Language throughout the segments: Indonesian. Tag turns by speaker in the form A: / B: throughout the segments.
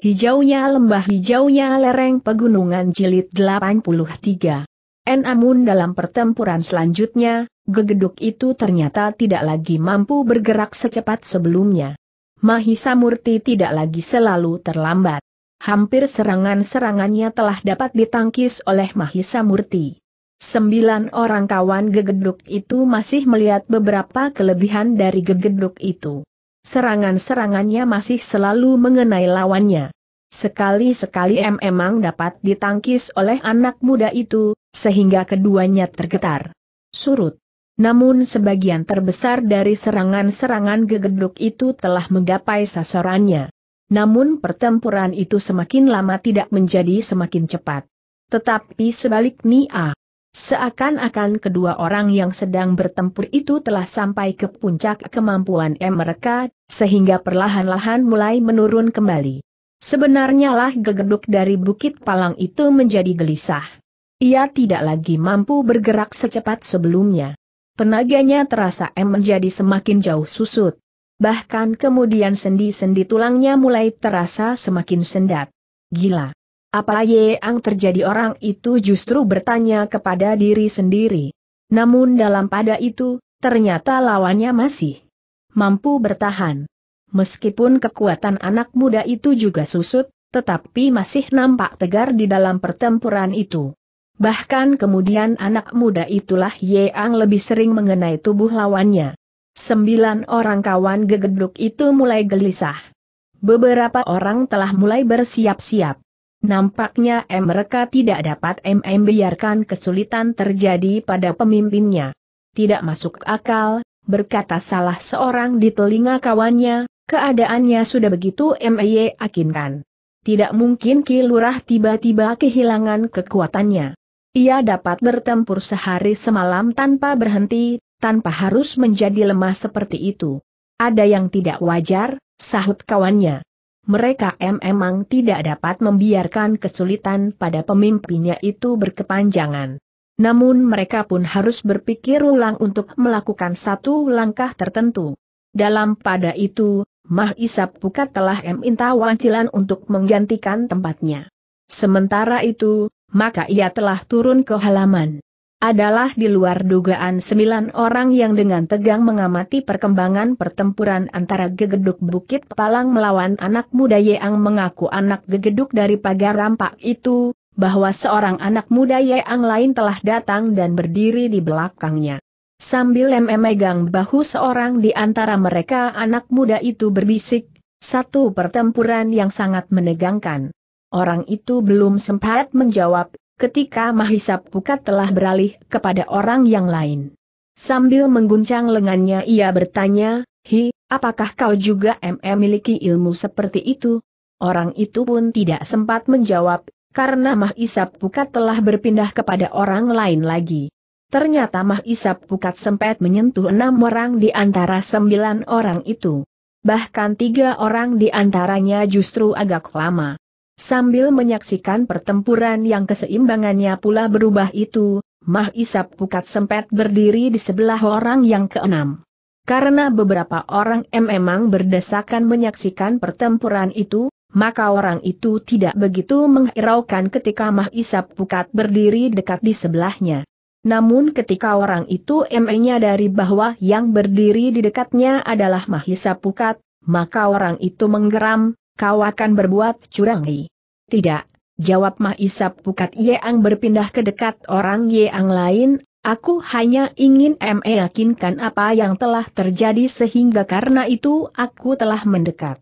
A: Hijaunya lembah hijaunya lereng pegunungan jilid 83. Namun dalam pertempuran selanjutnya, gegeduk itu ternyata tidak lagi mampu bergerak secepat sebelumnya. Mahisa Murti tidak lagi selalu terlambat. Hampir serangan-serangannya telah dapat ditangkis oleh Mahisa Murti. Sembilan orang kawan gegeduk itu masih melihat beberapa kelebihan dari gegeduk itu. Serangan-serangannya masih selalu mengenai lawannya. Sekali-sekali M emang dapat ditangkis oleh anak muda itu, sehingga keduanya tergetar. Surut. Namun sebagian terbesar dari serangan-serangan gegeduk itu telah menggapai sasarannya. Namun pertempuran itu semakin lama tidak menjadi semakin cepat. Tetapi sebaliknya. Nia, Seakan-akan kedua orang yang sedang bertempur itu telah sampai ke puncak kemampuan M mereka, sehingga perlahan-lahan mulai menurun kembali. Sebenarnya lah gegeduk dari Bukit Palang itu menjadi gelisah. Ia tidak lagi mampu bergerak secepat sebelumnya. Tenaganya terasa M menjadi semakin jauh susut. Bahkan kemudian sendi-sendi tulangnya mulai terasa semakin sendat. Gila. Apa yang terjadi orang itu justru bertanya kepada diri sendiri. Namun dalam pada itu, ternyata lawannya masih mampu bertahan. Meskipun kekuatan anak muda itu juga susut, tetapi masih nampak tegar di dalam pertempuran itu. Bahkan kemudian anak muda itulah yeang lebih sering mengenai tubuh lawannya. Sembilan orang kawan gegeduk itu mulai gelisah. Beberapa orang telah mulai bersiap-siap. Nampaknya M mereka tidak dapat MM biarkan kesulitan terjadi pada pemimpinnya. Tidak masuk akal, berkata salah seorang di telinga kawannya, keadaannya sudah begitu MY akinkan. Tidak mungkin Ki Lurah tiba-tiba kehilangan kekuatannya. Ia dapat bertempur sehari semalam tanpa berhenti, tanpa harus menjadi lemah seperti itu. Ada yang tidak wajar, sahut kawannya mereka memang tidak dapat membiarkan kesulitan pada pemimpinnya itu berkepanjangan. Namun mereka pun harus berpikir ulang untuk melakukan satu langkah tertentu. Dalam pada itu, Mah Isap Pukat telah meminta Wancilan untuk menggantikan tempatnya. Sementara itu, maka ia telah turun ke halaman adalah di luar dugaan sembilan orang yang dengan tegang mengamati perkembangan pertempuran antara gegeduk Bukit Palang melawan anak muda yeang mengaku anak gegeduk dari pagar rampak itu, bahwa seorang anak muda yeang lain telah datang dan berdiri di belakangnya. Sambil memegang bahu seorang di antara mereka anak muda itu berbisik, satu pertempuran yang sangat menegangkan. Orang itu belum sempat menjawab, ketika Mahisa Pukat telah beralih kepada orang yang lain. Sambil mengguncang lengannya ia bertanya, Hi, apakah kau juga MM miliki ilmu seperti itu? Orang itu pun tidak sempat menjawab, karena Mahisa Pukat telah berpindah kepada orang lain lagi. Ternyata Mahisa Pukat sempat menyentuh enam orang di antara sembilan orang itu. Bahkan tiga orang di antaranya justru agak lama. Sambil menyaksikan pertempuran yang keseimbangannya pula berubah itu, Mah Isap Pukat sempat berdiri di sebelah orang yang keenam. Karena beberapa orang memang berdesakan menyaksikan pertempuran itu, maka orang itu tidak begitu menghiraukan ketika Mah Isap Pukat berdiri dekat di sebelahnya. Namun ketika orang itu emangnya dari bahwa yang berdiri di dekatnya adalah Mahisa Pukat, maka orang itu menggeram, kau akan berbuat curangi. Tidak, jawab Mahisap Pukat Yeang berpindah ke dekat orang Yeang lain, aku hanya ingin meyakinkan apa yang telah terjadi sehingga karena itu aku telah mendekat.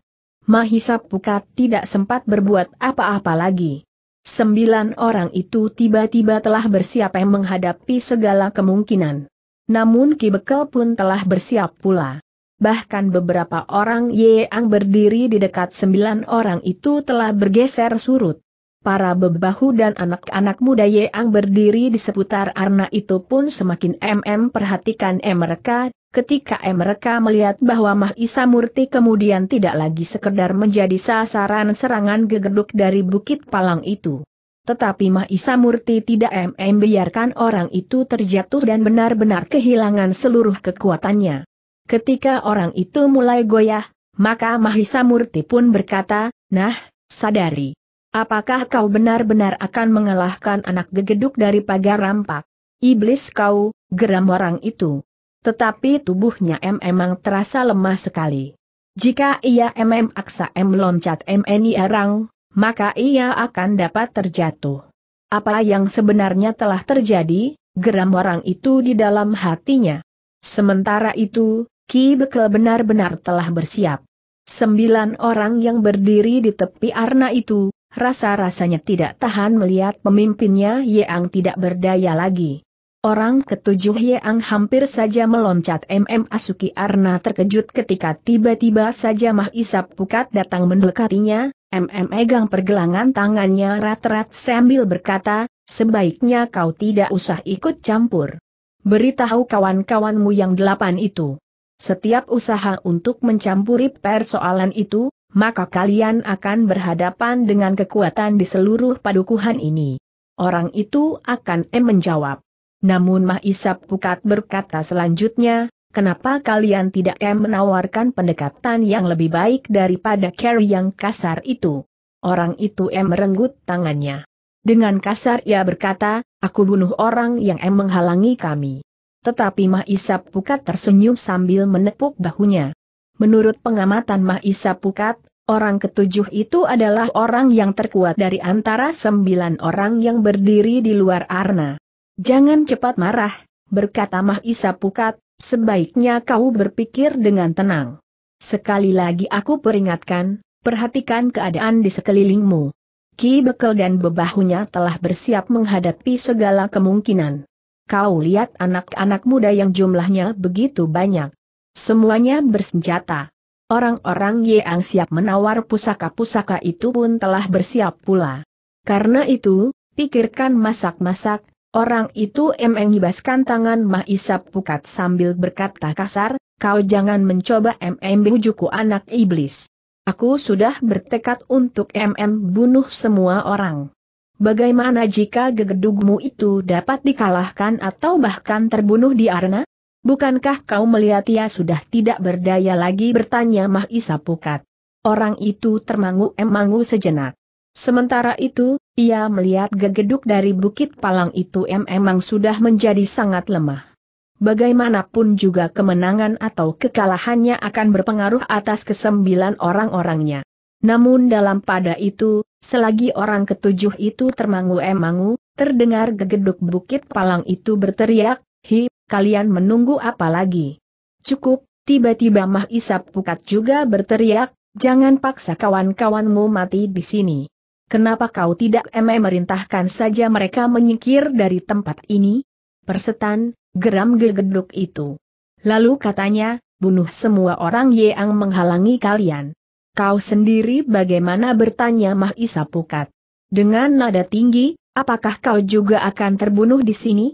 A: Mahisap Pukat tidak sempat berbuat apa-apa lagi. Sembilan orang itu tiba-tiba telah bersiap menghadapi segala kemungkinan. Namun Ki Bekel pun telah bersiap pula bahkan beberapa orang yang berdiri di dekat sembilan orang itu telah bergeser surut. Para bebahu dan anak-anak muda yang berdiri di seputar Arna itu pun semakin MM perhatikan mereka, ketika mereka melihat bahwa Mahisa Murti kemudian tidak lagi sekedar menjadi sasaran serangan gegeduk dari Bukit Palang itu. Tetapi Mahisa Murti tidak MM biarkan orang itu terjatuh dan benar-benar kehilangan seluruh kekuatannya. Ketika orang itu mulai goyah, maka Mahisa Murti pun berkata, Nah, sadari. Apakah kau benar-benar akan mengalahkan anak gegeduk dari pagar rampak? Iblis kau, geram orang itu. Tetapi tubuhnya M memang terasa lemah sekali. Jika ia MM aksa M loncat MNI arang, maka ia akan dapat terjatuh. Apa yang sebenarnya telah terjadi, geram orang itu di dalam hatinya. Sementara itu, Ki Bekel benar-benar telah bersiap. Sembilan orang yang berdiri di tepi arna itu, rasa-rasanya tidak tahan melihat pemimpinnya Yeang tidak berdaya lagi. Orang ketujuh Yeang hampir saja meloncat MM Asuki Arna terkejut ketika tiba-tiba saja Mah Isap Pukat datang mendekatinya, MM egang pergelangan tangannya rat-rat sambil berkata, sebaiknya kau tidak usah ikut campur. Beritahu kawan-kawanmu yang delapan itu. Setiap usaha untuk mencampuri persoalan itu, maka kalian akan berhadapan dengan kekuatan di seluruh padukuhan ini. Orang itu akan em menjawab. Namun Mahisap Pukat berkata selanjutnya, kenapa kalian tidak em menawarkan pendekatan yang lebih baik daripada Carrie yang kasar itu? Orang itu em merenggut tangannya. Dengan kasar ia berkata, aku bunuh orang yang em menghalangi kami. Tetapi Mah Isap Pukat tersenyum sambil menepuk bahunya. Menurut pengamatan Mah Isap Pukat, orang ketujuh itu adalah orang yang terkuat dari antara sembilan orang yang berdiri di luar arna. Jangan cepat marah, berkata Mah Isap Pukat, sebaiknya kau berpikir dengan tenang. Sekali lagi aku peringatkan, perhatikan keadaan di sekelilingmu. Ki Bekel dan bebahunya telah bersiap menghadapi segala kemungkinan. Kau lihat anak-anak muda yang jumlahnya begitu banyak. Semuanya bersenjata. Orang-orang yang siap menawar pusaka-pusaka itu pun telah bersiap pula. Karena itu, pikirkan masak-masak, orang itu hibaskan tangan Mahisap Pukat sambil berkata kasar, kau jangan mencoba MM bujuku anak iblis. Aku sudah bertekad untuk MM bunuh semua orang. Bagaimana jika gegedugmu itu dapat dikalahkan atau bahkan terbunuh di arena? Bukankah kau melihat ia sudah tidak berdaya lagi bertanya Mahisa Pukat. Orang itu termangu-emangu sejenak. Sementara itu, ia melihat gegeduk dari bukit palang itu emang sudah menjadi sangat lemah. Bagaimanapun juga kemenangan atau kekalahannya akan berpengaruh atas kesembilan orang-orangnya. Namun dalam pada itu, Selagi orang ketujuh itu termangu-emangu, terdengar gegeduk bukit palang itu berteriak, Hi, kalian menunggu apa lagi? Cukup, tiba-tiba Mah Isap Pukat juga berteriak, jangan paksa kawan-kawanmu mati di sini. Kenapa kau tidak eme merintahkan saja mereka menyingkir dari tempat ini? Persetan, geram gegeduk itu. Lalu katanya, bunuh semua orang yang menghalangi kalian kau sendiri bagaimana bertanya Mahisa Pukat. Dengan nada tinggi, apakah kau juga akan terbunuh di sini?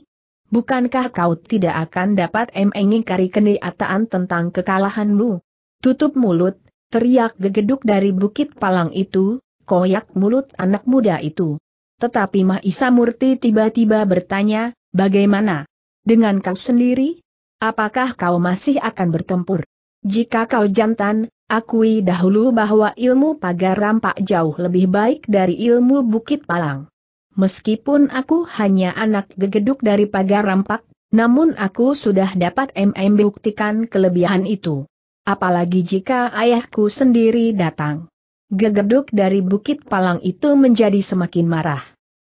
A: Bukankah kau tidak akan dapat mengingkari kenyataan tentang kekalahanmu? Tutup mulut, teriak gegeduk dari bukit palang itu, koyak mulut anak muda itu. Tetapi Mahisa Murti tiba-tiba bertanya, bagaimana? Dengan kau sendiri? Apakah kau masih akan bertempur? Jika kau jantan, Akui dahulu bahwa ilmu pagar rampak jauh lebih baik dari ilmu bukit palang. Meskipun aku hanya anak gegeduk dari pagar rampak, namun aku sudah dapat MM buktikan kelebihan itu. Apalagi jika ayahku sendiri datang. Gegeduk dari bukit palang itu menjadi semakin marah.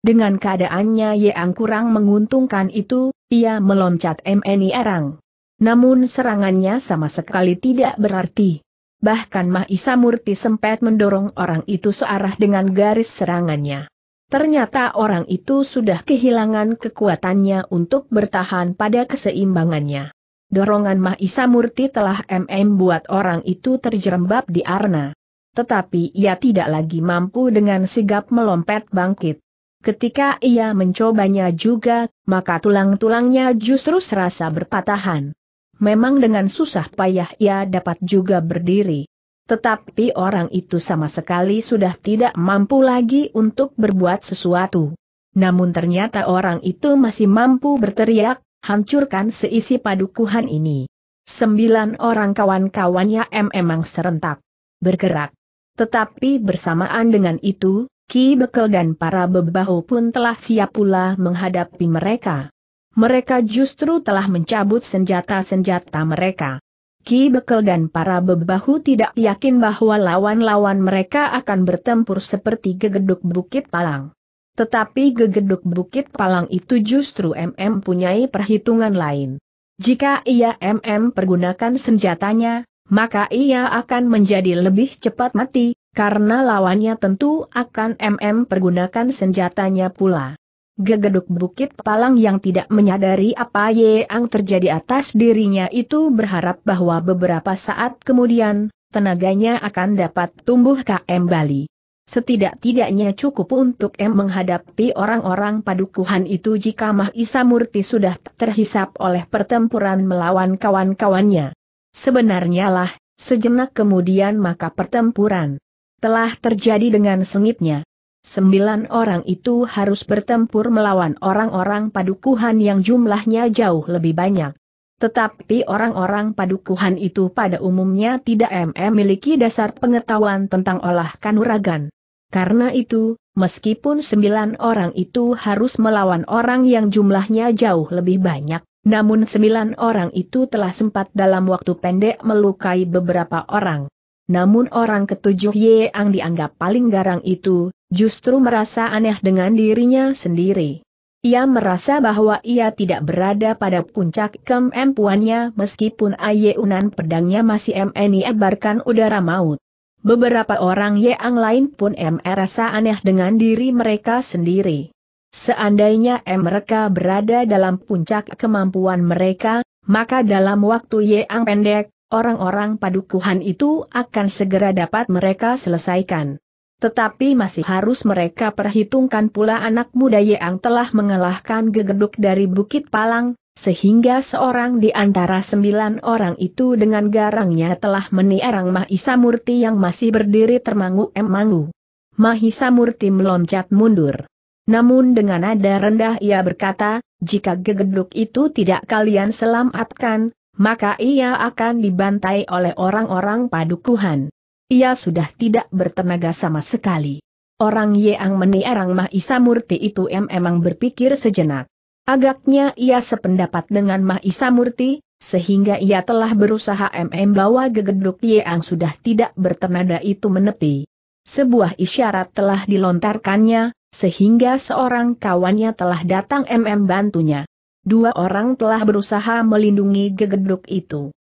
A: Dengan keadaannya yang kurang menguntungkan itu, ia meloncat MNI arang. Namun serangannya sama sekali tidak berarti bahkan Mahisa Murti sempat mendorong orang itu searah dengan garis serangannya. Ternyata orang itu sudah kehilangan kekuatannya untuk bertahan pada keseimbangannya. Dorongan Mahisa Murti telah MM buat orang itu terjerembab di arna. Tetapi ia tidak lagi mampu dengan sigap melompat bangkit. Ketika ia mencobanya juga, maka tulang-tulangnya justru serasa berpatahan memang dengan susah payah ia dapat juga berdiri. Tetapi orang itu sama sekali sudah tidak mampu lagi untuk berbuat sesuatu. Namun ternyata orang itu masih mampu berteriak, hancurkan seisi padukuhan ini. Sembilan orang kawan-kawannya memang serentak bergerak. Tetapi bersamaan dengan itu, Ki Bekel dan para bebahu pun telah siap pula menghadapi mereka mereka justru telah mencabut senjata-senjata mereka. Ki Bekel dan para bebahu tidak yakin bahwa lawan-lawan mereka akan bertempur seperti gegeduk Bukit Palang. Tetapi gegeduk Bukit Palang itu justru MM punyai perhitungan lain. Jika ia MM pergunakan senjatanya, maka ia akan menjadi lebih cepat mati, karena lawannya tentu akan MM pergunakan senjatanya pula. Gegeduk Bukit Palang yang tidak menyadari apa yang terjadi atas dirinya itu berharap bahwa beberapa saat kemudian, tenaganya akan dapat tumbuh kembali. Setidak-tidaknya cukup untuk M menghadapi orang-orang padukuhan itu jika Mahisa Murti sudah terhisap oleh pertempuran melawan kawan-kawannya. Sebenarnya lah, sejenak kemudian maka pertempuran telah terjadi dengan sengitnya. Sembilan orang itu harus bertempur melawan orang-orang padukuhan yang jumlahnya jauh lebih banyak. Tetapi orang-orang padukuhan itu pada umumnya tidak memiliki dasar pengetahuan tentang olah kanuragan. Karena itu, meskipun sembilan orang itu harus melawan orang yang jumlahnya jauh lebih banyak, namun sembilan orang itu telah sempat dalam waktu pendek melukai beberapa orang. Namun orang ketujuh Yeang dianggap paling garang itu, justru merasa aneh dengan dirinya sendiri. Ia merasa bahwa ia tidak berada pada puncak kemampuannya meskipun ayeunan pedangnya masih MNI ebarkan udara maut. Beberapa orang yang lain pun merasa aneh dengan diri mereka sendiri. Seandainya M mereka berada dalam puncak kemampuan mereka, maka dalam waktu yang pendek, orang-orang padukuhan itu akan segera dapat mereka selesaikan. Tetapi masih harus mereka perhitungkan pula anak muda yang telah mengalahkan gegeduk dari Bukit Palang, sehingga seorang di antara sembilan orang itu dengan garangnya telah meniarang Mahisa Murti yang masih berdiri termangu-emangu. Mahisa Murti meloncat mundur. Namun dengan nada rendah ia berkata, jika gegeduk itu tidak kalian selamatkan, maka ia akan dibantai oleh orang-orang padukuhan. Ia sudah tidak bertenaga sama sekali. Orang Yeang Meniarang Mahisa Murti itu memang berpikir sejenak. Agaknya ia sependapat dengan Mahisa Murti, sehingga ia telah berusaha MM bahwa gegeduk Yeang sudah tidak bertenaga itu menepi. Sebuah isyarat telah dilontarkannya, sehingga seorang kawannya telah datang MM bantunya. Dua orang telah berusaha melindungi gegeduk itu.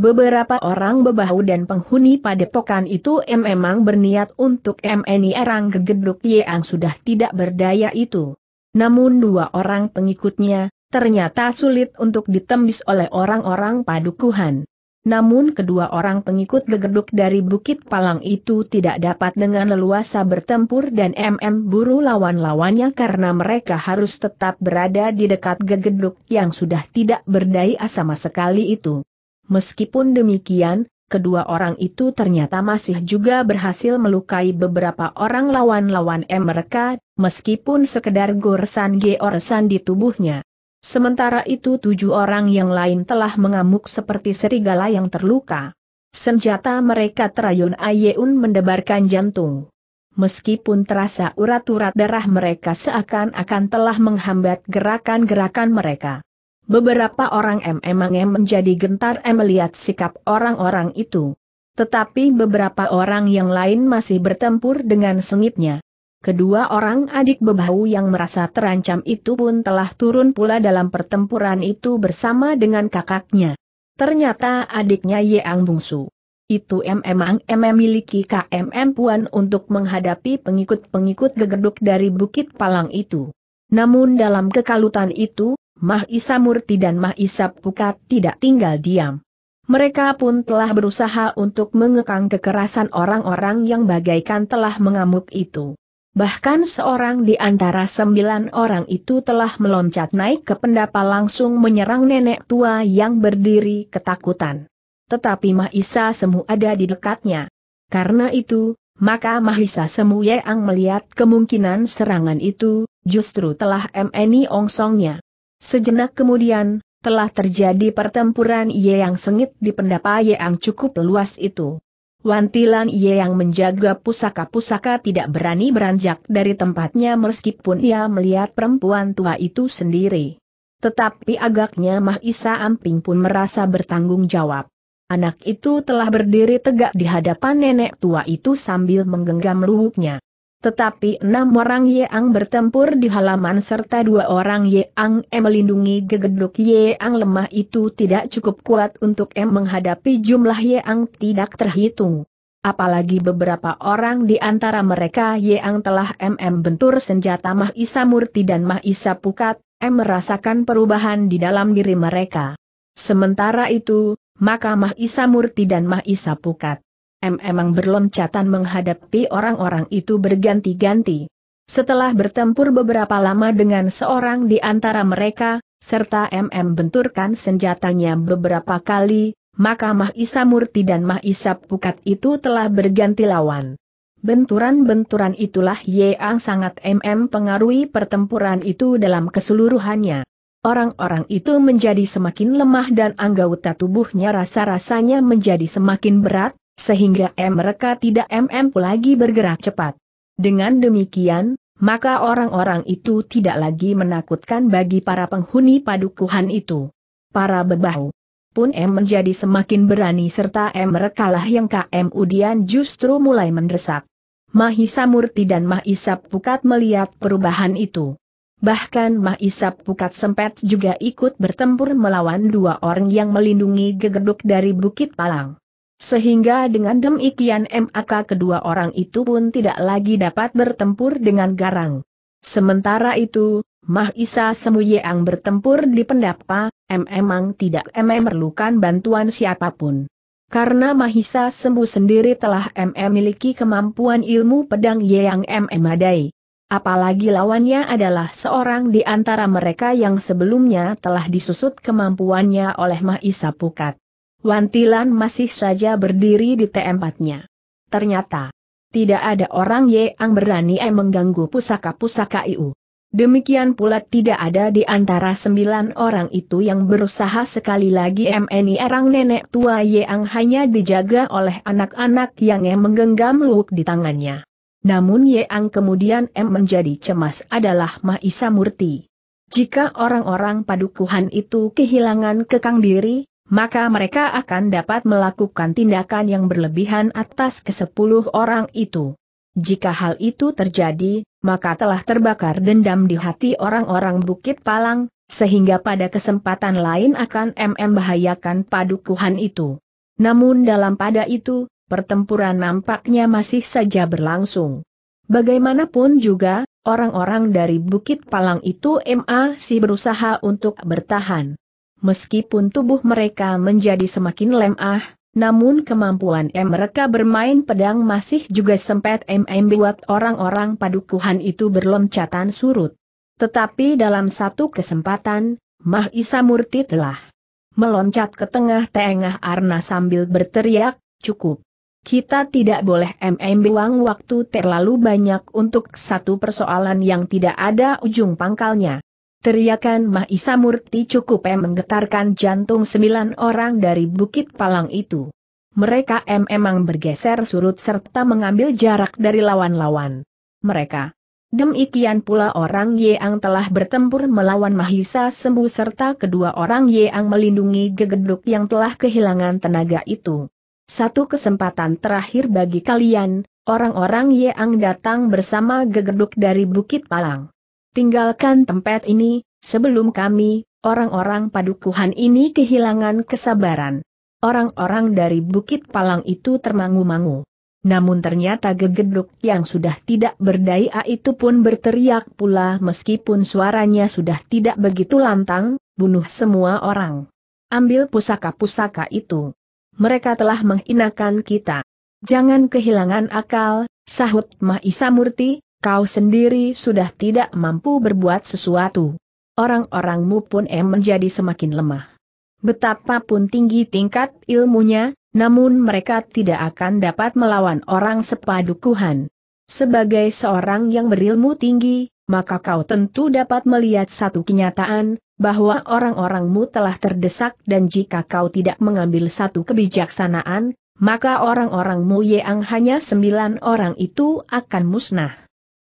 A: Beberapa orang bebahu dan penghuni padepokan itu memang berniat untuk MNI Erang Gegeduk yang sudah tidak berdaya itu. Namun dua orang pengikutnya, ternyata sulit untuk ditembis oleh orang-orang padukuhan. Namun kedua orang pengikut gegeduk dari Bukit Palang itu tidak dapat dengan leluasa bertempur dan MM buru lawan-lawannya karena mereka harus tetap berada di dekat gegeduk yang sudah tidak berdaya sama sekali itu. Meskipun demikian, kedua orang itu ternyata masih juga berhasil melukai beberapa orang lawan-lawan M mereka, meskipun sekedar goresan-goresan di tubuhnya. Sementara itu tujuh orang yang lain telah mengamuk seperti serigala yang terluka. Senjata mereka terayun Ayeun mendebarkan jantung. Meskipun terasa urat-urat darah mereka seakan-akan telah menghambat gerakan-gerakan mereka. Beberapa orang memang menjadi gentar melihat sikap orang-orang itu. Tetapi beberapa orang yang lain masih bertempur dengan sengitnya. Kedua orang adik bebahu yang merasa terancam itu pun telah turun pula dalam pertempuran itu bersama dengan kakaknya. Ternyata adiknya Ye Yeang Bungsu. Itu memang memiliki KMM Puan untuk menghadapi pengikut-pengikut gegerduk dari Bukit Palang itu. Namun dalam kekalutan itu, Mah Isa Murti dan Mah Isa Pukat tidak tinggal diam. Mereka pun telah berusaha untuk mengekang kekerasan orang-orang yang bagaikan telah mengamuk itu. Bahkan seorang di antara sembilan orang itu telah meloncat naik ke pendapa langsung menyerang nenek tua yang berdiri ketakutan. Tetapi Mahisa Semu ada di dekatnya. Karena itu, maka Mahisa Semu Yeang melihat kemungkinan serangan itu, justru telah MNI Ongsongnya. Sejenak kemudian, telah terjadi pertempuran Ye yang sengit di pendapa Ye yang cukup luas itu. Wantilan Ye yang menjaga pusaka-pusaka tidak berani beranjak dari tempatnya meskipun ia melihat perempuan tua itu sendiri. Tetapi agaknya Mahisa Amping pun merasa bertanggung jawab. Anak itu telah berdiri tegak di hadapan nenek tua itu sambil menggenggam luhuknya. Tetapi enam orang Yang bertempur di halaman serta dua orang Yang M melindungi gegeduk Yang lemah itu tidak cukup kuat untuk M menghadapi jumlah Yang tidak terhitung. Apalagi beberapa orang di antara mereka Yang telah MM bentur senjata Mahisa Murti dan Mahisa Pukat, M merasakan perubahan di dalam diri mereka. Sementara itu, maka Mahisa Murti dan Mahisa Pukat M emang berloncatan menghadapi orang-orang itu berganti-ganti. Setelah bertempur beberapa lama dengan seorang di antara mereka, serta MM benturkan senjatanya beberapa kali, maka Mahisa Murti dan Mahisa Pukat itu telah berganti lawan. Benturan-benturan itulah yang sangat MM pengaruhi pertempuran itu dalam keseluruhannya. Orang-orang itu menjadi semakin lemah dan anggota tubuhnya rasa-rasanya menjadi semakin berat, sehingga mereka tidak mampu lagi bergerak cepat. Dengan demikian, maka orang-orang itu tidak lagi menakutkan bagi para penghuni padukuhan itu. Para bebahu pun M menjadi semakin berani serta M merekalah yang KM Udian justru mulai mendesak. Mahisa Murti dan Mahisa Pukat melihat perubahan itu. Bahkan Mahisa Pukat sempat juga ikut bertempur melawan dua orang yang melindungi gegeduk dari Bukit Palang. Sehingga dengan demikian maka kedua orang itu pun tidak lagi dapat bertempur dengan garang. Sementara itu, Mah Isa Semuyeang bertempur di pendapa, M emang tidak M memerlukan bantuan siapapun. Karena Mahisa sembuh sendiri telah M memiliki kemampuan ilmu pedang yang M madai. Apalagi lawannya adalah seorang di antara mereka yang sebelumnya telah disusut kemampuannya oleh Mahisa Pukat. Wantilan masih saja berdiri di tempatnya. Ternyata, tidak ada orang yang berani eh mengganggu pusaka-pusaka IU. Demikian pula tidak ada di antara sembilan orang itu yang berusaha sekali lagi MNI erang nenek tua yang hanya dijaga oleh anak-anak yang eh menggenggam luk di tangannya. Namun yang kemudian M menjadi cemas adalah Mahisa Murti. Jika orang-orang padukuhan itu kehilangan kekang diri, maka mereka akan dapat melakukan tindakan yang berlebihan atas ke-10 orang itu. Jika hal itu terjadi, maka telah terbakar dendam di hati orang-orang Bukit Palang, sehingga pada kesempatan lain akan MM bahayakan padukuhan itu. Namun dalam pada itu, pertempuran nampaknya masih saja berlangsung. Bagaimanapun juga, orang-orang dari Bukit Palang itu MA si berusaha untuk bertahan. Meskipun tubuh mereka menjadi semakin lemah, namun kemampuan M mereka bermain pedang masih juga sempat MM buat orang-orang padukuhan itu berloncatan surut. Tetapi dalam satu kesempatan, Mah Isa Murti telah meloncat ke tengah-tengah Arna sambil berteriak, cukup. Kita tidak boleh MM buang waktu terlalu banyak untuk satu persoalan yang tidak ada ujung pangkalnya. Teriakan Mahisa Murti cukup menggetarkan jantung sembilan orang dari Bukit Palang itu. Mereka memang bergeser surut serta mengambil jarak dari lawan-lawan. Mereka. Demikian pula orang Yeang telah bertempur melawan Mahisa Sembu serta kedua orang Yeang melindungi gegeduk yang telah kehilangan tenaga itu. Satu kesempatan terakhir bagi kalian, orang-orang Yeang datang bersama gegeduk dari Bukit Palang. Tinggalkan tempat ini, sebelum kami, orang-orang padukuhan ini kehilangan kesabaran. Orang-orang dari Bukit Palang itu termangu-mangu. Namun ternyata gegeduk yang sudah tidak berdaya itu pun berteriak pula meskipun suaranya sudah tidak begitu lantang, bunuh semua orang. Ambil pusaka-pusaka itu. Mereka telah menghinakan kita. Jangan kehilangan akal, sahut Mahisa Murti, kau sendiri sudah tidak mampu berbuat sesuatu. Orang-orangmu pun em menjadi semakin lemah. Betapapun tinggi tingkat ilmunya, namun mereka tidak akan dapat melawan orang sepadukuhan. Sebagai seorang yang berilmu tinggi, maka kau tentu dapat melihat satu kenyataan, bahwa orang-orangmu telah terdesak dan jika kau tidak mengambil satu kebijaksanaan, maka orang-orangmu yang hanya sembilan orang itu akan musnah.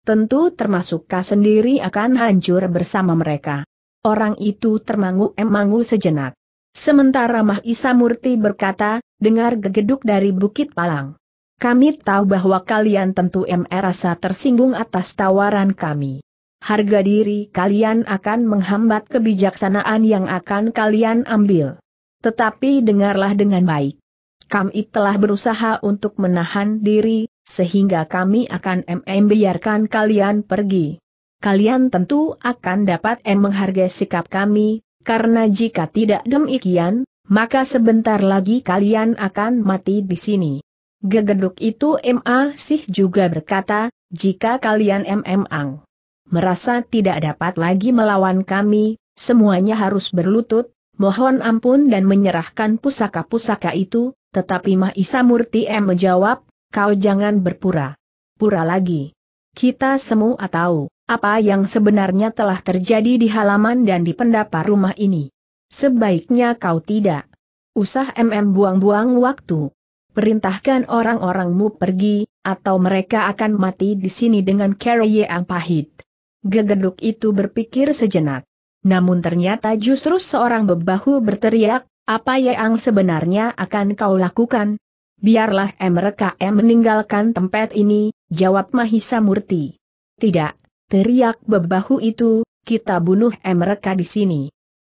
A: Tentu termasuk kau sendiri akan hancur bersama mereka. Orang itu termangu-emangu sejenak. Sementara Mahisa Murti berkata, dengar gegeduk dari Bukit Palang. Kami tahu bahwa kalian tentu merasa tersinggung atas tawaran kami harga diri kalian akan menghambat kebijaksanaan yang akan kalian ambil. Tetapi dengarlah dengan baik. Kami telah berusaha untuk menahan diri, sehingga kami akan biarkan kalian pergi. Kalian tentu akan dapat menghargai sikap kami, karena jika tidak demikian, maka sebentar lagi kalian akan mati di sini. Gegeduk itu M.A. Sih juga berkata, jika kalian M.M.Ang merasa tidak dapat lagi melawan kami, semuanya harus berlutut, mohon ampun dan menyerahkan pusaka-pusaka itu, tetapi Mahisa Murti M menjawab, Kau jangan berpura. Pura lagi. Kita semua tahu, apa yang sebenarnya telah terjadi di halaman dan di pendapa rumah ini. Sebaiknya kau tidak. Usah MM buang-buang waktu. Perintahkan orang-orangmu pergi, atau mereka akan mati di sini dengan cara yang pahit. Gegeduk itu berpikir sejenak. Namun ternyata justru seorang bebahu berteriak, apa yang sebenarnya akan kau lakukan? biarlah MRKM meninggalkan tempat ini, jawab Mahisa Murti. Tidak, teriak bebahu itu, kita bunuh mereka di sini.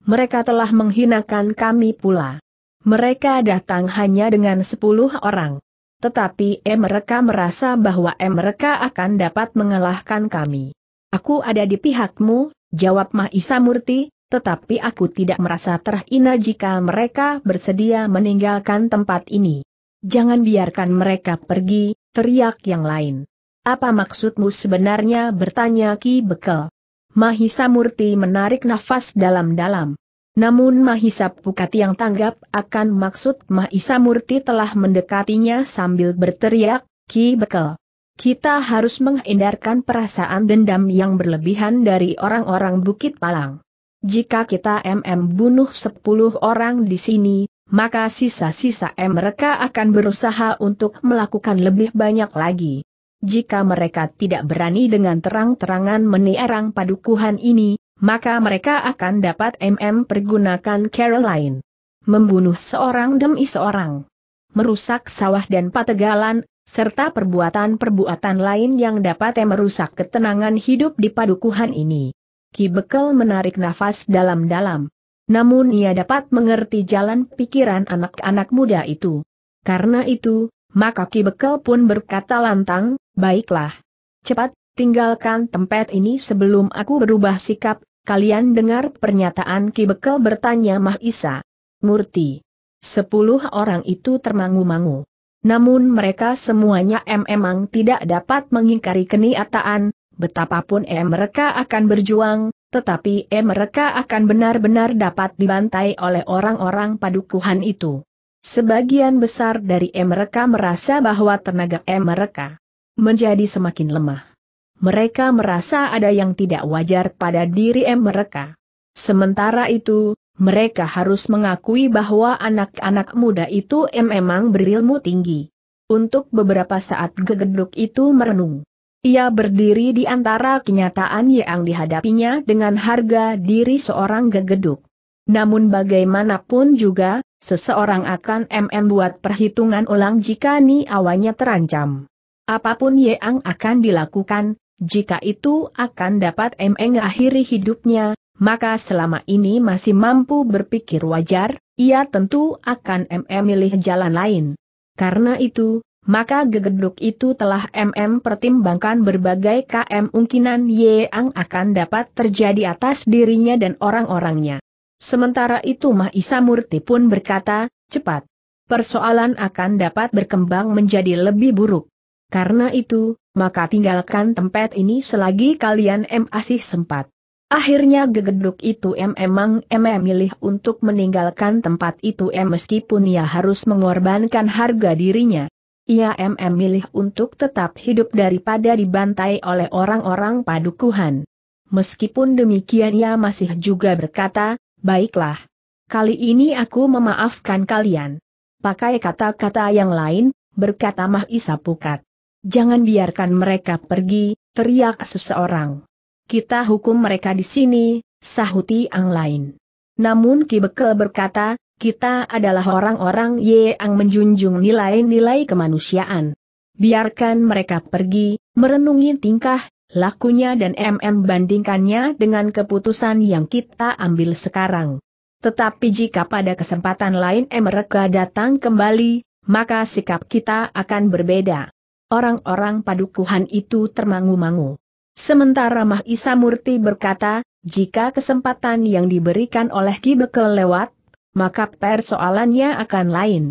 A: Mereka telah menghinakan kami pula. Mereka datang hanya dengan sepuluh orang. Tetapi mereka merasa bahwa mereka akan dapat mengalahkan kami. Aku ada di pihakmu, jawab Mahisa Murti, tetapi aku tidak merasa terhina jika mereka bersedia meninggalkan tempat ini. Jangan biarkan mereka pergi, teriak yang lain. Apa maksudmu sebenarnya bertanya Ki Bekel? Mahisa Murti menarik nafas dalam-dalam. Namun Mahisa Pukati yang tanggap akan maksud Mahisa Murti telah mendekatinya sambil berteriak, Ki Bekel. Kita harus menghindarkan perasaan dendam yang berlebihan dari orang-orang Bukit Palang. Jika kita MM bunuh 10 orang di sini, maka sisa-sisa mereka akan berusaha untuk melakukan lebih banyak lagi. Jika mereka tidak berani dengan terang-terangan menierang padukuhan ini, maka mereka akan dapat MM pergunakan Caroline. Membunuh seorang demi seorang. Merusak sawah dan pategalan, serta perbuatan-perbuatan lain yang dapat merusak ketenangan hidup di padukuhan ini. Ki Bekel menarik nafas dalam-dalam. Namun ia dapat mengerti jalan pikiran anak-anak muda itu. Karena itu, maka Ki Bekel pun berkata lantang, baiklah. Cepat, tinggalkan tempat ini sebelum aku berubah sikap, kalian dengar pernyataan Ki Bekel bertanya Mahisa. Murti. Sepuluh orang itu termangu-mangu. Namun mereka semuanya memang tidak dapat mengingkari keniataan, Betapapun eh mereka akan berjuang, tetapi eh mereka akan benar-benar dapat dibantai oleh orang-orang padukuhan itu. Sebagian besar dari eh mereka merasa bahwa tenaga eh mereka menjadi semakin lemah. Mereka merasa ada yang tidak wajar pada diri eh mereka. Sementara itu, mereka harus mengakui bahwa anak-anak muda itu eh, memang berilmu tinggi. Untuk beberapa saat gegeduk itu merenung. Ia berdiri di antara kenyataan yang dihadapinya dengan harga diri seorang gegeduk. Namun bagaimanapun juga, seseorang akan MM buat perhitungan ulang jika awalnya terancam. Apapun yang akan dilakukan, jika itu akan dapat MM akhiri hidupnya, maka selama ini masih mampu berpikir wajar, ia tentu akan MM milih jalan lain. Karena itu, maka gegeduk itu telah MM pertimbangkan berbagai KM mungkinan yang akan dapat terjadi atas dirinya dan orang-orangnya. Sementara itu Mahisa Murti pun berkata, cepat. Persoalan akan dapat berkembang menjadi lebih buruk. Karena itu, maka tinggalkan tempat ini selagi kalian masih sempat. Akhirnya gegeduk itu memang emang milih untuk meninggalkan tempat itu meskipun ia harus mengorbankan harga dirinya ia MM milih untuk tetap hidup daripada dibantai oleh orang-orang padukuhan. Meskipun demikian ia masih juga berkata, baiklah. Kali ini aku memaafkan kalian. Pakai kata-kata yang lain, berkata Mahisa Pukat. Jangan biarkan mereka pergi, teriak seseorang. Kita hukum mereka di sini, sahuti ang lain. Namun Ki Bekel berkata, kita adalah orang-orang yang menjunjung nilai-nilai kemanusiaan. Biarkan mereka pergi, merenungi tingkah, lakunya dan MM bandingkannya dengan keputusan yang kita ambil sekarang. Tetapi jika pada kesempatan lain mereka datang kembali, maka sikap kita akan berbeda. Orang-orang padukuhan itu termangu-mangu. Sementara Mahisa Murti berkata, jika kesempatan yang diberikan oleh Ki Bekel lewat, maka persoalannya akan lain.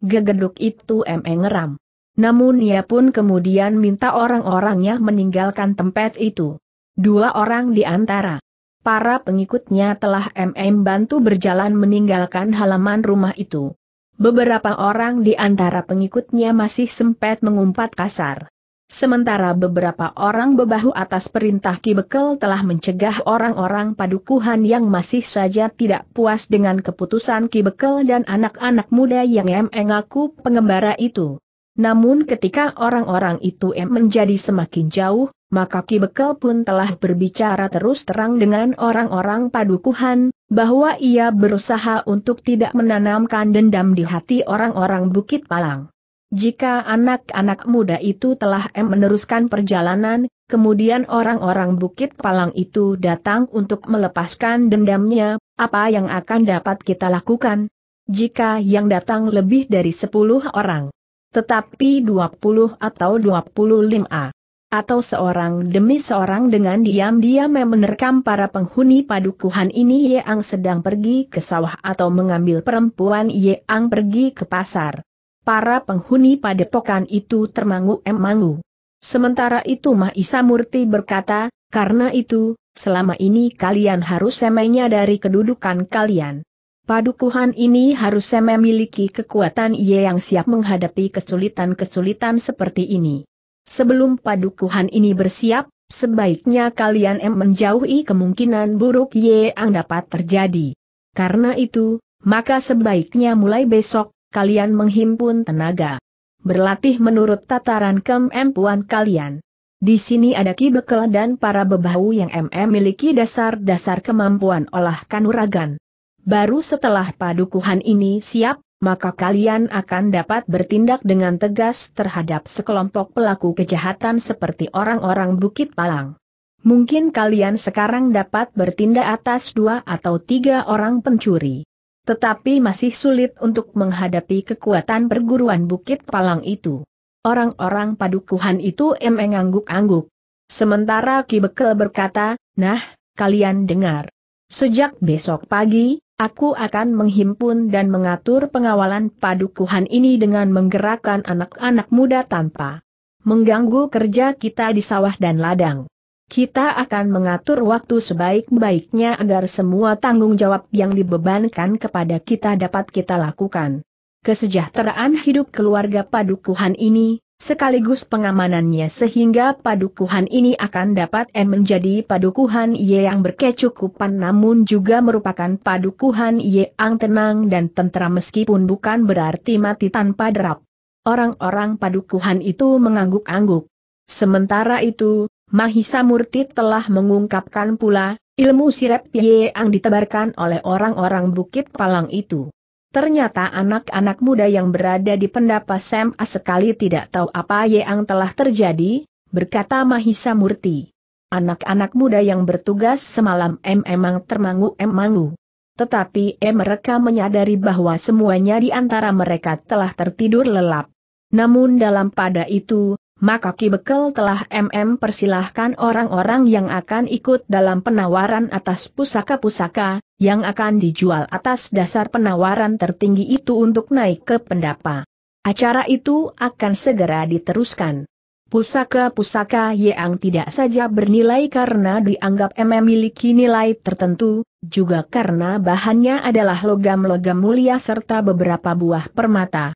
A: Gegeduk itu emeng ngeram. Namun ia pun kemudian minta orang-orangnya meninggalkan tempat itu. Dua orang di antara para pengikutnya telah MM e bantu berjalan meninggalkan halaman rumah itu. Beberapa orang di antara pengikutnya masih sempat mengumpat kasar. Sementara beberapa orang bebahu atas perintah Ki Bekel telah mencegah orang-orang padukuhan yang masih saja tidak puas dengan keputusan Ki Bekel dan anak-anak muda yang emeng mengaku pengembara itu. Namun ketika orang-orang itu em menjadi semakin jauh, maka Ki Bekel pun telah berbicara terus terang dengan orang-orang padukuhan, bahwa ia berusaha untuk tidak menanamkan dendam di hati orang-orang Bukit Palang. Jika anak-anak muda itu telah meneruskan perjalanan, kemudian orang-orang Bukit Palang itu datang untuk melepaskan dendamnya, apa yang akan dapat kita lakukan? Jika yang datang lebih dari 10 orang, tetapi 20 atau 25 atau seorang demi seorang dengan diam-diam menerkam para penghuni padukuhan ini yang sedang pergi ke sawah atau mengambil perempuan yang pergi ke pasar para penghuni padepokan itu termangu-emangu. Sementara itu Mahisa Murti berkata, karena itu, selama ini kalian harus semainya dari kedudukan kalian. Padukuhan ini harus memiliki kekuatan ia yang siap menghadapi kesulitan-kesulitan seperti ini. Sebelum padukuhan ini bersiap, sebaiknya kalian em menjauhi kemungkinan buruk ye yang dapat terjadi. Karena itu, maka sebaiknya mulai besok, kalian menghimpun tenaga. Berlatih menurut tataran kemampuan kalian. Di sini ada Ki Bekel dan para bebahu yang MM miliki dasar-dasar kemampuan olah kanuragan. Baru setelah padukuhan ini siap, maka kalian akan dapat bertindak dengan tegas terhadap sekelompok pelaku kejahatan seperti orang-orang Bukit Palang. Mungkin kalian sekarang dapat bertindak atas dua atau tiga orang pencuri. Tetapi masih sulit untuk menghadapi kekuatan perguruan Bukit Palang itu. Orang-orang padukuhan itu emang angguk-angguk. Sementara Ki Bekel berkata, nah, kalian dengar. Sejak besok pagi, Aku akan menghimpun dan mengatur pengawalan padukuhan ini dengan menggerakkan anak-anak muda tanpa mengganggu kerja kita di sawah dan ladang. Kita akan mengatur waktu sebaik-baiknya agar semua tanggung jawab yang dibebankan kepada kita dapat kita lakukan. Kesejahteraan hidup keluarga padukuhan ini, sekaligus pengamanannya sehingga padukuhan ini akan dapat menjadi padukuhan Y yang berkecukupan namun juga merupakan padukuhan Y yang tenang dan tentram meskipun bukan berarti mati tanpa derap. Orang-orang padukuhan itu mengangguk-angguk. Sementara itu, Mahisa Murti telah mengungkapkan pula, ilmu sirep yang ditebarkan oleh orang-orang Bukit Palang itu. Ternyata anak-anak muda yang berada di pendapa pendapasem sekali tidak tahu apa yang telah terjadi, berkata Mahisa Murti. Anak-anak muda yang bertugas semalam em emang termangu-emangu. Tetapi em mereka menyadari bahwa semuanya di antara mereka telah tertidur lelap. Namun dalam pada itu, maka Ki Bekel telah MM persilahkan orang-orang yang akan ikut dalam penawaran atas pusaka-pusaka, yang akan dijual atas dasar penawaran tertinggi itu untuk naik ke pendapa. Acara itu akan segera diteruskan. Pusaka-pusaka yang tidak saja bernilai karena dianggap mm memiliki nilai tertentu, juga karena bahannya adalah logam-logam mulia serta beberapa buah permata.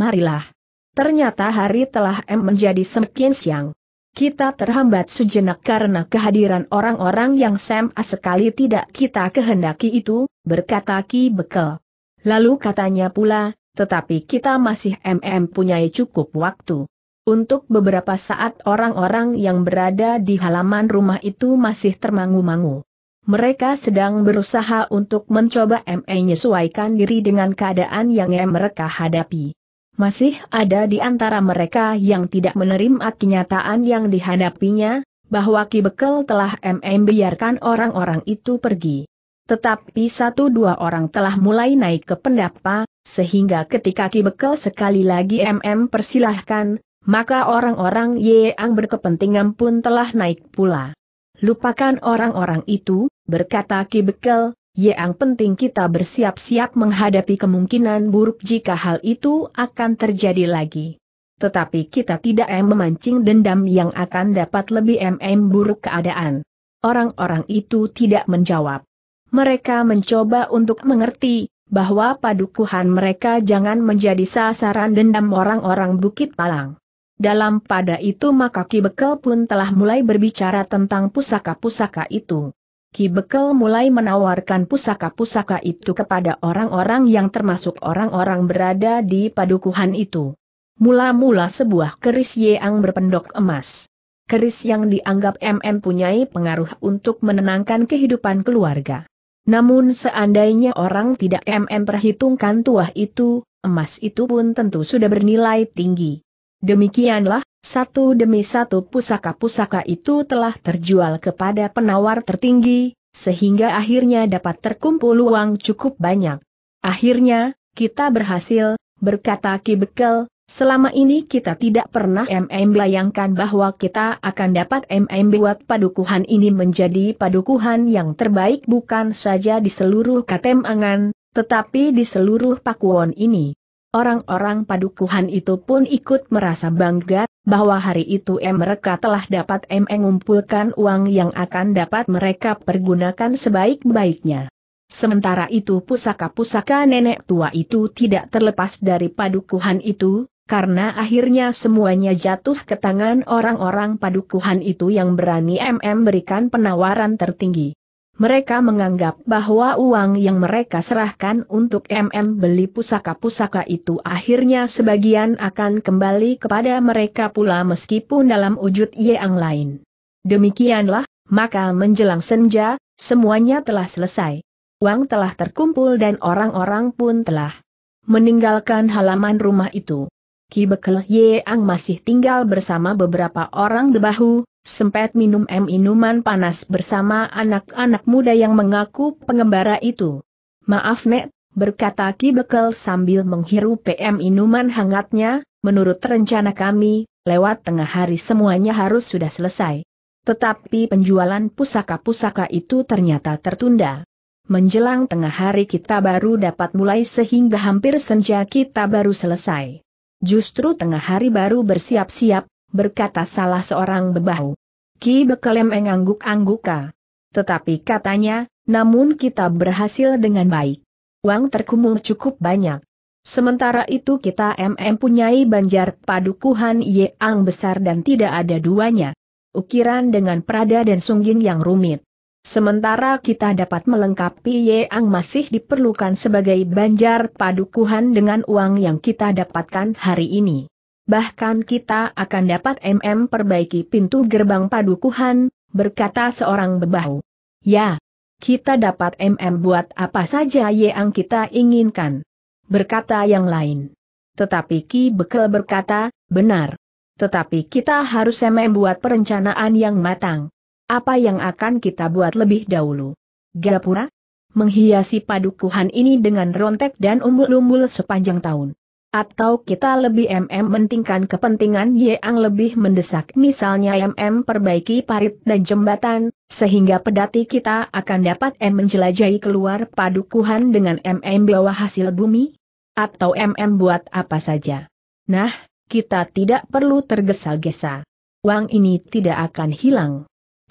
A: Marilah Ternyata hari telah M menjadi semakin siang. Kita terhambat sejenak karena kehadiran orang-orang yang sama sekali tidak kita kehendaki itu, berkata Ki Bekel. Lalu katanya pula, tetapi kita masih MM punyai cukup waktu. Untuk beberapa saat orang-orang yang berada di halaman rumah itu masih termangu-mangu. Mereka sedang berusaha untuk mencoba ME menyesuaikan diri dengan keadaan yang mereka hadapi. Masih ada di antara mereka yang tidak menerima kenyataan yang dihadapinya, bahwa Ki Bekel telah MM biarkan orang-orang itu pergi. Tetapi satu dua orang telah mulai naik ke pendapa, sehingga ketika Ki Bekel sekali lagi MM persilahkan, maka orang-orang yang berkepentingan pun telah naik pula. Lupakan orang-orang itu, berkata Ki Bekel, yang penting kita bersiap-siap menghadapi kemungkinan buruk jika hal itu akan terjadi lagi. Tetapi kita tidak em memancing dendam yang akan dapat lebih em buruk keadaan. Orang-orang itu tidak menjawab. Mereka mencoba untuk mengerti bahwa padukuhan mereka jangan menjadi sasaran dendam orang-orang Bukit Palang. Dalam pada itu maka Ki Bekel pun telah mulai berbicara tentang pusaka-pusaka itu. Ki Bekel mulai menawarkan pusaka-pusaka itu kepada orang-orang yang termasuk orang-orang berada di padukuhan itu. Mula-mula sebuah keris yang berpendok emas. Keris yang dianggap MM punyai pengaruh untuk menenangkan kehidupan keluarga. Namun seandainya orang tidak MM perhitungkan tuah itu, emas itu pun tentu sudah bernilai tinggi. Demikianlah, satu demi satu pusaka-pusaka itu telah terjual kepada penawar tertinggi, sehingga akhirnya dapat terkumpul uang cukup banyak. Akhirnya, kita berhasil, berkata Ki Bekel, Selama ini kita tidak pernah MM bayangkan bahwa kita akan dapat MM buat padukuhan ini menjadi padukuhan yang terbaik bukan saja di seluruh Katemangan, tetapi di seluruh Pakuwon ini. Orang-orang padukuhan itu pun ikut merasa bangga, bahwa hari itu mereka telah dapat mengumpulkan uang yang akan dapat mereka pergunakan sebaik-baiknya. Sementara itu pusaka-pusaka nenek tua itu tidak terlepas dari padukuhan itu, karena akhirnya semuanya jatuh ke tangan orang-orang padukuhan itu yang berani MM berikan penawaran tertinggi. Mereka menganggap bahwa uang yang mereka serahkan untuk MM beli pusaka-pusaka itu akhirnya sebagian akan kembali kepada mereka pula meskipun dalam wujud yang lain. Demikianlah, maka menjelang senja, semuanya telah selesai. Uang telah terkumpul dan orang-orang pun telah meninggalkan halaman rumah itu. Ki Bekel Yeang masih tinggal bersama beberapa orang debahu, Sempat minum M minuman panas bersama anak-anak muda yang mengaku pengembara itu. Maaf Nek, berkata Ki Bekel sambil menghirup PM minuman hangatnya, menurut rencana kami, lewat tengah hari semuanya harus sudah selesai. Tetapi penjualan pusaka-pusaka itu ternyata tertunda. Menjelang tengah hari kita baru dapat mulai sehingga hampir senja kita baru selesai. Justru tengah hari baru bersiap-siap, berkata salah seorang bebahu. Ki Bekelem mengangguk-angguka. Tetapi katanya, namun kita berhasil dengan baik. Uang terkumul cukup banyak. Sementara itu kita MM punyai banjar padukuhan yang besar dan tidak ada duanya. Ukiran dengan Prada dan Sungging yang rumit. Sementara kita dapat melengkapi yang masih diperlukan sebagai banjar padukuhan dengan uang yang kita dapatkan hari ini bahkan kita akan dapat MM perbaiki pintu gerbang padukuhan, berkata seorang bebau. Ya, kita dapat MM buat apa saja yang kita inginkan, berkata yang lain. Tetapi Ki Bekel berkata, benar. Tetapi kita harus MM buat perencanaan yang matang. Apa yang akan kita buat lebih dahulu? Gapura? Menghiasi padukuhan ini dengan rontek dan umbul-umbul sepanjang tahun. Atau kita lebih MM mentingkan kepentingan yang lebih mendesak misalnya MM perbaiki parit dan jembatan, sehingga pedati kita akan dapat M menjelajahi keluar padukuhan dengan MM bawa hasil bumi? Atau MM buat apa saja? Nah, kita tidak perlu tergesa-gesa. Uang ini tidak akan hilang.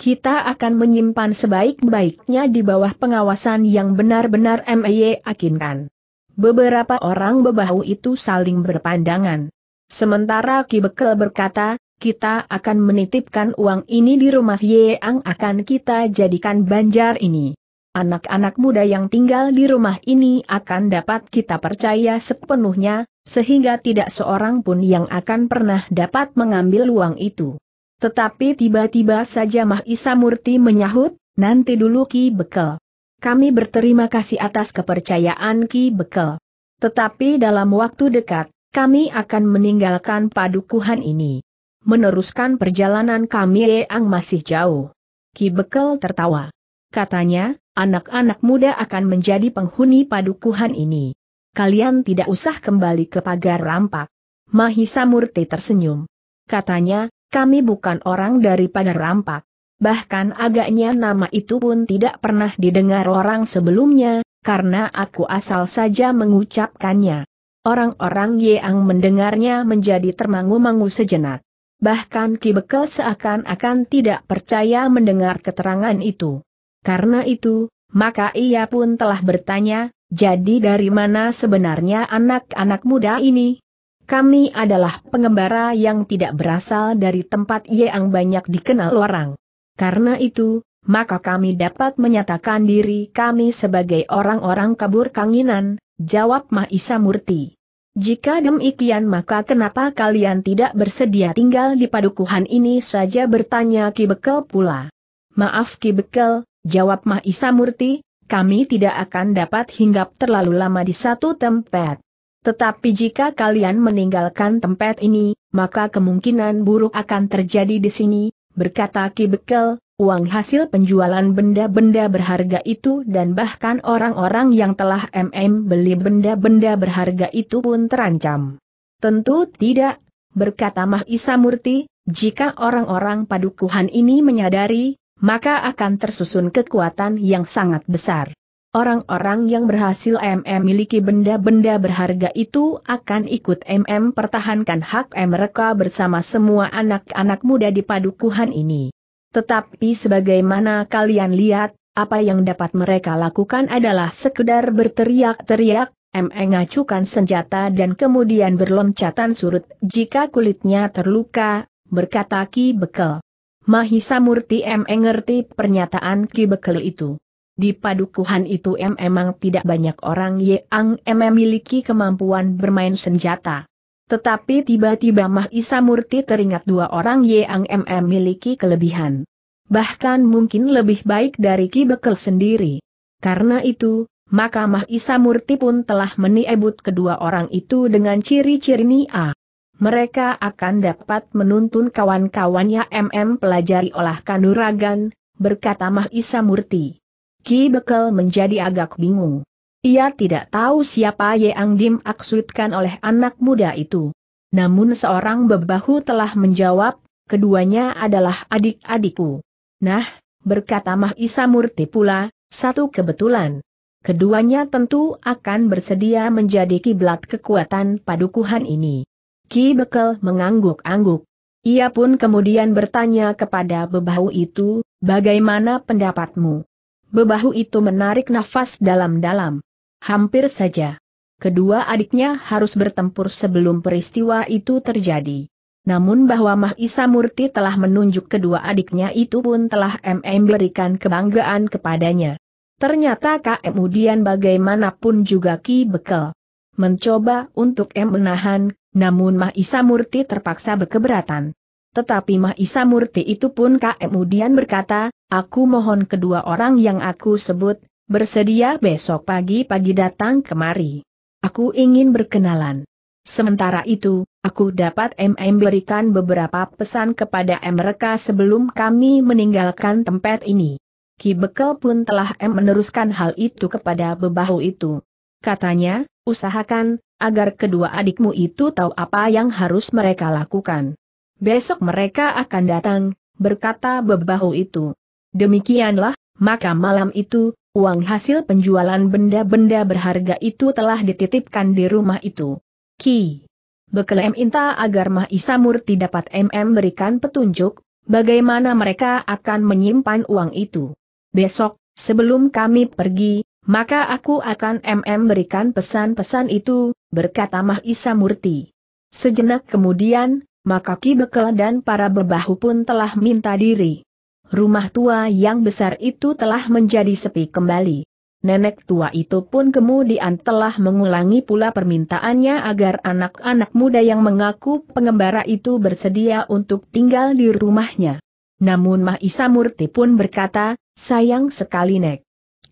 A: Kita akan menyimpan sebaik-baiknya di bawah pengawasan yang benar-benar MEY akinkan. Beberapa orang bebahu itu saling berpandangan. Sementara Ki Bekel berkata, kita akan menitipkan uang ini di rumah Yeang akan kita jadikan banjar ini. Anak-anak muda yang tinggal di rumah ini akan dapat kita percaya sepenuhnya, sehingga tidak seorang pun yang akan pernah dapat mengambil uang itu. Tetapi tiba-tiba saja Mahisa Murti menyahut, nanti dulu Ki Bekel. Kami berterima kasih atas kepercayaan Ki Bekel. Tetapi dalam waktu dekat, kami akan meninggalkan padukuhan ini. Meneruskan perjalanan kami yang masih jauh. Ki Bekel tertawa. Katanya, anak-anak muda akan menjadi penghuni padukuhan ini. Kalian tidak usah kembali ke pagar rampak. Mahisa Murti tersenyum. Katanya, kami bukan orang dari pagar rampak bahkan agaknya nama itu pun tidak pernah didengar orang sebelumnya, karena aku asal saja mengucapkannya. Orang-orang Yeang mendengarnya menjadi termangu-mangu sejenak. Bahkan Ki Bekel seakan-akan tidak percaya mendengar keterangan itu. Karena itu, maka ia pun telah bertanya, jadi dari mana sebenarnya anak-anak muda ini? Kami adalah pengembara yang tidak berasal dari tempat Yeang banyak dikenal orang. Karena itu, maka kami dapat menyatakan diri kami sebagai orang-orang kabur kanginan, jawab Mahisa Murti. Jika demikian maka kenapa kalian tidak bersedia tinggal di padukuhan ini saja bertanya Ki Bekel pula. Maaf Ki Bekel, jawab Mahisa Murti, kami tidak akan dapat hinggap terlalu lama di satu tempat. Tetapi jika kalian meninggalkan tempat ini, maka kemungkinan buruk akan terjadi di sini, Berkata Ki Bekel, uang hasil penjualan benda-benda berharga itu dan bahkan orang-orang yang telah MM beli benda-benda berharga itu pun terancam. Tentu tidak, berkata Mahisa Murti, jika orang-orang padukuhan ini menyadari, maka akan tersusun kekuatan yang sangat besar. Orang-orang yang berhasil MM miliki benda-benda berharga itu akan ikut MM pertahankan hak M mereka bersama semua anak-anak muda di padukuhan ini. Tetapi sebagaimana kalian lihat, apa yang dapat mereka lakukan adalah sekedar berteriak-teriak, MM ngacukan senjata dan kemudian berloncatan surut jika kulitnya terluka, berkata Ki Bekel. Mahisa Murti MM ngerti pernyataan Ki Bekel itu. Di padukuhan itu MM memang tidak banyak orang yang MM memiliki kemampuan bermain senjata. Tetapi tiba-tiba Mah Isa Murti teringat dua orang yang MM memiliki kelebihan. Bahkan mungkin lebih baik dari Ki Bekel sendiri. Karena itu, maka Mah Isa Murti pun telah meniebut kedua orang itu dengan ciri-ciri Nia. Mereka akan dapat menuntun kawan-kawannya MM pelajari olah kanuragan, berkata Mah Isa Murti. Ki Bekel menjadi agak bingung. Ia tidak tahu siapa yang dimaksudkan oleh anak muda itu. Namun seorang bebahu telah menjawab, keduanya adalah adik-adikku. Nah, berkata Mah Isa Murti pula, satu kebetulan. Keduanya tentu akan bersedia menjadi kiblat kekuatan padukuhan ini. Ki Bekel mengangguk-angguk. Ia pun kemudian bertanya kepada bebahu itu, bagaimana pendapatmu? bebahu itu menarik nafas dalam-dalam. Hampir saja. Kedua adiknya harus bertempur sebelum peristiwa itu terjadi. Namun bahwa Mahisa Murti telah menunjuk kedua adiknya itu pun telah MM berikan kebanggaan kepadanya. Ternyata KM Udian bagaimanapun juga Ki Bekel. Mencoba untuk M menahan, namun Mahisa Murti terpaksa berkeberatan. Tetapi Mahisa Murti itu pun kemudian berkata, aku mohon kedua orang yang aku sebut, bersedia besok pagi-pagi datang kemari. Aku ingin berkenalan. Sementara itu, aku dapat MM berikan beberapa pesan kepada mereka sebelum kami meninggalkan tempat ini. Ki Bekel pun telah M meneruskan hal itu kepada bebahu itu. Katanya, usahakan, agar kedua adikmu itu tahu apa yang harus mereka lakukan besok mereka akan datang, berkata bebahu itu. Demikianlah, maka malam itu, uang hasil penjualan benda-benda berharga itu telah dititipkan di rumah itu. Ki. Bekelem minta agar Mahisa Murti dapat MM berikan petunjuk, bagaimana mereka akan menyimpan uang itu. Besok, sebelum kami pergi, maka aku akan MM berikan pesan-pesan itu, berkata Mahisa Murti. Sejenak kemudian, maka Ki Bekel dan para bebahu pun telah minta diri. Rumah tua yang besar itu telah menjadi sepi kembali. Nenek tua itu pun kemudian telah mengulangi pula permintaannya agar anak-anak muda yang mengaku pengembara itu bersedia untuk tinggal di rumahnya. Namun Mahisa Murti pun berkata, sayang sekali Nek.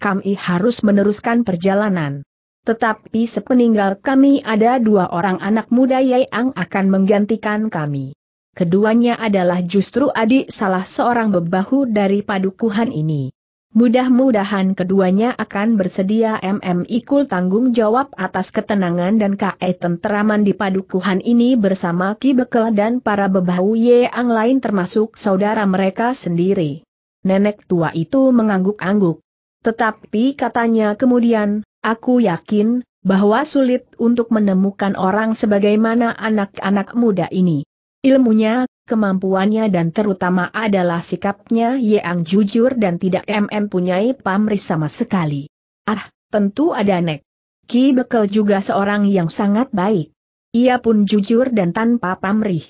A: Kami harus meneruskan perjalanan. Tetapi sepeninggal kami ada dua orang anak muda yang akan menggantikan kami. Keduanya adalah justru adik salah seorang bebahu dari padukuhan ini. Mudah-mudahan keduanya akan bersedia MM ikul tanggung jawab atas ketenangan dan KE tenteraman di padukuhan ini bersama Ki Bekel dan para bebahu yang lain termasuk saudara mereka sendiri. Nenek tua itu mengangguk-angguk. Tetapi katanya kemudian, Aku yakin, bahwa sulit untuk menemukan orang sebagaimana anak-anak muda ini. Ilmunya, kemampuannya dan terutama adalah sikapnya yang jujur dan tidak MM punyai pamrih sama sekali. Ah, tentu ada nek. Ki Bekel juga seorang yang sangat baik. Ia pun jujur dan tanpa pamrih.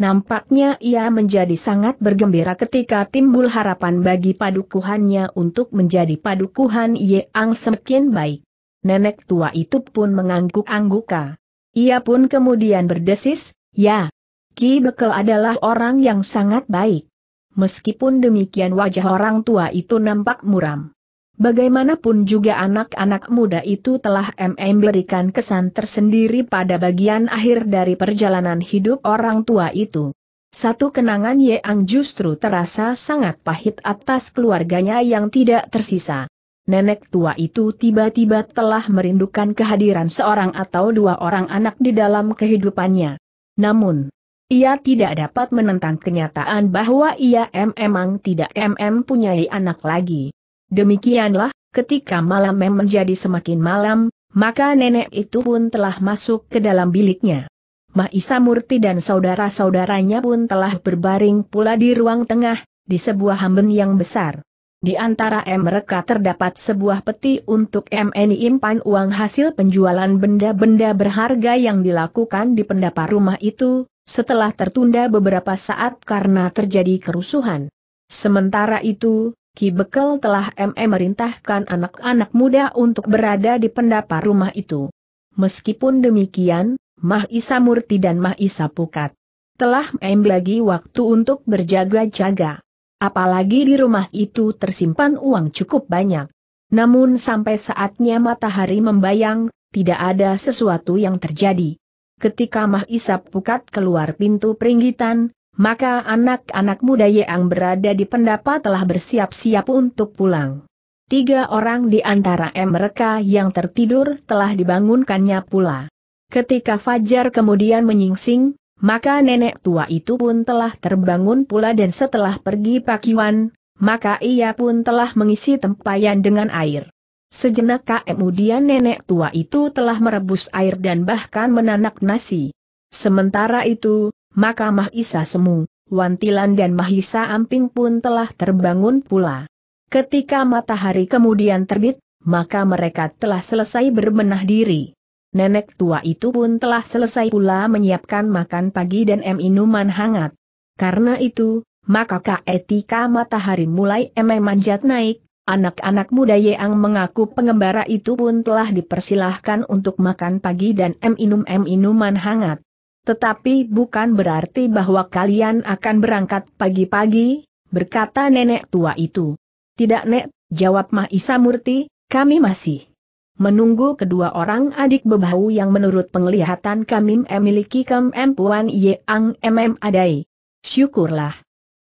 A: Nampaknya ia menjadi sangat bergembira ketika timbul harapan bagi padukuhannya untuk menjadi padukuhan yang semakin baik nenek tua itu pun mengangguk-angguka. Ia pun kemudian berdesis, ya, Ki Bekel adalah orang yang sangat baik. Meskipun demikian wajah orang tua itu nampak muram. Bagaimanapun juga anak-anak muda itu telah MM berikan kesan tersendiri pada bagian akhir dari perjalanan hidup orang tua itu. Satu kenangan Yeang justru terasa sangat pahit atas keluarganya yang tidak tersisa nenek tua itu tiba-tiba telah merindukan kehadiran seorang atau dua orang anak di dalam kehidupannya. Namun, ia tidak dapat menentang kenyataan bahwa ia memang tidak mm punyai anak lagi. Demikianlah, ketika malam mem menjadi semakin malam, maka nenek itu pun telah masuk ke dalam biliknya. Mahisa Murti dan saudara-saudaranya pun telah berbaring pula di ruang tengah, di sebuah hamben yang besar. Di antara mereka terdapat sebuah peti untuk MNI impan uang hasil penjualan benda-benda berharga yang dilakukan di pendapa rumah itu, setelah tertunda beberapa saat karena terjadi kerusuhan. Sementara itu, Ki Bekel telah MM merintahkan anak-anak muda untuk berada di pendapa rumah itu. Meskipun demikian, Mah Isa Murti dan Mah Isa Pukat telah membagi waktu untuk berjaga-jaga. Apalagi di rumah itu tersimpan uang cukup banyak. Namun sampai saatnya matahari membayang, tidak ada sesuatu yang terjadi. Ketika Mah Isap Pukat keluar pintu peringgitan, maka anak-anak muda yang berada di pendapa telah bersiap-siap untuk pulang. Tiga orang di antara mereka yang tertidur telah dibangunkannya pula. Ketika Fajar kemudian menyingsing, maka nenek tua itu pun telah terbangun pula dan setelah pergi pakiwan, maka ia pun telah mengisi tempayan dengan air. Sejenak kemudian nenek tua itu telah merebus air dan bahkan menanak nasi. Sementara itu, maka Mahisa Semu, Wantilan dan Mahisa Amping pun telah terbangun pula. Ketika matahari kemudian terbit, maka mereka telah selesai berbenah diri nenek tua itu pun telah selesai pula menyiapkan makan pagi dan minuman hangat. Karena itu, maka ketika matahari mulai memanjat naik, anak-anak muda yang mengaku pengembara itu pun telah dipersilahkan untuk makan pagi dan minum minuman hangat. Tetapi bukan berarti bahwa kalian akan berangkat pagi-pagi, berkata nenek tua itu. Tidak nek, jawab Mahisa Murti, kami masih menunggu kedua orang adik bebahu yang menurut penglihatan kami memiliki kemampuan yang mm adai. Syukurlah.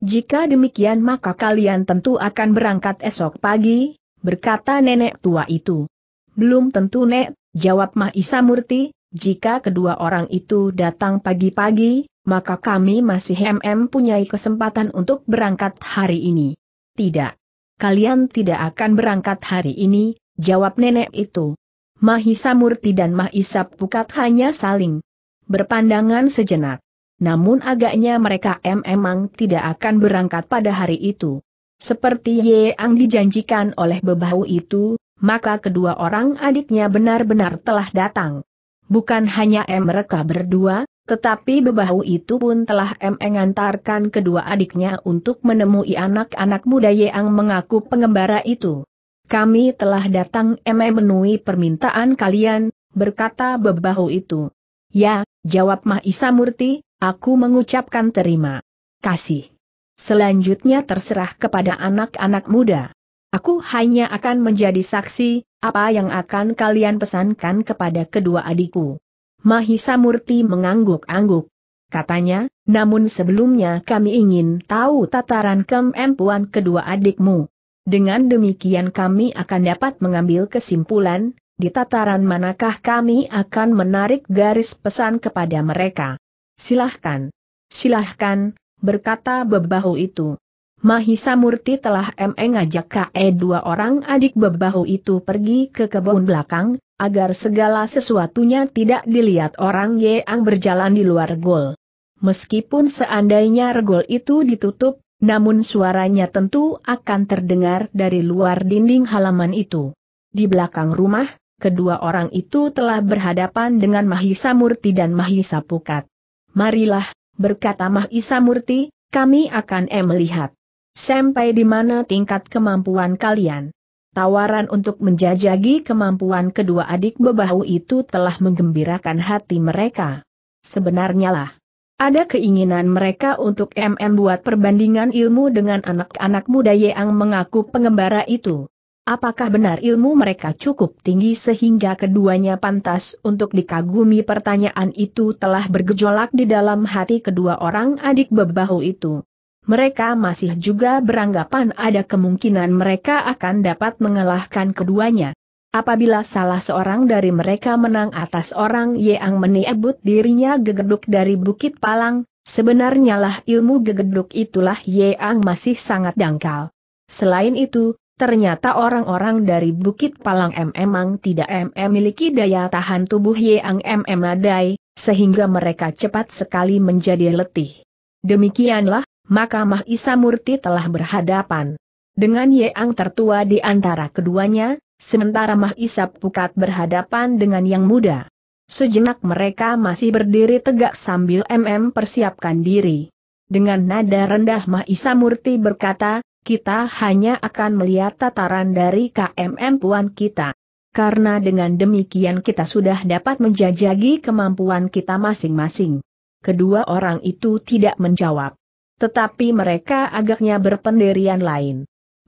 A: Jika demikian maka kalian tentu akan berangkat esok pagi, berkata nenek tua itu. Belum tentu nek, jawab Mahisa Murti, jika kedua orang itu datang pagi-pagi, maka kami masih MM punyai kesempatan untuk berangkat hari ini. Tidak. Kalian tidak akan berangkat hari ini, Jawab nenek itu. Mahisa Murti dan Mahisa Pukat hanya saling berpandangan sejenak. Namun agaknya mereka memang tidak akan berangkat pada hari itu. Seperti yang dijanjikan oleh bebahu itu, maka kedua orang adiknya benar-benar telah datang. Bukan hanya mereka berdua, tetapi bebahu itu pun telah em mengantarkan kedua adiknya untuk menemui anak-anak muda yang mengaku pengembara itu. Kami telah datang memenuhi permintaan kalian, berkata bebahu itu. Ya, jawab Mahisa Murti, aku mengucapkan terima kasih. Selanjutnya terserah kepada anak-anak muda. Aku hanya akan menjadi saksi, apa yang akan kalian pesankan kepada kedua adikku. Mahisa Murti mengangguk-angguk. Katanya, namun sebelumnya kami ingin tahu tataran kemampuan kedua adikmu. Dengan demikian kami akan dapat mengambil kesimpulan, di tataran manakah kami akan menarik garis pesan kepada mereka. Silahkan. Silahkan, berkata bebahu itu. Mahisa Murti telah mengajak KE dua orang adik bebahu itu pergi ke kebun belakang, agar segala sesuatunya tidak dilihat orang yang berjalan di luar gol. Meskipun seandainya regol itu ditutup, namun suaranya tentu akan terdengar dari luar dinding halaman itu. Di belakang rumah, kedua orang itu telah berhadapan dengan Mahisa Murti dan Mahisa Pukat. Marilah, berkata Mahisa Murti, kami akan eh melihat. Sampai di mana tingkat kemampuan kalian? Tawaran untuk menjajagi kemampuan kedua adik bebahu itu telah menggembirakan hati mereka. Sebenarnya lah, ada keinginan mereka untuk MM buat perbandingan ilmu dengan anak-anak muda yang mengaku pengembara itu. Apakah benar ilmu mereka cukup tinggi sehingga keduanya pantas untuk dikagumi pertanyaan itu telah bergejolak di dalam hati kedua orang adik bebahu itu. Mereka masih juga beranggapan ada kemungkinan mereka akan dapat mengalahkan keduanya. Apabila salah seorang dari mereka menang atas orang yang menyebut dirinya gegeduk dari Bukit Palang, sebenarnya lah ilmu gegeduk itulah yang masih sangat dangkal. Selain itu, ternyata orang-orang dari Bukit Palang memang tidak memiliki daya tahan tubuh yang e memadai, sehingga mereka cepat sekali menjadi letih. Demikianlah, Mahkamah Mahisa Murti telah berhadapan dengan Yeang tertua di antara keduanya, Sementara Mahisa Pukat berhadapan dengan yang muda. Sejenak mereka masih berdiri tegak sambil MM persiapkan diri. Dengan nada rendah Mahisa Murti berkata, kita hanya akan melihat tataran dari KMM puan kita. Karena dengan demikian kita sudah dapat menjajagi kemampuan kita masing-masing. Kedua orang itu tidak menjawab. Tetapi mereka agaknya berpendirian lain.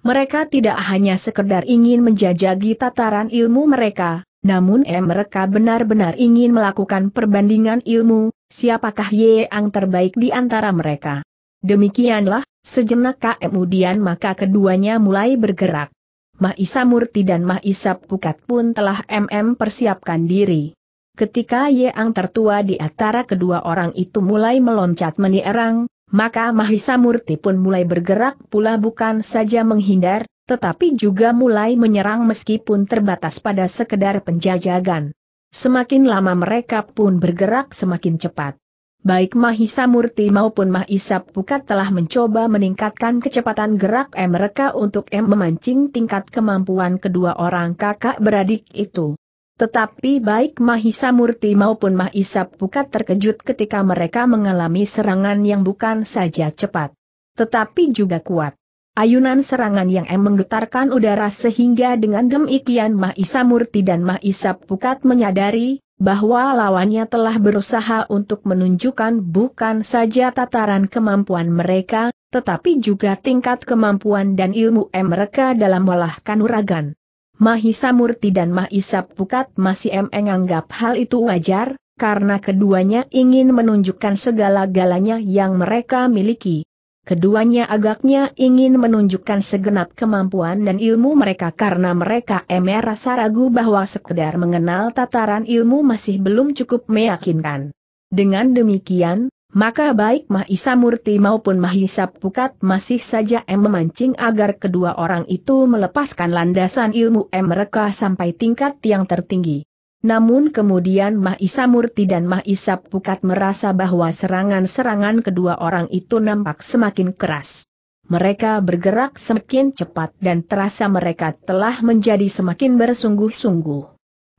A: Mereka tidak hanya sekedar ingin menjajagi tataran ilmu mereka, namun eh mereka benar-benar ingin melakukan perbandingan ilmu, siapakah Ye yang terbaik di antara mereka. Demikianlah, sejenak kemudian maka keduanya mulai bergerak. Maisa Murti dan Maisa Pukat pun telah MM persiapkan diri. Ketika Ye Yang tertua di antara kedua orang itu mulai meloncat menierang, maka Mahisa Murti pun mulai bergerak pula bukan saja menghindar, tetapi juga mulai menyerang meskipun terbatas pada sekedar penjajagan. Semakin lama mereka pun bergerak semakin cepat. Baik Mahisa Murti maupun Mahisa Pukat telah mencoba meningkatkan kecepatan gerak mereka untuk memancing tingkat kemampuan kedua orang kakak beradik itu. Tetapi baik Mahisa Murti maupun Mahisa Pukat terkejut ketika mereka mengalami serangan yang bukan saja cepat. Tetapi juga kuat. Ayunan serangan yang em menggetarkan udara sehingga dengan demikian Mahisa Murti dan Mahisa Pukat menyadari bahwa lawannya telah berusaha untuk menunjukkan bukan saja tataran kemampuan mereka, tetapi juga tingkat kemampuan dan ilmu mereka dalam melahkan uragan. Mahisa Murti dan Mahisa Pukat masih menganggap hal itu wajar, karena keduanya ingin menunjukkan segala-galanya yang mereka miliki. Keduanya agaknya ingin menunjukkan segenap kemampuan dan ilmu mereka karena mereka emer rasa ragu bahwa sekedar mengenal tataran ilmu masih belum cukup meyakinkan. Dengan demikian, maka baik Mahisa Murti maupun Mahisa Pukat masih saja M memancing agar kedua orang itu melepaskan landasan ilmu M mereka sampai tingkat yang tertinggi. Namun kemudian Mahisa Murti dan Mahisa Pukat merasa bahwa serangan-serangan kedua orang itu nampak semakin keras. Mereka bergerak semakin cepat dan terasa mereka telah menjadi semakin bersungguh-sungguh.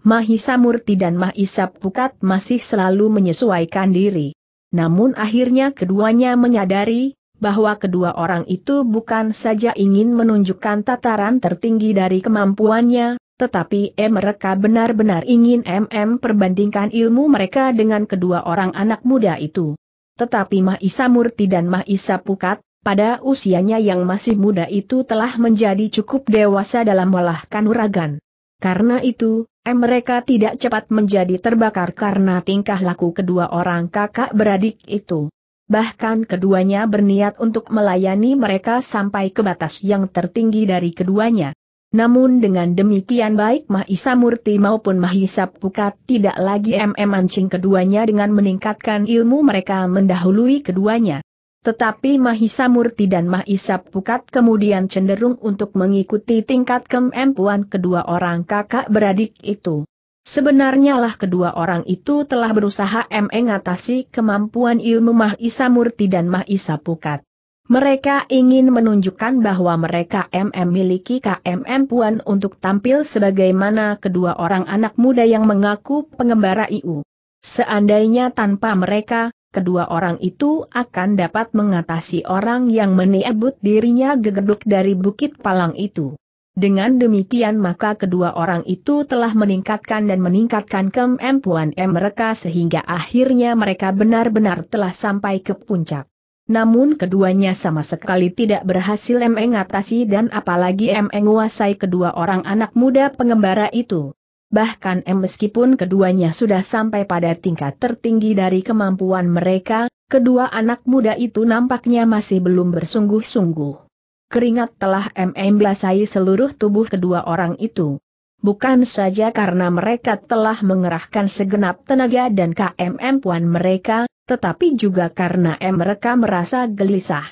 A: Mahisa Murti dan Mahisa Pukat masih selalu menyesuaikan diri namun akhirnya keduanya menyadari bahwa kedua orang itu bukan saja ingin menunjukkan tataran tertinggi dari kemampuannya, tetapi eh mereka benar-benar ingin MM perbandingkan ilmu mereka dengan kedua orang anak muda itu. Tetapi Mahisa Murti dan Mahisa Pukat, pada usianya yang masih muda itu telah menjadi cukup dewasa dalam melahkan uragan. Karena itu, Eh, mereka tidak cepat menjadi terbakar karena tingkah laku kedua orang kakak beradik itu. Bahkan keduanya berniat untuk melayani mereka sampai ke batas yang tertinggi dari keduanya. Namun dengan demikian baik Mahisa Murti maupun Mahisa Pukat tidak lagi MM mancing keduanya dengan meningkatkan ilmu mereka mendahului keduanya. Tetapi Mahisa Murti dan Mahisa Pukat kemudian cenderung untuk mengikuti tingkat kemampuan kedua orang kakak beradik itu. Sebenarnya lah kedua orang itu telah berusaha mengatasi kemampuan ilmu Mahisa Murti dan Mahisa Pukat. Mereka ingin menunjukkan bahwa mereka memiliki KMM Puan untuk tampil sebagaimana kedua orang anak muda yang mengaku pengembara IU. Seandainya tanpa mereka, kedua orang itu akan dapat mengatasi orang yang meniabut dirinya gegeduk dari Bukit Palang itu. Dengan demikian maka kedua orang itu telah meningkatkan dan meningkatkan kemampuan mereka sehingga akhirnya mereka benar-benar telah sampai ke puncak. Namun keduanya sama sekali tidak berhasil mengatasi dan apalagi menguasai kedua orang anak muda pengembara itu bahkan M meskipun keduanya sudah sampai pada tingkat tertinggi dari kemampuan mereka, kedua anak muda itu nampaknya masih belum bersungguh-sungguh. Keringat telah MM basahi seluruh tubuh kedua orang itu. Bukan saja karena mereka telah mengerahkan segenap tenaga dan KMM puan mereka, tetapi juga karena M. mereka merasa gelisah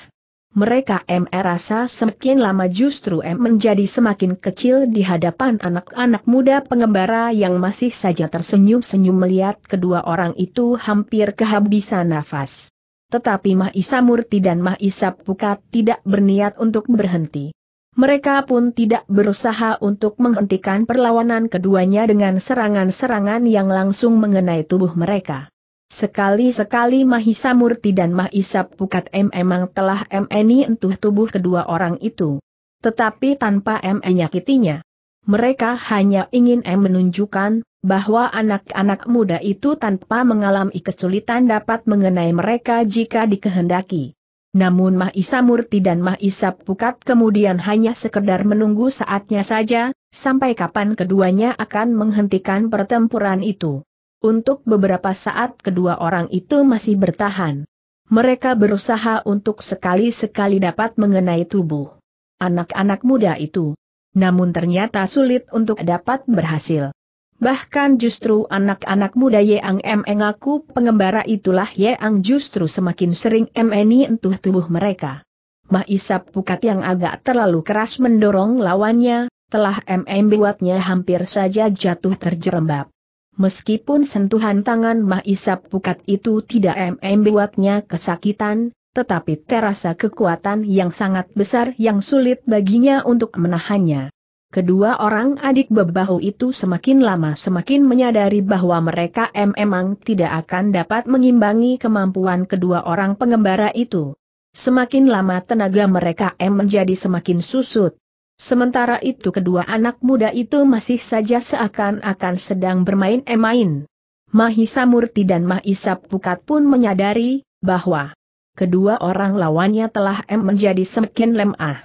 A: mereka M rasa semakin lama justru M menjadi semakin kecil di hadapan anak-anak muda pengembara yang masih saja tersenyum-senyum melihat kedua orang itu hampir kehabisan nafas. Tetapi Mahisa Murti dan Mahisa Pukat tidak berniat untuk berhenti. Mereka pun tidak berusaha untuk menghentikan perlawanan keduanya dengan serangan-serangan yang langsung mengenai tubuh mereka. Sekali-sekali Mahisa Murti dan Mahisa Pukat M memang telah MNI e entuh tubuh kedua orang itu. Tetapi tanpa M menyakitinya. Mereka hanya ingin M menunjukkan bahwa anak-anak muda itu tanpa mengalami kesulitan dapat mengenai mereka jika dikehendaki. Namun Mahisa Murti dan Mahisa Pukat kemudian hanya sekedar menunggu saatnya saja, sampai kapan keduanya akan menghentikan pertempuran itu. Untuk beberapa saat kedua orang itu masih bertahan. Mereka berusaha untuk sekali-sekali dapat mengenai tubuh anak-anak muda itu. Namun ternyata sulit untuk dapat berhasil. Bahkan justru anak-anak muda Yang mengaku pengembara itulah Yang justru semakin sering meni entuh tubuh mereka. Mahisap Pukat yang agak terlalu keras mendorong lawannya, telah MM buatnya hampir saja jatuh terjerembab. Meskipun sentuhan tangan Mahisap Pukat itu tidak mm buatnya kesakitan, tetapi terasa kekuatan yang sangat besar yang sulit baginya untuk menahannya. Kedua orang adik bebahu itu semakin lama semakin menyadari bahwa mereka memang tidak akan dapat mengimbangi kemampuan kedua orang pengembara itu. Semakin lama tenaga mereka M menjadi semakin susut. Sementara itu kedua anak muda itu masih saja seakan-akan sedang bermain-main. Mahisa Murti dan Mahisa Pukat pun menyadari bahwa kedua orang lawannya telah em menjadi semakin lemah.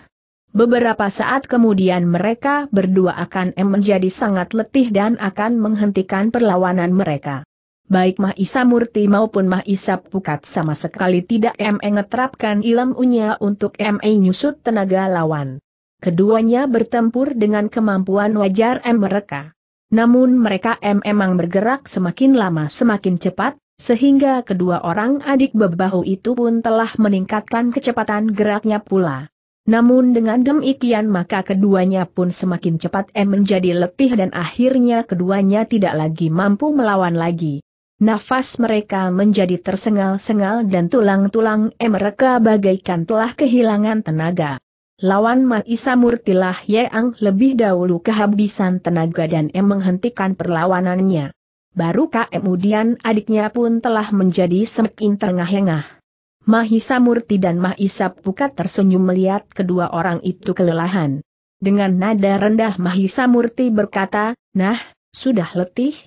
A: Beberapa saat kemudian mereka berdua akan em menjadi sangat letih dan akan menghentikan perlawanan mereka. Baik Mahisa Murti maupun Mahisa Pukat sama sekali tidak em mengetrapkan ilmunya untuk em nyusut tenaga lawan keduanya bertempur dengan kemampuan wajar M mereka. Namun mereka M emang bergerak semakin lama semakin cepat, sehingga kedua orang adik bebahu itu pun telah meningkatkan kecepatan geraknya pula. Namun dengan demikian maka keduanya pun semakin cepat M menjadi letih dan akhirnya keduanya tidak lagi mampu melawan lagi. Nafas mereka menjadi tersengal-sengal dan tulang-tulang M mereka bagaikan telah kehilangan tenaga. Lawan Maisa Murtilah Yeang lebih dahulu kehabisan tenaga dan em menghentikan perlawanannya. Baru kemudian adiknya pun telah menjadi semakin tengah-lengah. Mahisa Murti dan Mahisa Pukat tersenyum melihat kedua orang itu kelelahan. Dengan nada rendah Mahisa Murti berkata, Nah, sudah letih?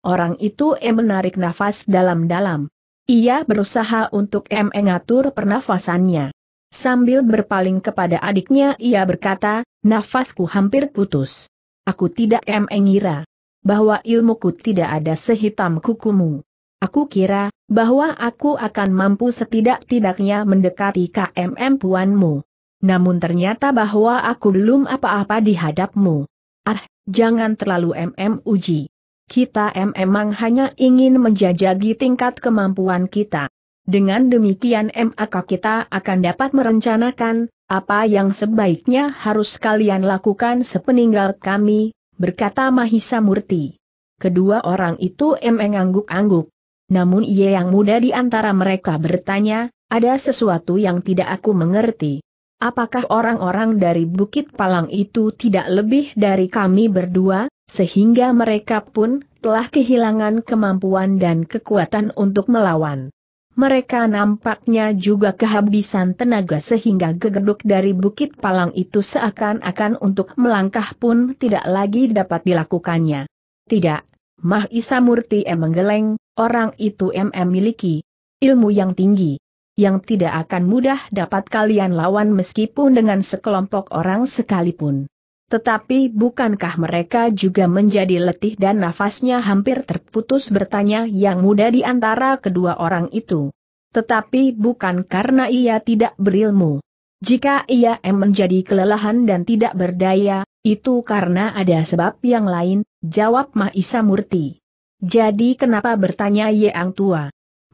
A: Orang itu em menarik nafas dalam-dalam. Ia berusaha untuk em mengatur pernafasannya. Sambil berpaling kepada adiknya ia berkata, nafasku hampir putus. Aku tidak mengira bahwa ilmuku tidak ada sehitam kukumu. Aku kira bahwa aku akan mampu setidak-tidaknya mendekati KMM puanmu. Namun ternyata bahwa aku belum apa-apa di hadapmu. Ah, jangan terlalu MM uji. Kita memang hanya ingin menjajagi tingkat kemampuan kita. Dengan demikian MAK kita akan dapat merencanakan, apa yang sebaiknya harus kalian lakukan sepeninggal kami, berkata Mahisa Murti. Kedua orang itu emeng angguk-angguk. Namun ia yang muda di antara mereka bertanya, ada sesuatu yang tidak aku mengerti. Apakah orang-orang dari Bukit Palang itu tidak lebih dari kami berdua, sehingga mereka pun telah kehilangan kemampuan dan kekuatan untuk melawan? mereka nampaknya juga kehabisan tenaga sehingga gegeduk dari Bukit Palang itu seakan-akan untuk melangkah pun tidak lagi dapat dilakukannya. Tidak, Mah Isa Murti M. menggeleng, orang itu M. memiliki ilmu yang tinggi, yang tidak akan mudah dapat kalian lawan meskipun dengan sekelompok orang sekalipun. Tetapi bukankah mereka juga menjadi letih dan nafasnya hampir terputus bertanya yang muda di antara kedua orang itu. Tetapi bukan karena ia tidak berilmu. Jika ia menjadi kelelahan dan tidak berdaya, itu karena ada sebab yang lain, jawab Mahisa Murti. Jadi kenapa bertanya Yang Tua?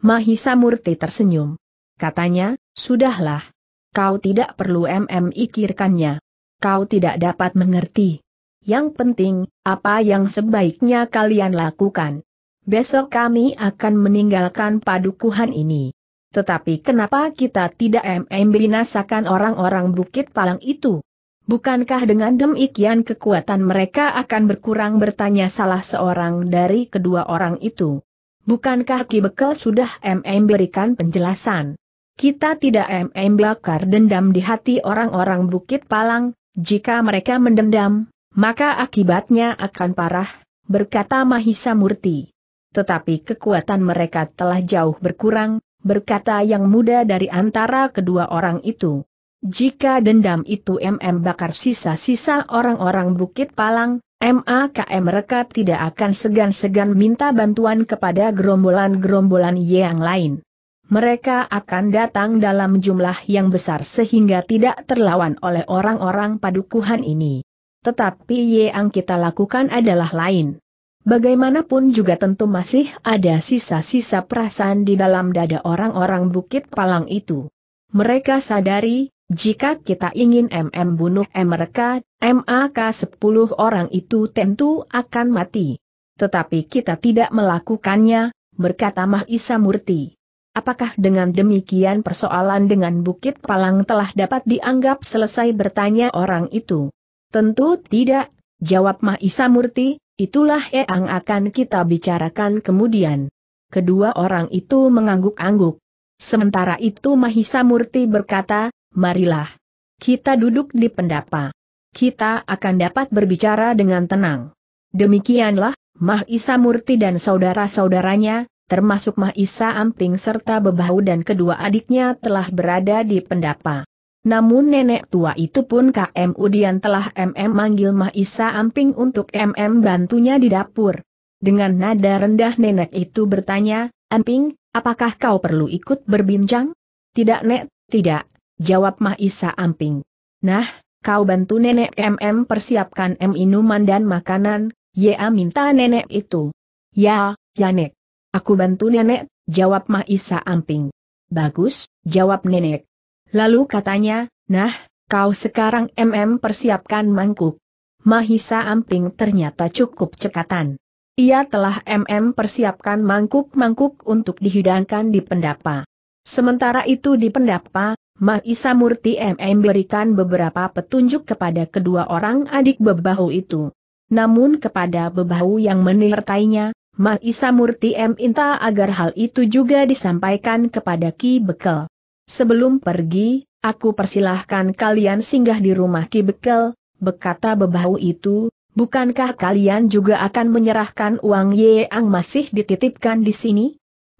A: Mahisa Murti tersenyum. Katanya, sudahlah. Kau tidak perlu MM ikirkannya kau tidak dapat mengerti. Yang penting, apa yang sebaiknya kalian lakukan. Besok kami akan meninggalkan padukuhan ini. Tetapi kenapa kita tidak MM binasakan orang-orang Bukit Palang itu? Bukankah dengan demikian kekuatan mereka akan berkurang bertanya salah seorang dari kedua orang itu? Bukankah Ki Bekel sudah MM berikan penjelasan? Kita tidak MM bakar dendam di hati orang-orang Bukit Palang, jika mereka mendendam, maka akibatnya akan parah, berkata Mahisa Murti. Tetapi kekuatan mereka telah jauh berkurang, berkata yang muda dari antara kedua orang itu. Jika dendam itu MM bakar sisa-sisa orang-orang Bukit Palang, MAKM mereka tidak akan segan-segan minta bantuan kepada gerombolan-gerombolan yang lain. Mereka akan datang dalam jumlah yang besar sehingga tidak terlawan oleh orang-orang padukuhan ini. Tetapi yang kita lakukan adalah lain. Bagaimanapun juga tentu masih ada sisa-sisa perasaan di dalam dada orang-orang Bukit Palang itu. Mereka sadari, jika kita ingin MM bunuh mereka, MAK 10 orang itu tentu akan mati. Tetapi kita tidak melakukannya, berkata Mahisa Murti. Apakah dengan demikian persoalan dengan Bukit Palang telah dapat dianggap selesai bertanya orang itu? Tentu tidak, jawab Mahisa Murti, itulah yang akan kita bicarakan kemudian. Kedua orang itu mengangguk-angguk. Sementara itu Mahisa Murti berkata, marilah. Kita duduk di pendapa. Kita akan dapat berbicara dengan tenang. Demikianlah, Mahisa Murti dan saudara-saudaranya, termasuk Mahisa Amping serta Bebahu dan kedua adiknya telah berada di pendapa. Namun nenek tua itu pun KM Udian telah MM manggil Mahisa Amping untuk MM bantunya di dapur. Dengan nada rendah nenek itu bertanya, Amping, apakah kau perlu ikut berbincang? Tidak nek, tidak, jawab Mahisa Amping. Nah, kau bantu nenek MM persiapkan M minuman dan makanan, Ya minta nenek itu. Ya, ya nek. Aku bantu nenek, jawab Mahisa Amping. Bagus, jawab nenek. Lalu katanya, nah, kau sekarang MM persiapkan mangkuk. Mahisa Amping ternyata cukup cekatan. Ia telah MM persiapkan mangkuk-mangkuk untuk dihidangkan di pendapa. Sementara itu di pendapa, Mahisa Murti MM berikan beberapa petunjuk kepada kedua orang adik bebahu itu. Namun kepada bebahu yang menirtainya, Maisa Murti M. Inta agar hal itu juga disampaikan kepada Ki Bekel. Sebelum pergi, aku persilahkan kalian singgah di rumah Ki Bekel, berkata bebau itu, bukankah kalian juga akan menyerahkan uang Yeang masih dititipkan di sini?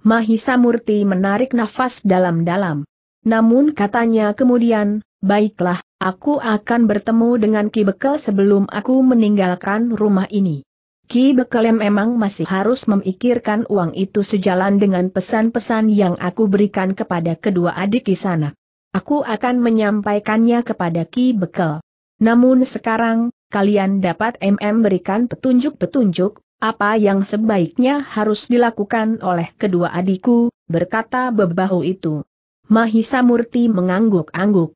A: Mahisa Murti menarik nafas dalam-dalam. Namun katanya kemudian, baiklah, aku akan bertemu dengan Ki Bekel sebelum aku meninggalkan rumah ini. Ki Bekalem memang masih harus memikirkan uang itu sejalan dengan pesan-pesan yang aku berikan kepada kedua adik di sana. Aku akan menyampaikannya kepada Ki Bekel. Namun sekarang, kalian dapat MM berikan petunjuk-petunjuk, apa yang sebaiknya harus dilakukan oleh kedua adikku, berkata bebahu itu. Mahisa Murti mengangguk-angguk.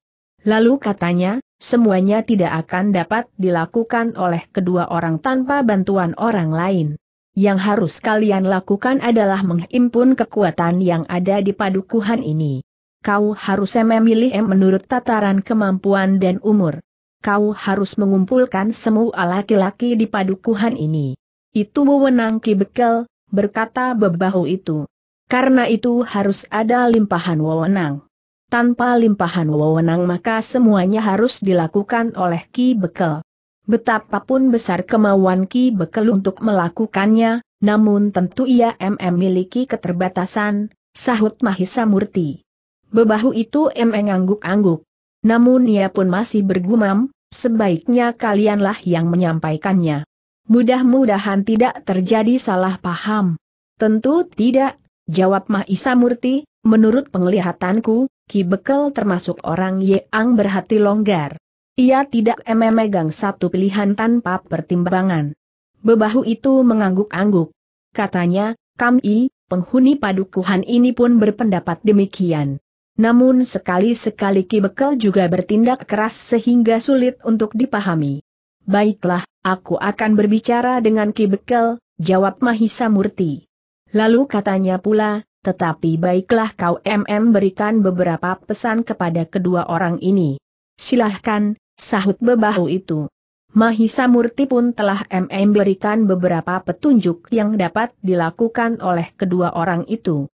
A: Lalu katanya, semuanya tidak akan dapat dilakukan oleh kedua orang tanpa bantuan orang lain. Yang harus kalian lakukan adalah menghimpun kekuatan yang ada di padukuhan ini. Kau harus memilih menurut tataran kemampuan dan umur. Kau harus mengumpulkan semua laki-laki di padukuhan ini. Itu wewenang Ki Bekel, berkata bebahu itu. Karena itu harus ada limpahan wewenang. Tanpa limpahan wewenang maka semuanya harus dilakukan oleh Ki Bekel. Betapapun besar kemauan Ki Bekel untuk melakukannya, namun tentu ia MM memiliki keterbatasan, sahut Mahisa Murti. Bebahu itu MM ngangguk-angguk. Namun ia pun masih bergumam, sebaiknya kalianlah yang menyampaikannya. Mudah-mudahan tidak terjadi salah paham. Tentu tidak, jawab Mahisa Murti, Menurut penglihatanku, Ki Bekel termasuk orang yang berhati longgar. Ia tidak memegang satu pilihan tanpa pertimbangan. Bebahu itu mengangguk-angguk. Katanya, kami, penghuni padukuhan ini pun berpendapat demikian. Namun sekali-sekali Ki Bekel juga bertindak keras sehingga sulit untuk dipahami. Baiklah, aku akan berbicara dengan Ki Bekel, jawab Mahisa Murti. Lalu katanya pula, tetapi baiklah kau MM berikan beberapa pesan kepada kedua orang ini. Silahkan, sahut bebahu itu. Mahisa Murti pun telah MM berikan beberapa petunjuk yang dapat dilakukan oleh kedua orang itu.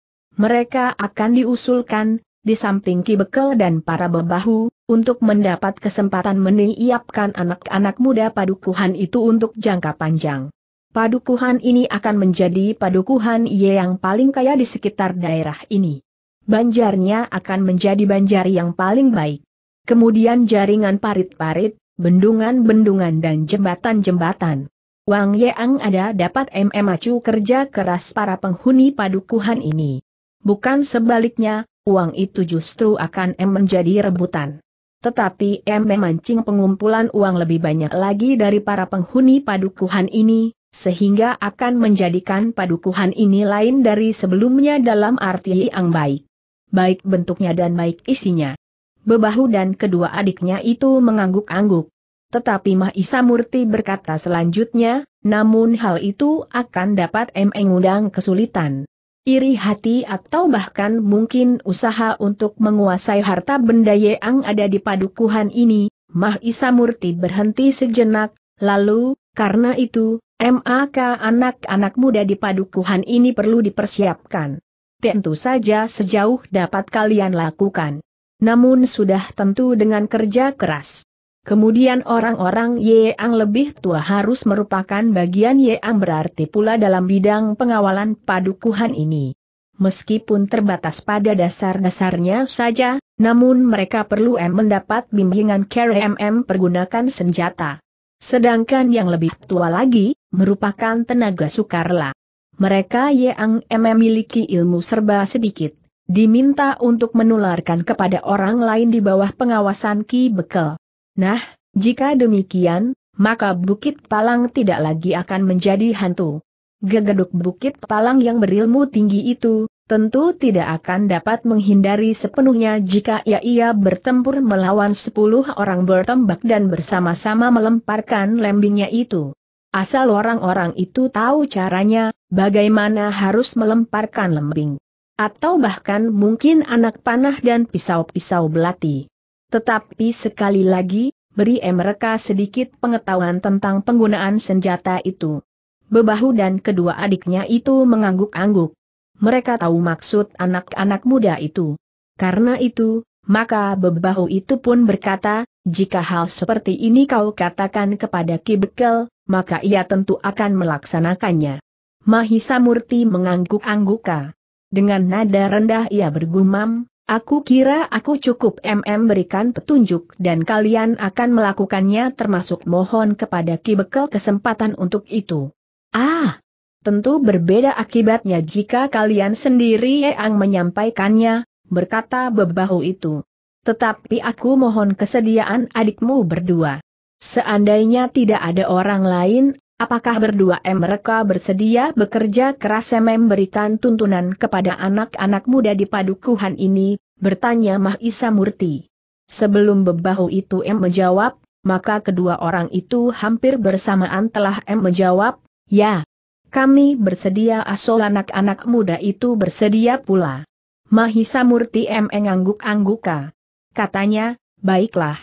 A: Mereka akan diusulkan, di samping Ki Bekel dan para bebahu, untuk mendapat kesempatan meniapkan anak-anak muda padukuhan itu untuk jangka panjang padukuhan ini akan menjadi padukuhan Ye yang paling kaya di sekitar daerah ini. Banjarnya akan menjadi banjar yang paling baik. Kemudian jaringan parit-parit, bendungan-bendungan dan jembatan-jembatan. Wang Yeang ada dapat MM kerja keras para penghuni padukuhan ini. Bukan sebaliknya, uang itu justru akan M menjadi rebutan. Tetapi M memancing pengumpulan uang lebih banyak lagi dari para penghuni padukuhan ini, sehingga akan menjadikan padukuhan ini lain dari sebelumnya dalam arti yang baik. Baik bentuknya dan baik isinya. Bebahu dan kedua adiknya itu mengangguk-angguk. Tetapi Mahisa Murti berkata selanjutnya, namun hal itu akan dapat mengundang kesulitan. Iri hati atau bahkan mungkin usaha untuk menguasai harta benda yang ada di padukuhan ini, Mahisa Murti berhenti sejenak, lalu, karena itu, MAK anak-anak muda di padukuhan ini perlu dipersiapkan. Tentu saja sejauh dapat kalian lakukan. Namun sudah tentu dengan kerja keras. Kemudian orang-orang yeang lebih tua harus merupakan bagian yeang berarti pula dalam bidang pengawalan padukuhan ini. Meskipun terbatas pada dasar-dasarnya saja, namun mereka perlu M mendapat bimbingan KRMM pergunakan senjata. Sedangkan yang lebih tua lagi, merupakan tenaga sukarela. Mereka yang memiliki ilmu serba sedikit, diminta untuk menularkan kepada orang lain di bawah pengawasan Ki Bekel. Nah, jika demikian, maka Bukit Palang tidak lagi akan menjadi hantu. Gegeduk Bukit Palang yang berilmu tinggi itu, tentu tidak akan dapat menghindari sepenuhnya jika ia, ia bertempur melawan sepuluh orang bertembak dan bersama-sama melemparkan lembingnya itu. Asal orang-orang itu tahu caranya, bagaimana harus melemparkan lembing. Atau bahkan mungkin anak panah dan pisau-pisau belati. Tetapi sekali lagi, beri mereka sedikit pengetahuan tentang penggunaan senjata itu. Bebahu dan kedua adiknya itu mengangguk-angguk. Mereka tahu maksud anak-anak muda itu. Karena itu, maka Bebahu itu pun berkata, jika hal seperti ini kau katakan kepada Kibekel maka ia tentu akan melaksanakannya. Mahisa Murti mengangguk-angguka. Dengan nada rendah ia bergumam, Aku kira aku cukup MM berikan petunjuk dan kalian akan melakukannya termasuk mohon kepada Ki Bekel kesempatan untuk itu. Ah, tentu berbeda akibatnya jika kalian sendiri yang menyampaikannya, berkata bebahu itu. Tetapi aku mohon kesediaan adikmu berdua. Seandainya tidak ada orang lain, apakah berdua mereka bersedia bekerja keras memberikan tuntunan kepada anak-anak muda di padukuhan ini, bertanya Mahisa Murti. Sebelum bebahu itu M menjawab, maka kedua orang itu hampir bersamaan telah M menjawab, ya. Kami bersedia asal anak-anak muda itu bersedia pula. Mahisa Murti M mengangguk-angguka. Katanya, baiklah.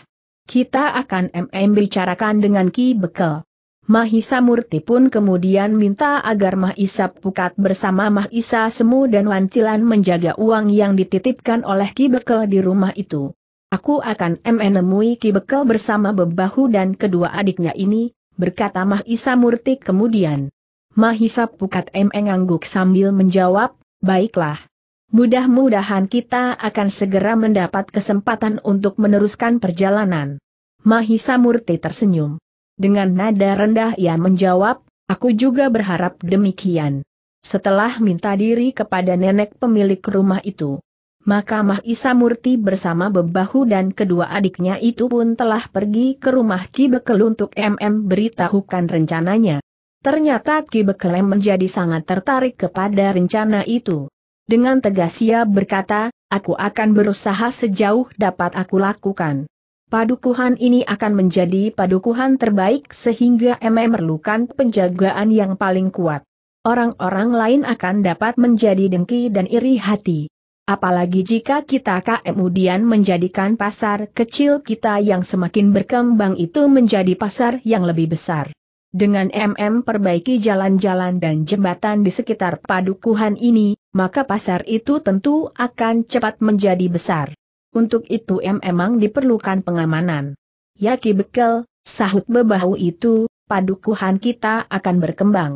A: Kita akan MM bicarakan dengan Ki Bekel. Mahisa Murti pun kemudian minta agar Mahisa Pukat bersama Mahisa Semu dan Wancilan menjaga uang yang dititipkan oleh Ki Bekel di rumah itu. Aku akan menemui Ki Bekel bersama Bebahu dan kedua adiknya ini, berkata Mahisa Murti kemudian. Mahisa Pukat mengangguk sambil menjawab, baiklah. Mudah-mudahan kita akan segera mendapat kesempatan untuk meneruskan perjalanan. Mahisa Murti tersenyum. Dengan nada rendah ia menjawab, aku juga berharap demikian. Setelah minta diri kepada nenek pemilik rumah itu, maka Mahisa Murti bersama Bebahu dan kedua adiknya itu pun telah pergi ke rumah Ki Bekel untuk MM beritahukan rencananya. Ternyata Ki Bekel menjadi sangat tertarik kepada rencana itu. Dengan tegas ia berkata, aku akan berusaha sejauh dapat aku lakukan. Padukuhan ini akan menjadi padukuhan terbaik sehingga MM memerlukan penjagaan yang paling kuat. Orang-orang lain akan dapat menjadi dengki dan iri hati. Apalagi jika kita kemudian menjadikan pasar kecil kita yang semakin berkembang itu menjadi pasar yang lebih besar. Dengan MM perbaiki jalan-jalan dan jembatan di sekitar padukuhan ini, maka pasar itu tentu akan cepat menjadi besar. Untuk itu M memang diperlukan pengamanan. Ya Kibekel, Bekel, sahut bebahu itu, padukuhan kita akan berkembang.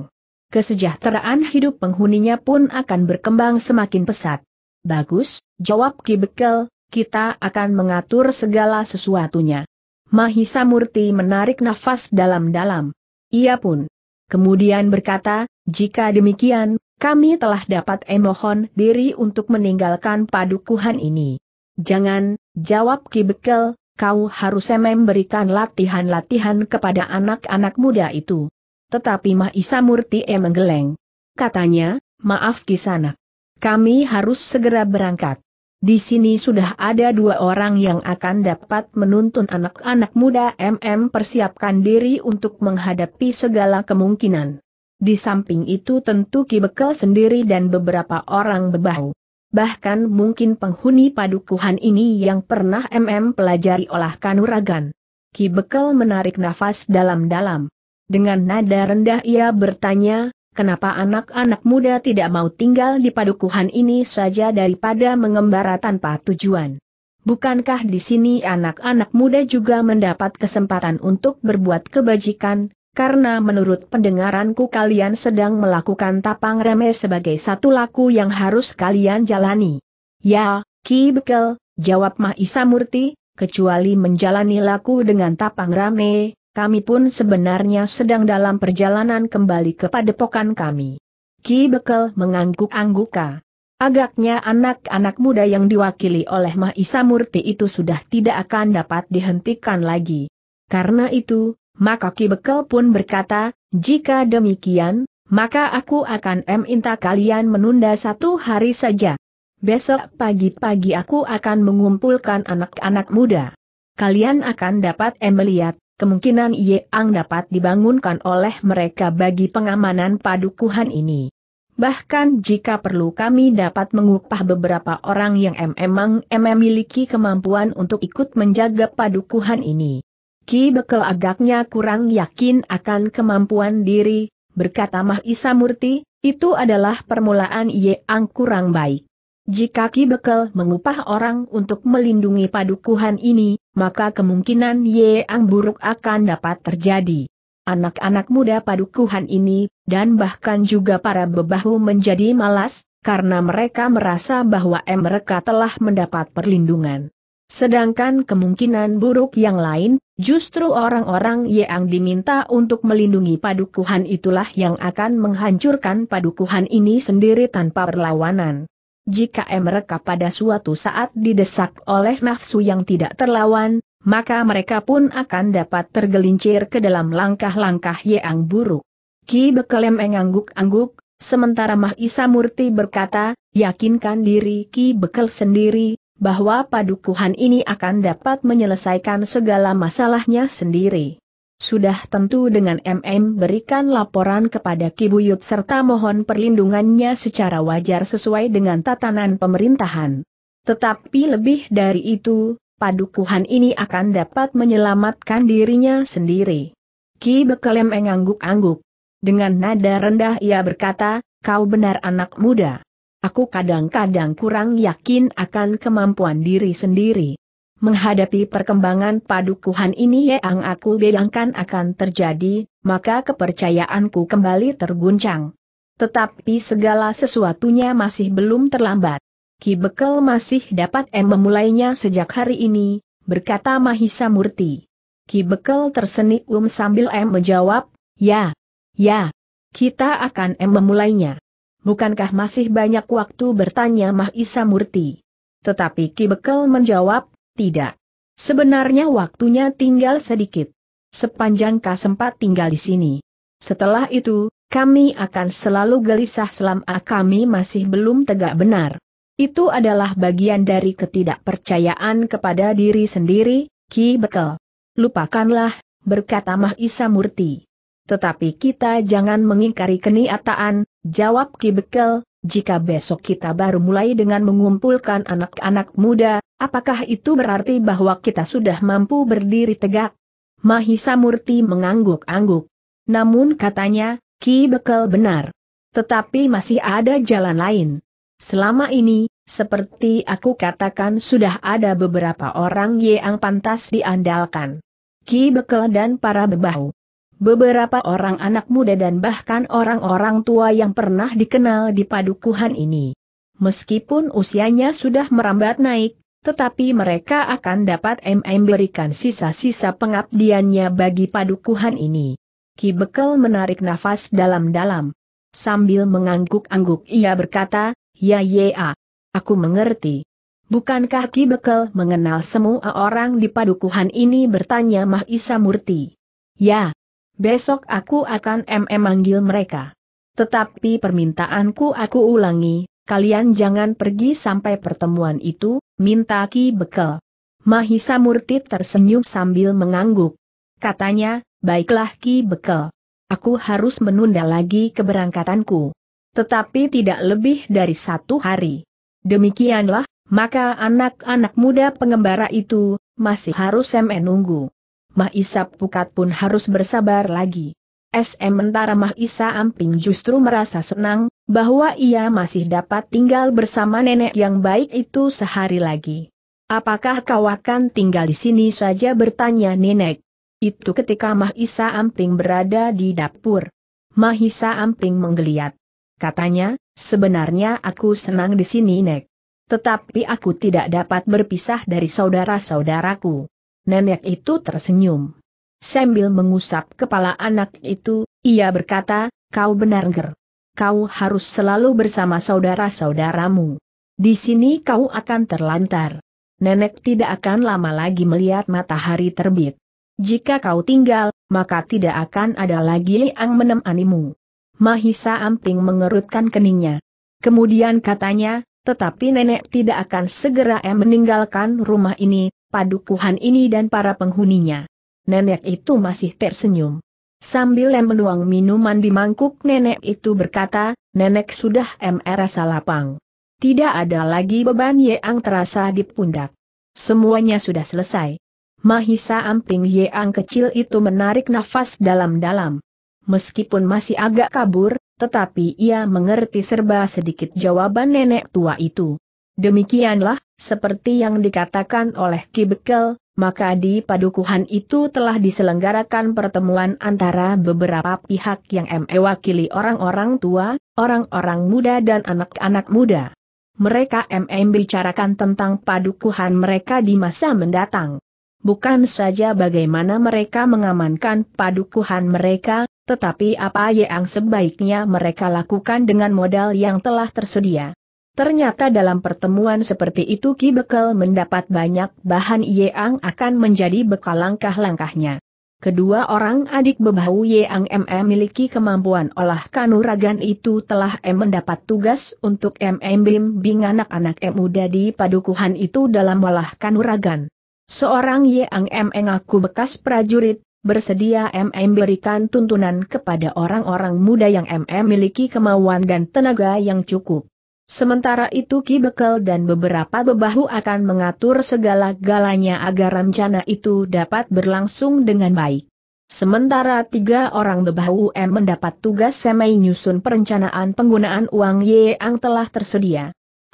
A: Kesejahteraan hidup penghuninya pun akan berkembang semakin pesat. Bagus, jawab Ki Bekel, kita akan mengatur segala sesuatunya. Mahisa Murti menarik nafas dalam-dalam. Ia pun kemudian berkata, jika demikian, kami telah dapat emohon diri untuk meninggalkan padukuhan ini. Jangan, jawab Ki Bekel, kau harus memberikan latihan-latihan kepada anak-anak muda itu. Tetapi Mahisa Murti e menggeleng. Katanya, maaf kisana, Kami harus segera berangkat. Di sini sudah ada dua orang yang akan dapat menuntun anak-anak muda MM persiapkan diri untuk menghadapi segala kemungkinan. Di samping itu tentu Ki Bekal sendiri dan beberapa orang bebahu. Bahkan mungkin penghuni padukuhan ini yang pernah MM pelajari olah kanuragan. Ki Bekal menarik nafas dalam-dalam. Dengan nada rendah ia bertanya, kenapa anak-anak muda tidak mau tinggal di padukuhan ini saja daripada mengembara tanpa tujuan? Bukankah di sini anak-anak muda juga mendapat kesempatan untuk berbuat kebajikan, karena menurut pendengaranku kalian sedang melakukan tapang remeh sebagai satu laku yang harus kalian jalani. Ya, Ki Bekel, jawab Mahisa Murti, kecuali menjalani laku dengan tapang rame, kami pun sebenarnya sedang dalam perjalanan kembali ke padepokan kami. Ki Bekel mengangguk-angguka. Agaknya anak-anak muda yang diwakili oleh Mahisa Murti itu sudah tidak akan dapat dihentikan lagi. Karena itu, maka Ki Bekel pun berkata, jika demikian, maka aku akan minta kalian menunda satu hari saja. Besok pagi-pagi aku akan mengumpulkan anak-anak muda. Kalian akan dapat melihat kemungkinan Yeang dapat dibangunkan oleh mereka bagi pengamanan padukuhan ini. Bahkan jika perlu kami dapat mengupah beberapa orang yang memang memiliki kemampuan untuk ikut menjaga padukuhan ini. Ki Bekel agaknya kurang yakin akan kemampuan diri, berkata Mah Isa Murti, itu adalah permulaan Yeang kurang baik. Jika Ki Bekel mengupah orang untuk melindungi padukuhan ini, maka kemungkinan yang buruk akan dapat terjadi. Anak-anak muda padukuhan ini, dan bahkan juga para bebahu menjadi malas, karena mereka merasa bahwa mereka telah mendapat perlindungan. Sedangkan kemungkinan buruk yang lain, justru orang-orang yang diminta untuk melindungi padukuhan itulah yang akan menghancurkan padukuhan ini sendiri tanpa perlawanan. Jika mereka pada suatu saat didesak oleh nafsu yang tidak terlawan, maka mereka pun akan dapat tergelincir ke dalam langkah-langkah yang buruk. Ki Bekelem mengangguk-angguk, sementara Mahisa Murti berkata, yakinkan diri Ki Bekel sendiri, bahwa padukuhan ini akan dapat menyelesaikan segala masalahnya sendiri. Sudah tentu dengan MM berikan laporan kepada Kibuyut serta mohon perlindungannya secara wajar sesuai dengan tatanan pemerintahan. Tetapi lebih dari itu, padukuhan ini akan dapat menyelamatkan dirinya sendiri. Ki Bekelem mengangguk-angguk. Dengan nada rendah ia berkata, kau benar anak muda. Aku kadang-kadang kurang yakin akan kemampuan diri sendiri. Menghadapi perkembangan padukuhan ini yang aku bayangkan akan terjadi, maka kepercayaanku kembali terguncang. Tetapi segala sesuatunya masih belum terlambat. Ki Bekel masih dapat em memulainya sejak hari ini, berkata Mahisa Murti. Ki Bekel tersenyum sambil em menjawab, ya, ya, kita akan em memulainya. Bukankah masih banyak waktu bertanya Mahisa Murti? Tetapi Ki Bekel menjawab, tidak. Sebenarnya waktunya tinggal sedikit. Sepanjang kau sempat tinggal di sini. Setelah itu, kami akan selalu gelisah selama ah, kami masih belum tegak benar. Itu adalah bagian dari ketidakpercayaan kepada diri sendiri, Ki Bekel. Lupakanlah, berkata Mahisa Murti. Tetapi kita jangan mengingkari kenyataan, jawab Ki Bekel, jika besok kita baru mulai dengan mengumpulkan anak-anak muda, Apakah itu berarti bahwa kita sudah mampu berdiri tegak? Mahisa Murti mengangguk-angguk. Namun katanya, Ki Bekel benar. Tetapi masih ada jalan lain. Selama ini, seperti aku katakan sudah ada beberapa orang yang pantas diandalkan. Ki Bekel dan para bebahu. Beberapa orang anak muda dan bahkan orang-orang tua yang pernah dikenal di padukuhan ini. Meskipun usianya sudah merambat naik, tetapi mereka akan dapat memberikan sisa-sisa pengabdiannya bagi padukuhan ini. Ki Bekel menarik nafas dalam-dalam. Sambil mengangguk-angguk ia berkata, Ya ya, ya aku mengerti. Bukankah Ki Bekel mengenal semua orang di padukuhan ini bertanya Mahisa Murti. Ya, besok aku akan mm manggil mereka. Tetapi permintaanku aku ulangi, kalian jangan pergi sampai pertemuan itu, minta Ki Bekel. Mahisa Murti tersenyum sambil mengangguk. Katanya, baiklah Ki Bekel. Aku harus menunda lagi keberangkatanku. Tetapi tidak lebih dari satu hari. Demikianlah, maka anak-anak muda pengembara itu, masih harus menunggu. Mahisap Pukat pun harus bersabar lagi. SM Mentara Mahisa Amping justru merasa senang, bahwa ia masih dapat tinggal bersama nenek yang baik itu sehari lagi. Apakah kau akan tinggal di sini saja bertanya nenek? Itu ketika Mahisa Amping berada di dapur. Mahisa Amping menggeliat. Katanya, sebenarnya aku senang di sini Nek. Tetapi aku tidak dapat berpisah dari saudara-saudaraku. Nenek itu tersenyum. Sambil mengusap kepala anak itu, ia berkata, kau benar ger. Kau harus selalu bersama saudara-saudaramu. Di sini kau akan terlantar. Nenek tidak akan lama lagi melihat matahari terbit. Jika kau tinggal, maka tidak akan ada lagi yang menemanimu. Mahisa Amping mengerutkan keningnya. Kemudian katanya, tetapi nenek tidak akan segera eh, meninggalkan rumah ini, padukuhan ini dan para penghuninya nenek itu masih tersenyum. Sambil menuang minuman di mangkuk nenek itu berkata, nenek sudah rasa lapang. Tidak ada lagi beban yang terasa di pundak. Semuanya sudah selesai. Mahisa Amping Yeang kecil itu menarik nafas dalam-dalam. Meskipun masih agak kabur, tetapi ia mengerti serba sedikit jawaban nenek tua itu. Demikianlah, seperti yang dikatakan oleh Ki Bekel, maka di padukuhan itu telah diselenggarakan pertemuan antara beberapa pihak yang mewakili orang-orang tua, orang-orang muda dan anak-anak muda. Mereka MM bicarakan tentang padukuhan mereka di masa mendatang. Bukan saja bagaimana mereka mengamankan padukuhan mereka, tetapi apa yang sebaiknya mereka lakukan dengan modal yang telah tersedia. Ternyata dalam pertemuan seperti itu Ki Bekel mendapat banyak bahan yang akan menjadi bekal langkah-langkahnya. Kedua orang adik bebahu Yang MM miliki kemampuan olah kanuragan itu telah M mendapat tugas untuk MM bimbing anak-anak M muda di padukuhan itu dalam olah kanuragan. Seorang Yang MM mengaku bekas prajurit, bersedia MM berikan tuntunan kepada orang-orang muda yang MM miliki kemauan dan tenaga yang cukup. Sementara itu Ki Bekel dan beberapa bebahu akan mengatur segala galanya agar rencana itu dapat berlangsung dengan baik. Sementara tiga orang bebahu M mendapat tugas semai nyusun perencanaan penggunaan uang Yang telah tersedia.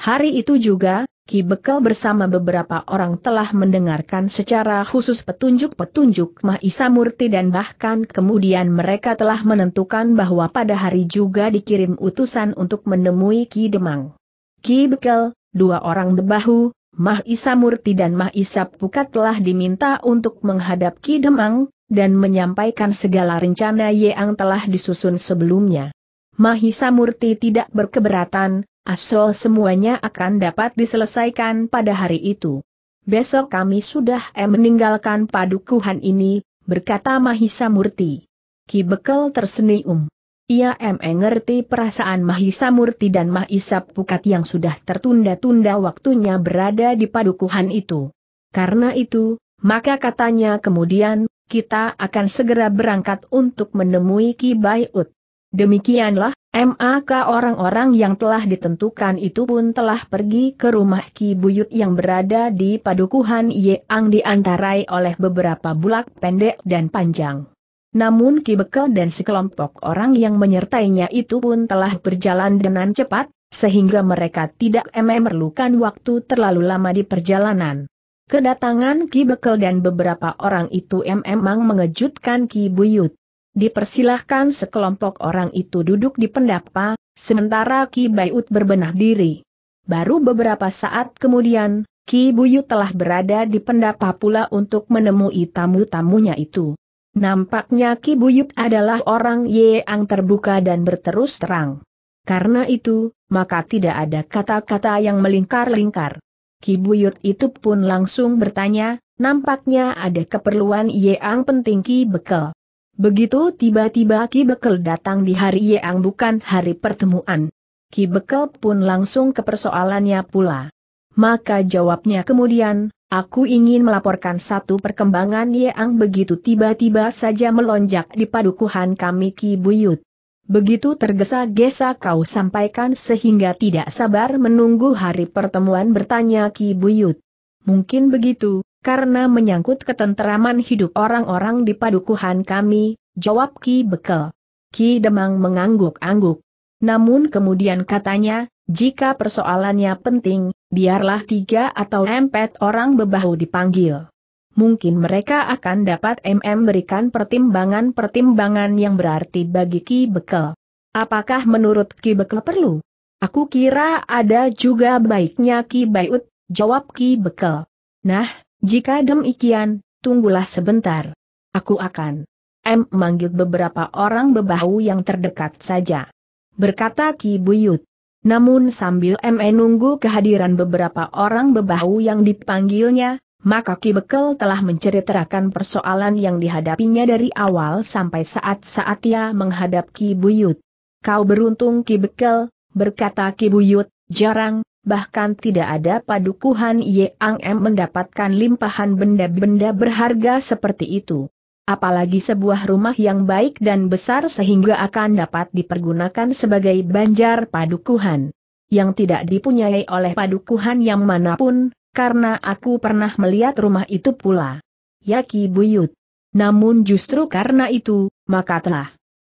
A: Hari itu juga, Ki Bekal bersama beberapa orang telah mendengarkan secara khusus petunjuk-petunjuk Mahisa Murti dan bahkan kemudian mereka telah menentukan bahwa pada hari juga dikirim utusan untuk menemui Ki Demang. Ki Bekal, dua orang debahu, Mahisa Murti dan Mahisa Pukat telah diminta untuk menghadap Ki Demang, dan menyampaikan segala rencana yang telah disusun sebelumnya. Mahisa Murti tidak berkeberatan, Asal semuanya akan dapat diselesaikan pada hari itu. Besok kami sudah eh, meninggalkan padukuhan ini, berkata Mahisa Murti. Ki Bekel tersenyum. Ia mengerti eh, perasaan Mahisa Murti dan Mahisa Pukat yang sudah tertunda-tunda waktunya berada di padukuhan itu. Karena itu, maka katanya kemudian, kita akan segera berangkat untuk menemui Ki Bayut. Demikianlah, maka orang-orang yang telah ditentukan itu pun telah pergi ke rumah Ki Buyut yang berada di padukuhan Yeang diantarai oleh beberapa bulak pendek dan panjang. Namun Ki Bekel dan sekelompok orang yang menyertainya itu pun telah berjalan dengan cepat, sehingga mereka tidak memerlukan waktu terlalu lama di perjalanan. Kedatangan Ki Bekel dan beberapa orang itu memang mengejutkan Ki Buyut dipersilahkan sekelompok orang itu duduk di pendapa, sementara Ki Bayut berbenah diri. Baru beberapa saat kemudian, Ki Buyut telah berada di pendapa pula untuk menemui tamu-tamunya itu. Nampaknya Ki Buyut adalah orang yang terbuka dan berterus terang. Karena itu, maka tidak ada kata-kata yang melingkar-lingkar. Ki Buyut itu pun langsung bertanya, nampaknya ada keperluan yang penting Ki Bekel. Begitu tiba-tiba Ki Bekel datang di hari yang bukan hari pertemuan. Ki Bekel pun langsung ke persoalannya pula. Maka jawabnya kemudian, aku ingin melaporkan satu perkembangan yang begitu tiba-tiba saja melonjak di padukuhan kami Ki Buyut. Begitu tergesa-gesa kau sampaikan sehingga tidak sabar menunggu hari pertemuan bertanya Ki Buyut. Mungkin begitu, karena menyangkut ketenteraman hidup orang-orang di padukuhan kami, jawab Ki Bekel. Ki Demang mengangguk-angguk. Namun kemudian katanya, jika persoalannya penting, biarlah tiga atau empat orang bebahu dipanggil. Mungkin mereka akan dapat MM berikan pertimbangan-pertimbangan yang berarti bagi Ki Bekel. Apakah menurut Ki Bekel perlu? Aku kira ada juga baiknya Ki Bayut, jawab Ki Bekel. Nah, jika demikian, tunggulah sebentar. Aku akan M manggil beberapa orang bebahu yang terdekat saja. Berkata Ki Buyut. Namun sambil M menunggu kehadiran beberapa orang bebahu yang dipanggilnya, maka Ki Bekel telah menceritakan persoalan yang dihadapinya dari awal sampai saat-saat ia menghadap Ki Buyut. Kau beruntung Ki Bekel, berkata Ki Buyut, jarang, bahkan tidak ada padukuhan Yang M mendapatkan limpahan benda-benda berharga seperti itu. Apalagi sebuah rumah yang baik dan besar sehingga akan dapat dipergunakan sebagai banjar padukuhan. Yang tidak dipunyai oleh padukuhan yang manapun, karena aku pernah melihat rumah itu pula. Yaki Buyut. Namun justru karena itu, maka telah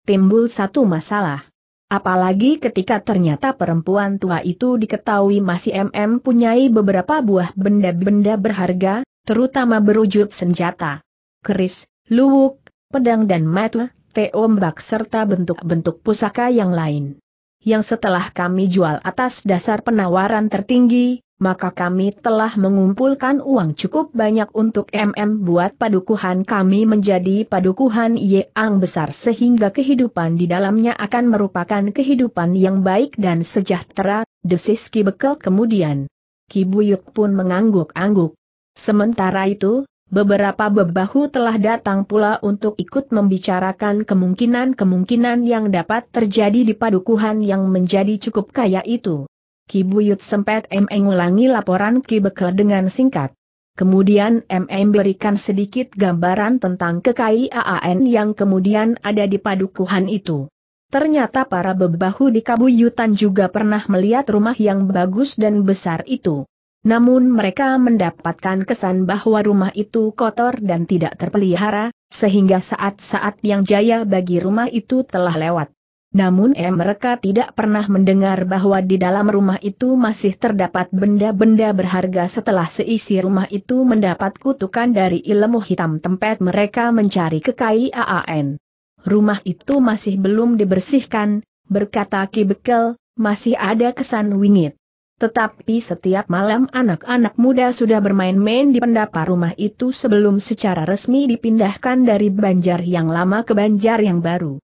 A: timbul satu masalah. Apalagi ketika ternyata perempuan tua itu diketahui masih MM punyai beberapa buah benda-benda berharga, terutama berwujud senjata. Keris, luwuk, pedang dan mata, teombak serta bentuk-bentuk pusaka yang lain. Yang setelah kami jual atas dasar penawaran tertinggi, maka kami telah mengumpulkan uang cukup banyak untuk MM buat padukuhan kami menjadi padukuhan yang besar sehingga kehidupan di dalamnya akan merupakan kehidupan yang baik dan sejahtera, desis Ki Bekel kemudian. Ki Buyuk pun mengangguk-angguk. Sementara itu, beberapa bebahu telah datang pula untuk ikut membicarakan kemungkinan-kemungkinan yang dapat terjadi di padukuhan yang menjadi cukup kaya itu. Ki Buyut sempat MM ulangi laporan Ki Bekel dengan singkat. Kemudian MM berikan sedikit gambaran tentang kekayaan yang kemudian ada di padukuhan itu. Ternyata para bebahu di Kabuyutan juga pernah melihat rumah yang bagus dan besar itu. Namun mereka mendapatkan kesan bahwa rumah itu kotor dan tidak terpelihara, sehingga saat-saat yang jaya bagi rumah itu telah lewat namun mereka tidak pernah mendengar bahwa di dalam rumah itu masih terdapat benda-benda berharga setelah seisi rumah itu mendapat kutukan dari ilmu hitam tempat mereka mencari kekayaan. Rumah itu masih belum dibersihkan, berkata Ki Bekel, masih ada kesan wingit. Tetapi setiap malam anak-anak muda sudah bermain-main di pendapa rumah itu sebelum secara resmi dipindahkan dari banjar yang lama ke banjar yang baru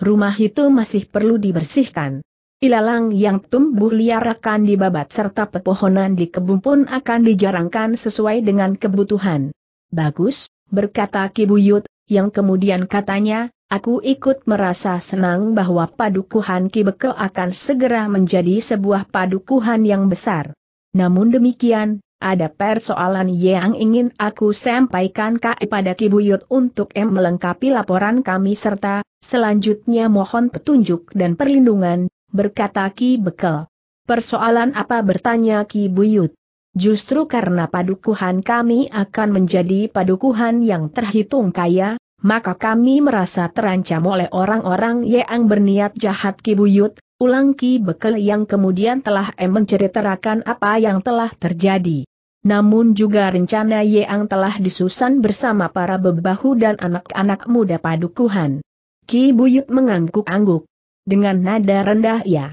A: rumah itu masih perlu dibersihkan. Ilalang yang tumbuh liar akan dibabat serta pepohonan di kebun pun akan dijarangkan sesuai dengan kebutuhan. Bagus, berkata Kibuyut, yang kemudian katanya, aku ikut merasa senang bahwa padukuhan Kibeko akan segera menjadi sebuah padukuhan yang besar. Namun demikian, ada persoalan yang ingin aku sampaikan kepada Ki Buyut untuk M melengkapi laporan kami serta, selanjutnya mohon petunjuk dan perlindungan, berkata Ki Bekel. Persoalan apa bertanya Ki Buyut? Justru karena padukuhan kami akan menjadi padukuhan yang terhitung kaya, maka kami merasa terancam oleh orang-orang yang berniat jahat Ki Buyut, ulang Ki Bekel yang kemudian telah menceritakan apa yang telah terjadi namun juga rencana Yeang telah disusun bersama para bebahu dan anak-anak muda padukuhan. Ki Buyut mengangguk-angguk. Dengan nada rendah ia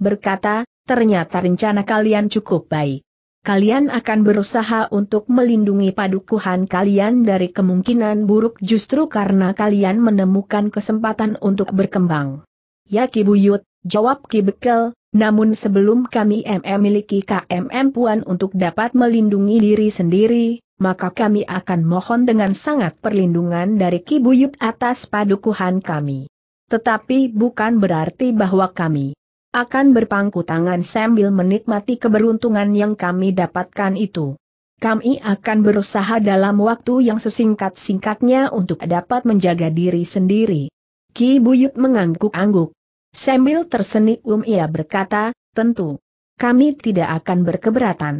A: berkata, ternyata rencana kalian cukup baik. Kalian akan berusaha untuk melindungi padukuhan kalian dari kemungkinan buruk justru karena kalian menemukan kesempatan untuk berkembang. Ya Ki Buyut, jawab Ki Bekel, namun sebelum kami memiliki miliki KMM Puan untuk dapat melindungi diri sendiri, maka kami akan mohon dengan sangat perlindungan dari Kibuyut atas padukuhan kami. Tetapi bukan berarti bahwa kami akan berpangku tangan sambil menikmati keberuntungan yang kami dapatkan itu. Kami akan berusaha dalam waktu yang sesingkat-singkatnya untuk dapat menjaga diri sendiri. Ki Buyut mengangguk-angguk. Sambil tersenyum ia berkata, tentu. Kami tidak akan berkeberatan.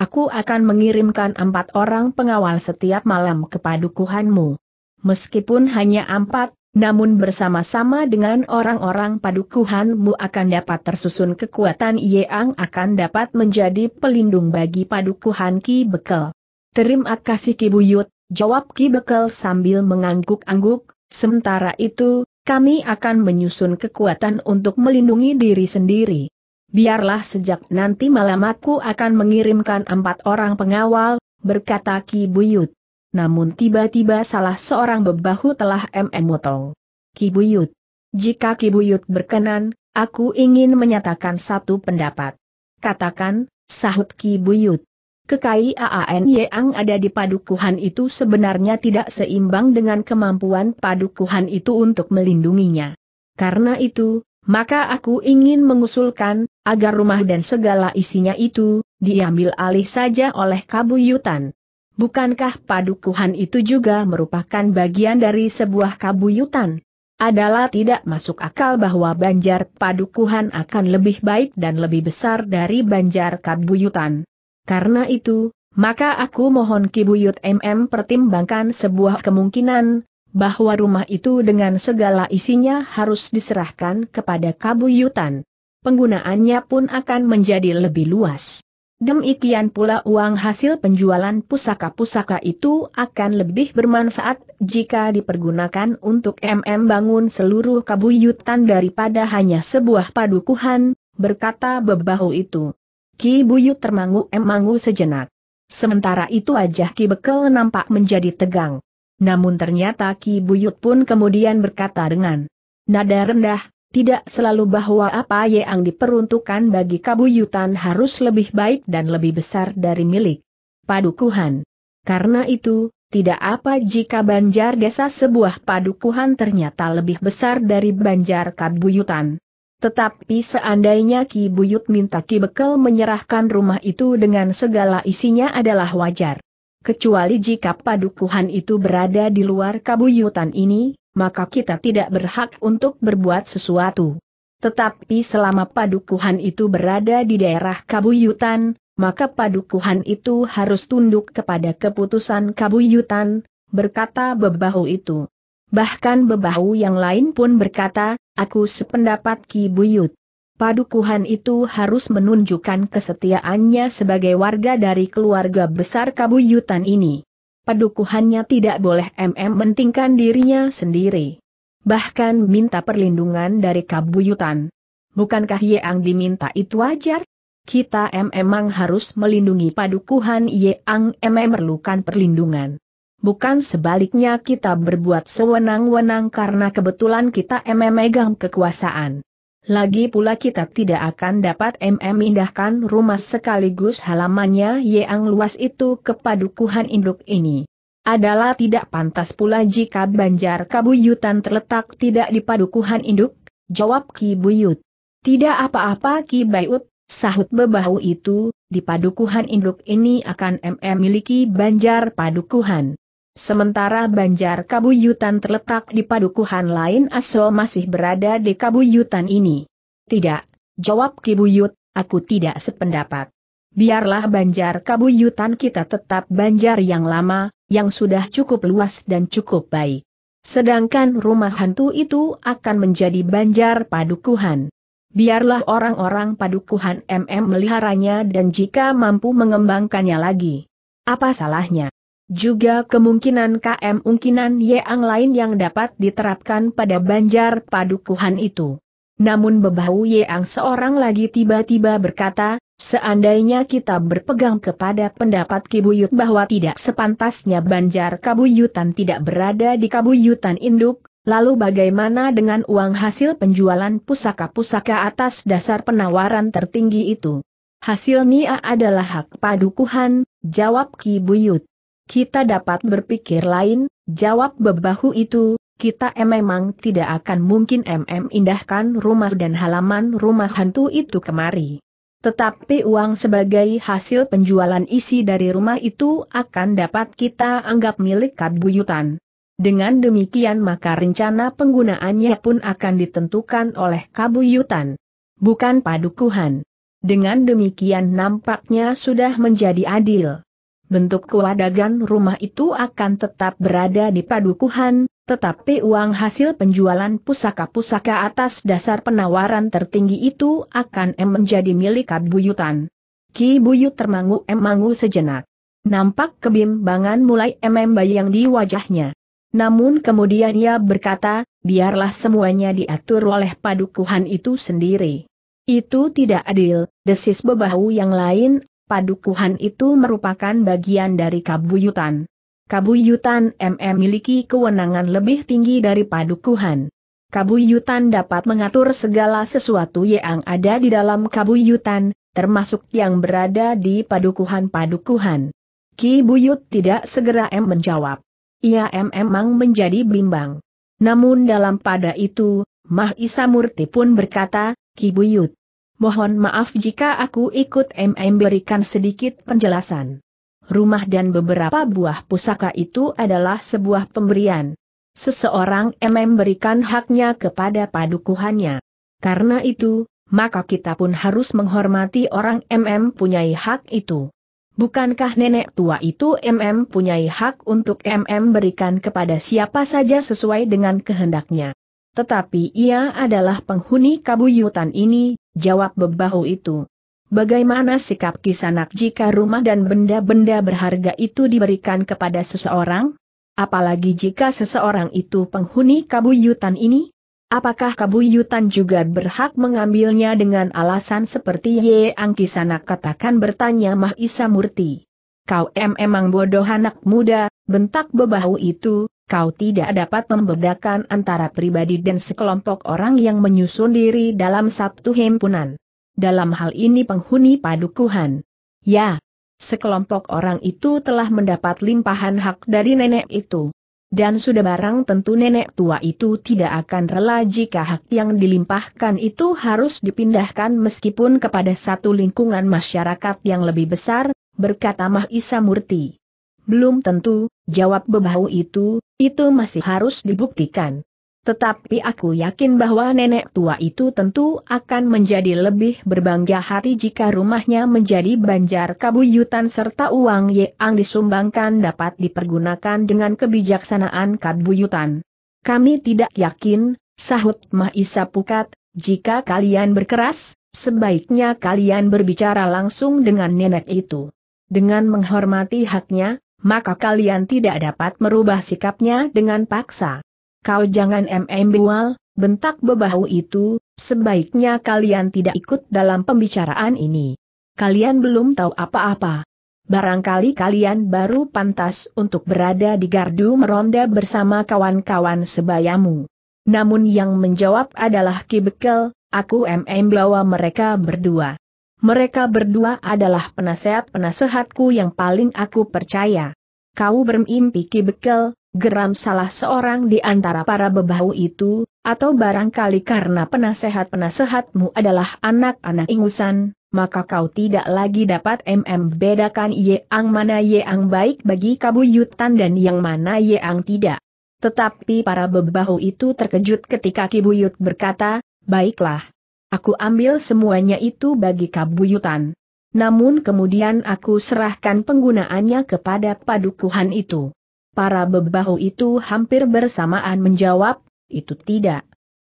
A: Aku akan mengirimkan empat orang pengawal setiap malam ke padukuhanmu. Meskipun hanya empat, namun bersama-sama dengan orang-orang padukuhanmu akan dapat tersusun kekuatan yang akan dapat menjadi pelindung bagi padukuhan Ki Bekel. Terima kasih Ki Buyut, jawab Ki Bekel sambil mengangguk-angguk, sementara itu, kami akan menyusun kekuatan untuk melindungi diri sendiri. Biarlah sejak nanti malam aku akan mengirimkan empat orang pengawal, berkata Ki Buyut. Namun tiba-tiba salah seorang bebahu telah memotong. Ki Buyut. Jika Ki Buyut berkenan, aku ingin menyatakan satu pendapat. Katakan, sahut Ki Buyut. Kekayaan yang ada di padukuhan itu sebenarnya tidak seimbang dengan kemampuan padukuhan itu untuk melindunginya. Karena itu, maka aku ingin mengusulkan, agar rumah dan segala isinya itu, diambil alih saja oleh kabuyutan. Bukankah padukuhan itu juga merupakan bagian dari sebuah kabuyutan? Adalah tidak masuk akal bahwa banjar padukuhan akan lebih baik dan lebih besar dari banjar kabuyutan. Karena itu, maka aku mohon Kibuyut MM pertimbangkan sebuah kemungkinan, bahwa rumah itu dengan segala isinya harus diserahkan kepada Kabuyutan. Penggunaannya pun akan menjadi lebih luas. Demikian pula uang hasil penjualan pusaka-pusaka itu akan lebih bermanfaat jika dipergunakan untuk MM bangun seluruh kabuyutan daripada hanya sebuah padukuhan, berkata bebahu itu. Ki Buyut termangu-emangu sejenak. Sementara itu wajah Ki Bekel nampak menjadi tegang. Namun ternyata Ki Buyut pun kemudian berkata dengan nada rendah, tidak selalu bahwa apa yang diperuntukkan bagi kabuyutan harus lebih baik dan lebih besar dari milik padukuhan. Karena itu, tidak apa jika banjar desa sebuah padukuhan ternyata lebih besar dari banjar kabuyutan. Tetapi seandainya Ki Buyut minta Ki Bekel menyerahkan rumah itu dengan segala isinya adalah wajar. Kecuali jika padukuhan itu berada di luar kabuyutan ini, maka kita tidak berhak untuk berbuat sesuatu. Tetapi selama padukuhan itu berada di daerah kabuyutan, maka padukuhan itu harus tunduk kepada keputusan kabuyutan, berkata bebahu itu. Bahkan bebahu yang lain pun berkata, Aku sependapat Ki Buyut. Padukuhan itu harus menunjukkan kesetiaannya sebagai warga dari keluarga besar Kabuyutan ini. Padukuhannya tidak boleh MM mentingkan dirinya sendiri. Bahkan minta perlindungan dari Kabuyutan. Bukankah Yeang diminta itu wajar? Kita memang harus melindungi padukuhan Yeang memerlukan perlindungan bukan sebaliknya kita berbuat sewenang-wenang karena kebetulan kita memegang kekuasaan. Lagi pula kita tidak akan dapat MM indahkan rumah sekaligus halamannya yang luas itu ke padukuhan induk ini. Adalah tidak pantas pula jika Banjar Kabuyutan terletak tidak di padukuhan induk, jawab Ki Buyut. Tidak apa-apa Ki Bayut, sahut bebahu itu, di padukuhan induk ini akan MM miliki Banjar Padukuhan. Sementara Banjar Kabuyutan terletak di padukuhan lain Aso masih berada di Kabuyutan ini. Tidak, jawab Kibuyut, aku tidak sependapat. Biarlah Banjar Kabuyutan kita tetap Banjar yang lama, yang sudah cukup luas dan cukup baik. Sedangkan rumah hantu itu akan menjadi Banjar Padukuhan. Biarlah orang-orang Padukuhan MM meliharanya dan jika mampu mengembangkannya lagi. Apa salahnya? Juga kemungkinan KM mungkinan yang lain yang dapat diterapkan pada banjar padukuhan itu. Namun bebahu yang seorang lagi tiba-tiba berkata, seandainya kita berpegang kepada pendapat Kibuyut bahwa tidak sepantasnya banjar kabuyutan tidak berada di kabuyutan induk, lalu bagaimana dengan uang hasil penjualan pusaka-pusaka atas dasar penawaran tertinggi itu? Hasil Nia adalah hak padukuhan, jawab Kibuyut. Kita dapat berpikir lain, jawab bebahu itu, kita memang tidak akan mungkin MM indahkan rumah dan halaman rumah hantu itu kemari. Tetapi uang sebagai hasil penjualan isi dari rumah itu akan dapat kita anggap milik kabuyutan. Dengan demikian maka rencana penggunaannya pun akan ditentukan oleh kabuyutan. Bukan padukuhan. Dengan demikian nampaknya sudah menjadi adil bentuk kewadagan rumah itu akan tetap berada di padukuhan, tetapi uang hasil penjualan pusaka-pusaka atas dasar penawaran tertinggi itu akan em menjadi milik Kabuyutan. Ki Buyut termangu emangu sejenak. Nampak kebimbangan mulai emem bayang di wajahnya. Namun kemudian ia berkata, biarlah semuanya diatur oleh padukuhan itu sendiri. Itu tidak adil, desis bebahu yang lain, padukuhan itu merupakan bagian dari kabuyutan. Kabuyutan MM miliki kewenangan lebih tinggi dari padukuhan. Kabuyutan dapat mengatur segala sesuatu yang ada di dalam kabuyutan, termasuk yang berada di padukuhan-padukuhan. Ki Buyut tidak segera M menjawab. Ia M memang menjadi bimbang. Namun dalam pada itu, Mahisa Murti pun berkata, Ki Buyut, mohon maaf jika aku ikut MM berikan sedikit penjelasan. Rumah dan beberapa buah pusaka itu adalah sebuah pemberian. Seseorang MM berikan haknya kepada padukuhannya. Karena itu, maka kita pun harus menghormati orang MM punyai hak itu. Bukankah nenek tua itu MM punyai hak untuk MM berikan kepada siapa saja sesuai dengan kehendaknya? Tetapi ia adalah penghuni kabuyutan ini, jawab bebahu itu. Bagaimana sikap kisanak jika rumah dan benda-benda berharga itu diberikan kepada seseorang? Apalagi jika seseorang itu penghuni kabuyutan ini? Apakah kabuyutan juga berhak mengambilnya dengan alasan seperti Ye Ang Kisanak katakan bertanya Mahisa Murti? Kau em emang bodoh anak muda, bentak bebahu itu, kau tidak dapat membedakan antara pribadi dan sekelompok orang yang menyusun diri dalam satu himpunan. Dalam hal ini penghuni padukuhan. Ya, sekelompok orang itu telah mendapat limpahan hak dari nenek itu. Dan sudah barang tentu nenek tua itu tidak akan rela jika hak yang dilimpahkan itu harus dipindahkan meskipun kepada satu lingkungan masyarakat yang lebih besar, berkata Mahisa Murti. Belum tentu, jawab bebahu itu, itu masih harus dibuktikan. Tetapi aku yakin bahwa nenek tua itu tentu akan menjadi lebih berbangga hati jika rumahnya menjadi banjar kabuyutan serta uang yang disumbangkan dapat dipergunakan dengan kebijaksanaan kabuyutan. Kami tidak yakin, sahut Mahisa Pukat, jika kalian berkeras, sebaiknya kalian berbicara langsung dengan nenek itu. Dengan menghormati haknya, maka kalian tidak dapat merubah sikapnya dengan paksa. Kau jangan MM bual, bentak bebahu itu, sebaiknya kalian tidak ikut dalam pembicaraan ini. Kalian belum tahu apa-apa. Barangkali kalian baru pantas untuk berada di gardu meronda bersama kawan-kawan sebayamu. Namun yang menjawab adalah Ki Bekel, aku MM bawa mereka berdua mereka berdua adalah penasehat-penasehatku yang paling aku percaya. Kau bermimpi Ki Bekel, geram salah seorang di antara para bebahu itu, atau barangkali karena penasehat-penasehatmu adalah anak-anak ingusan, maka kau tidak lagi dapat mm bedakan ang mana ye ang baik bagi kabuyutan dan yang mana ye ang tidak. Tetapi para bebahu itu terkejut ketika Kibuyut berkata, Baiklah, Aku ambil semuanya itu bagi kabuyutan. Namun kemudian aku serahkan penggunaannya kepada padukuhan itu. Para bebahu itu hampir bersamaan menjawab, itu tidak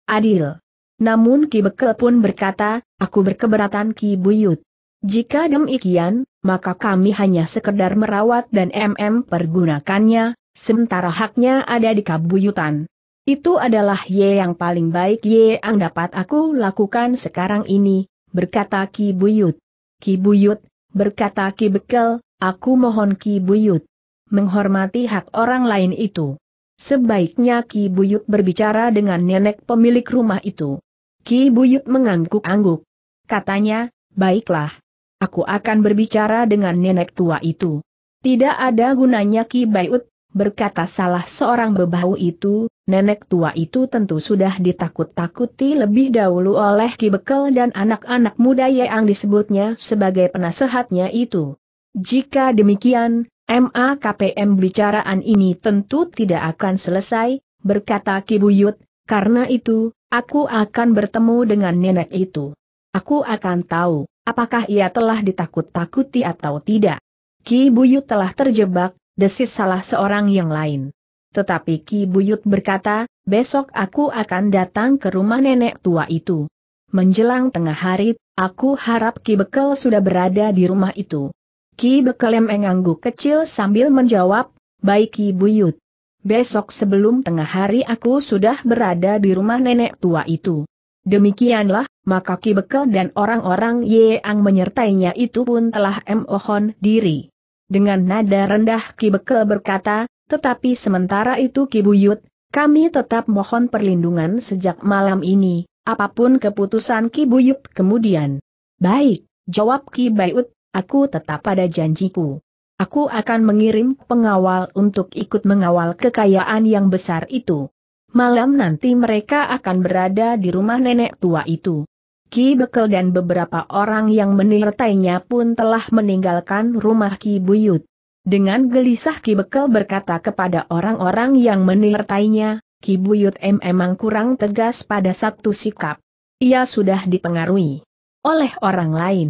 A: adil. Namun Ki Bekel pun berkata, aku berkeberatan Ki Buyut. Jika demikian, maka kami hanya sekedar merawat dan MM pergunakannya, sementara haknya ada di kabuyutan. Itu adalah Ye yang paling baik Ye yang dapat aku lakukan sekarang ini, berkata Ki Buyut. Ki Buyut, berkata Ki Bekel, aku mohon Ki Buyut. Menghormati hak orang lain itu. Sebaiknya Ki Buyut berbicara dengan nenek pemilik rumah itu. Ki Buyut mengangguk-angguk. Katanya, baiklah. Aku akan berbicara dengan nenek tua itu. Tidak ada gunanya Ki Bayut berkata salah seorang bebahu itu, nenek tua itu tentu sudah ditakut-takuti lebih dahulu oleh Ki Bekel dan anak-anak muda yang disebutnya sebagai penasehatnya itu. Jika demikian, MAKPM bicaraan ini tentu tidak akan selesai, berkata Ki Buyut, karena itu, aku akan bertemu dengan nenek itu. Aku akan tahu, apakah ia telah ditakut-takuti atau tidak. Ki Buyut telah terjebak, desis salah seorang yang lain. Tetapi Ki Buyut berkata, besok aku akan datang ke rumah nenek tua itu. Menjelang tengah hari, aku harap Ki Bekel sudah berada di rumah itu. Ki Bekel mengangguk kecil sambil menjawab, baik Ki Buyut. Besok sebelum tengah hari aku sudah berada di rumah nenek tua itu. Demikianlah, maka Ki Bekel dan orang-orang Yeang menyertainya itu pun telah mohon diri dengan nada rendah Ki Bekel berkata, tetapi sementara itu Ki Buyut, kami tetap mohon perlindungan sejak malam ini, apapun keputusan Ki Buyut kemudian. Baik, jawab Ki Bayut, aku tetap pada janjiku. Aku akan mengirim pengawal untuk ikut mengawal kekayaan yang besar itu. Malam nanti mereka akan berada di rumah nenek tua itu. Ki Bekel dan beberapa orang yang menirtainya pun telah meninggalkan rumah Ki Buyut. Dengan gelisah Ki Bekel berkata kepada orang-orang yang menirtainya, Ki Buyut M memang kurang tegas pada satu sikap. Ia sudah dipengaruhi oleh orang lain.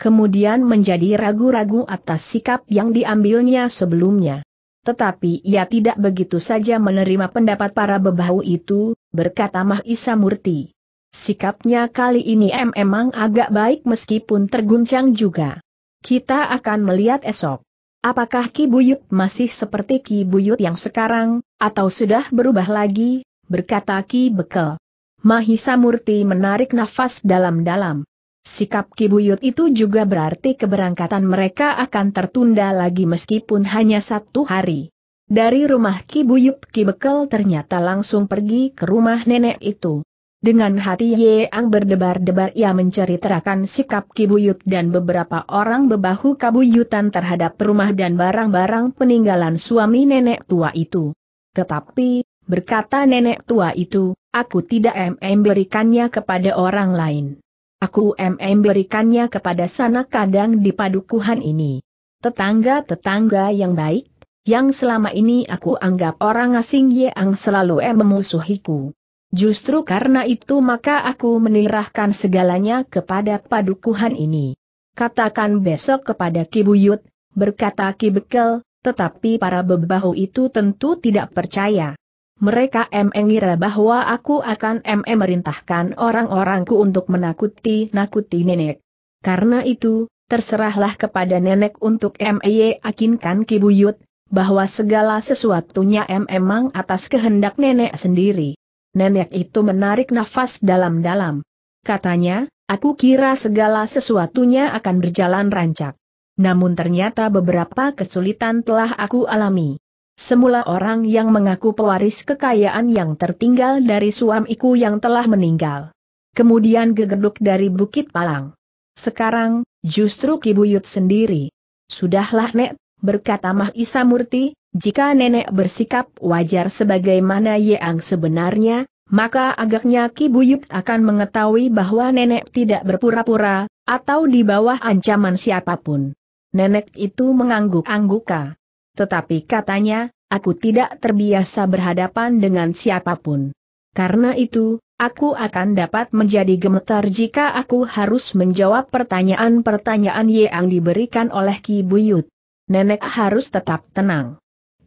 A: Kemudian menjadi ragu-ragu atas sikap yang diambilnya sebelumnya. Tetapi ia tidak begitu saja menerima pendapat para bebahu itu, berkata Mahisa Murti. Sikapnya kali ini emang agak baik meskipun terguncang juga. Kita akan melihat esok. Apakah Ki Buyut masih seperti Ki Buyut yang sekarang, atau sudah berubah lagi, berkata Ki Bekel. Mahisa Murti menarik nafas dalam-dalam. Sikap Ki Buyut itu juga berarti keberangkatan mereka akan tertunda lagi meskipun hanya satu hari. Dari rumah Ki Buyut Ki Bekel ternyata langsung pergi ke rumah nenek itu. Dengan hati yang berdebar-debar ia menceritakan sikap Kibuyut dan beberapa orang bebahu Kabuyutan terhadap rumah dan barang-barang peninggalan suami nenek tua itu. Tetapi, berkata nenek tua itu, aku tidak memberikannya kepada orang lain. Aku memberikannya kepada sanak kadang di padukuhan ini. Tetangga-tetangga yang baik, yang selama ini aku anggap orang asing Ang selalu memusuhiku. Justru karena itu maka aku menirahkan segalanya kepada padukuhan ini. Katakan besok kepada Kibuyut, berkata Kibekel, tetapi para bebahu itu tentu tidak percaya. Mereka mengira bahwa aku akan memerintahkan orang-orangku untuk menakuti-nakuti nenek. Karena itu, terserahlah kepada nenek untuk meyakinkan akinkan Kibuyut, bahwa segala sesuatunya memang atas kehendak nenek sendiri nenek itu menarik nafas dalam-dalam. Katanya, aku kira segala sesuatunya akan berjalan rancak. Namun ternyata beberapa kesulitan telah aku alami. Semula orang yang mengaku pewaris kekayaan yang tertinggal dari suamiku yang telah meninggal. Kemudian gegeduk dari Bukit Palang. Sekarang, justru Kibuyut sendiri. Sudahlah Nek, berkata Mahisa Murti, jika nenek bersikap wajar sebagaimana Yeang sebenarnya, maka agaknya Ki Buyut akan mengetahui bahwa nenek tidak berpura-pura, atau di bawah ancaman siapapun. Nenek itu mengangguk-angguka. Tetapi katanya, aku tidak terbiasa berhadapan dengan siapapun. Karena itu, aku akan dapat menjadi gemetar jika aku harus menjawab pertanyaan-pertanyaan Yeang diberikan oleh Ki Buyut. Nenek harus tetap tenang.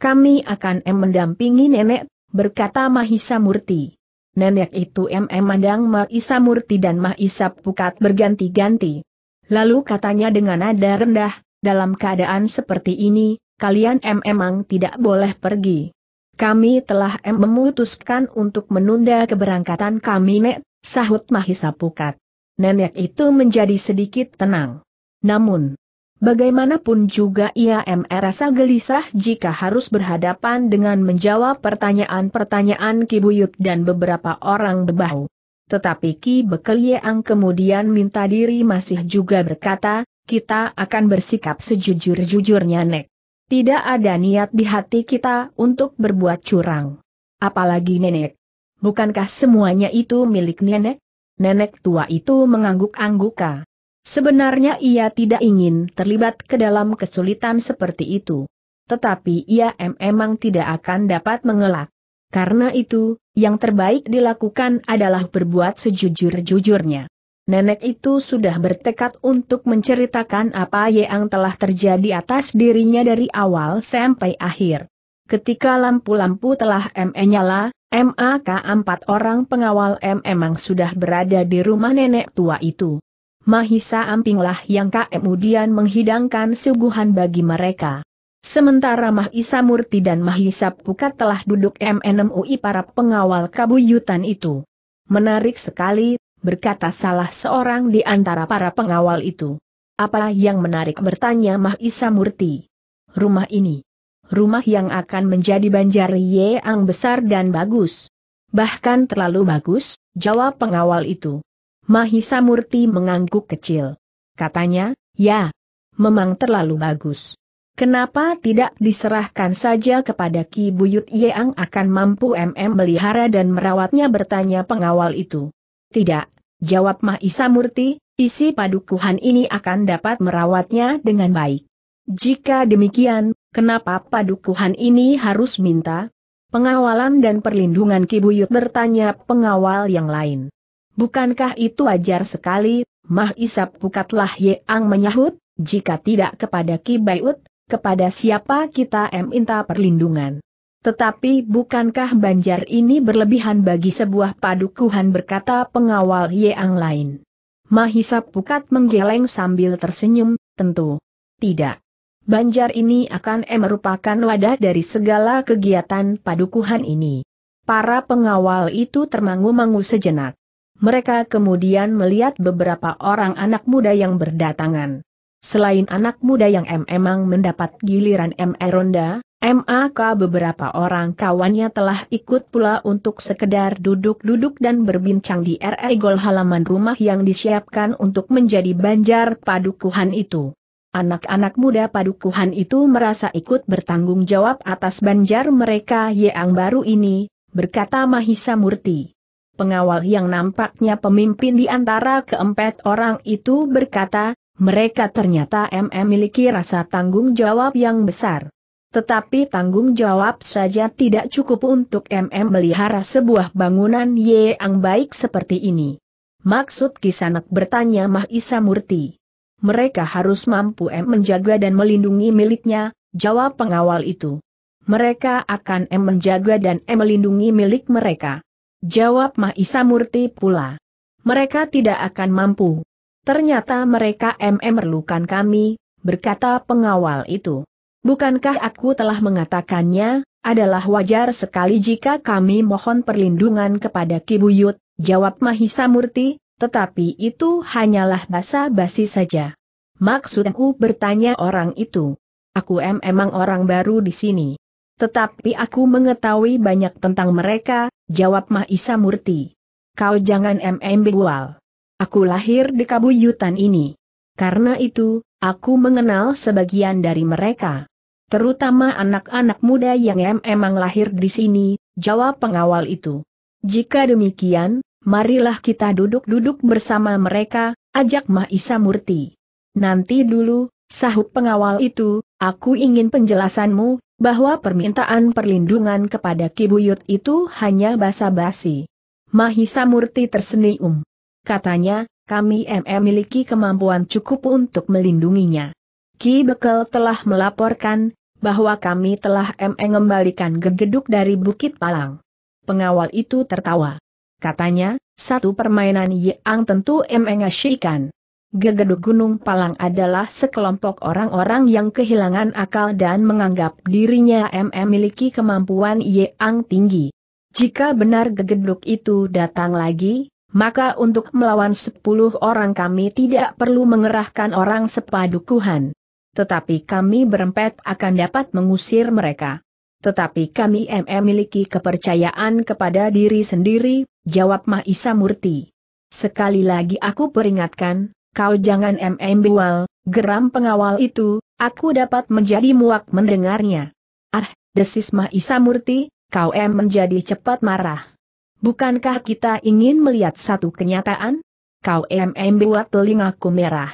A: Kami akan em mendampingi nenek, berkata Mahisa Murti. Nenek itu em memandang Mahisa Murti dan Mahisa Pukat berganti-ganti. Lalu katanya dengan nada rendah, dalam keadaan seperti ini, kalian em emang tidak boleh pergi. Kami telah em memutuskan untuk menunda keberangkatan kami nek, sahut Mahisa Pukat. Nenek itu menjadi sedikit tenang. Namun, Bagaimanapun juga ia merasa gelisah jika harus berhadapan dengan menjawab pertanyaan-pertanyaan Ki Buyut dan beberapa orang bebahu. Tetapi Ki Bekeliang kemudian minta diri masih juga berkata, kita akan bersikap sejujur-jujurnya Nek. Tidak ada niat di hati kita untuk berbuat curang. Apalagi Nenek. Bukankah semuanya itu milik Nenek? Nenek tua itu mengangguk-angguka. Sebenarnya ia tidak ingin terlibat ke dalam kesulitan seperti itu. Tetapi ia memang tidak akan dapat mengelak. Karena itu, yang terbaik dilakukan adalah berbuat sejujur-jujurnya. Nenek itu sudah bertekad untuk menceritakan apa yang telah terjadi atas dirinya dari awal sampai akhir. Ketika lampu-lampu telah ME nyala, MAK empat orang pengawal M memang sudah berada di rumah nenek tua itu. Mahisa Ampinglah yang kemudian menghidangkan suguhan bagi mereka. Sementara Mahisa Murti dan Mahisa Pukat telah duduk MNMUI para pengawal kabuyutan itu. Menarik sekali, berkata salah seorang di antara para pengawal itu. Apa yang menarik bertanya Mahisa Murti. Rumah ini. Rumah yang akan menjadi banjar yang besar dan bagus. Bahkan terlalu bagus, jawab pengawal itu. Mahisa Murti mengangguk kecil. Katanya, ya, memang terlalu bagus. Kenapa tidak diserahkan saja kepada Ki Buyut Yeang akan mampu MM melihara dan merawatnya bertanya pengawal itu. Tidak, jawab Mahisa Murti, isi padukuhan ini akan dapat merawatnya dengan baik. Jika demikian, kenapa padukuhan ini harus minta pengawalan dan perlindungan Ki Buyut bertanya pengawal yang lain. Bukankah itu wajar sekali, Mah Isap Pukatlah Yeang menyahut, jika tidak kepada Ki Baiut, kepada siapa kita minta perlindungan. Tetapi bukankah banjar ini berlebihan bagi sebuah padukuhan berkata pengawal Yeang lain. Mahisap Pukat menggeleng sambil tersenyum, tentu. Tidak. Banjar ini akan m merupakan wadah dari segala kegiatan padukuhan ini. Para pengawal itu termangu-mangu sejenak. Mereka kemudian melihat beberapa orang anak muda yang berdatangan. Selain anak muda yang M emang mendapat giliran M Ronda, MAK beberapa orang kawannya telah ikut pula untuk sekedar duduk-duduk dan berbincang di RE Gol halaman rumah yang disiapkan untuk menjadi banjar padukuhan itu. Anak-anak muda padukuhan itu merasa ikut bertanggung jawab atas banjar mereka yang baru ini, berkata Mahisa Murti pengawal yang nampaknya pemimpin di antara keempat orang itu berkata, mereka ternyata MM memiliki rasa tanggung jawab yang besar. Tetapi tanggung jawab saja tidak cukup untuk MM melihara sebuah bangunan yang baik seperti ini. Maksud Kisanak bertanya Mahisa Murti. Mereka harus mampu M menjaga dan melindungi miliknya, jawab pengawal itu. Mereka akan M menjaga dan M melindungi milik mereka. Jawab Mahisa Murti pula. Mereka tidak akan mampu. Ternyata mereka MM merlukan kami, berkata pengawal itu. Bukankah aku telah mengatakannya, adalah wajar sekali jika kami mohon perlindungan kepada Kibuyut, jawab Mahisa Murti, tetapi itu hanyalah basa-basi saja. Maksudku bertanya orang itu. Aku MM emang orang baru di sini. Tetapi aku mengetahui banyak tentang mereka, jawab Mahisa Murti. Kau jangan MM Wal. Aku lahir di kabuyutan ini. Karena itu, aku mengenal sebagian dari mereka. Terutama anak-anak muda yang memang lahir di sini, jawab pengawal itu. Jika demikian, marilah kita duduk-duduk bersama mereka, ajak Mahisa Murti. Nanti dulu, sahut pengawal itu, Aku ingin penjelasanmu, bahwa permintaan perlindungan kepada Kibuyut itu hanya basa-basi. Mahisa Murti tersenyum. Katanya, kami MM miliki kemampuan cukup untuk melindunginya. Ki Bekel telah melaporkan, bahwa kami telah mengembalikan gegeduk dari Bukit Palang. Pengawal itu tertawa. Katanya, satu permainan yang tentu MM ngasihkan. Gegeduk Gunung Palang adalah sekelompok orang-orang yang kehilangan akal dan menganggap dirinya memiliki kemampuan yang tinggi. Jika benar gegeduk itu datang lagi, maka untuk melawan sepuluh orang kami tidak perlu mengerahkan orang sepadukuhan. Tetapi kami berempat akan dapat mengusir mereka. Tetapi kami memiliki kepercayaan kepada diri sendiri, jawab Mahisa Murti. Sekali lagi aku peringatkan, Kau jangan mm bual, geram pengawal itu, aku dapat menjadi muak mendengarnya. Ah, desis Mahisa Murti, kau em menjadi cepat marah. Bukankah kita ingin melihat satu kenyataan? Kau mm buat telingaku merah.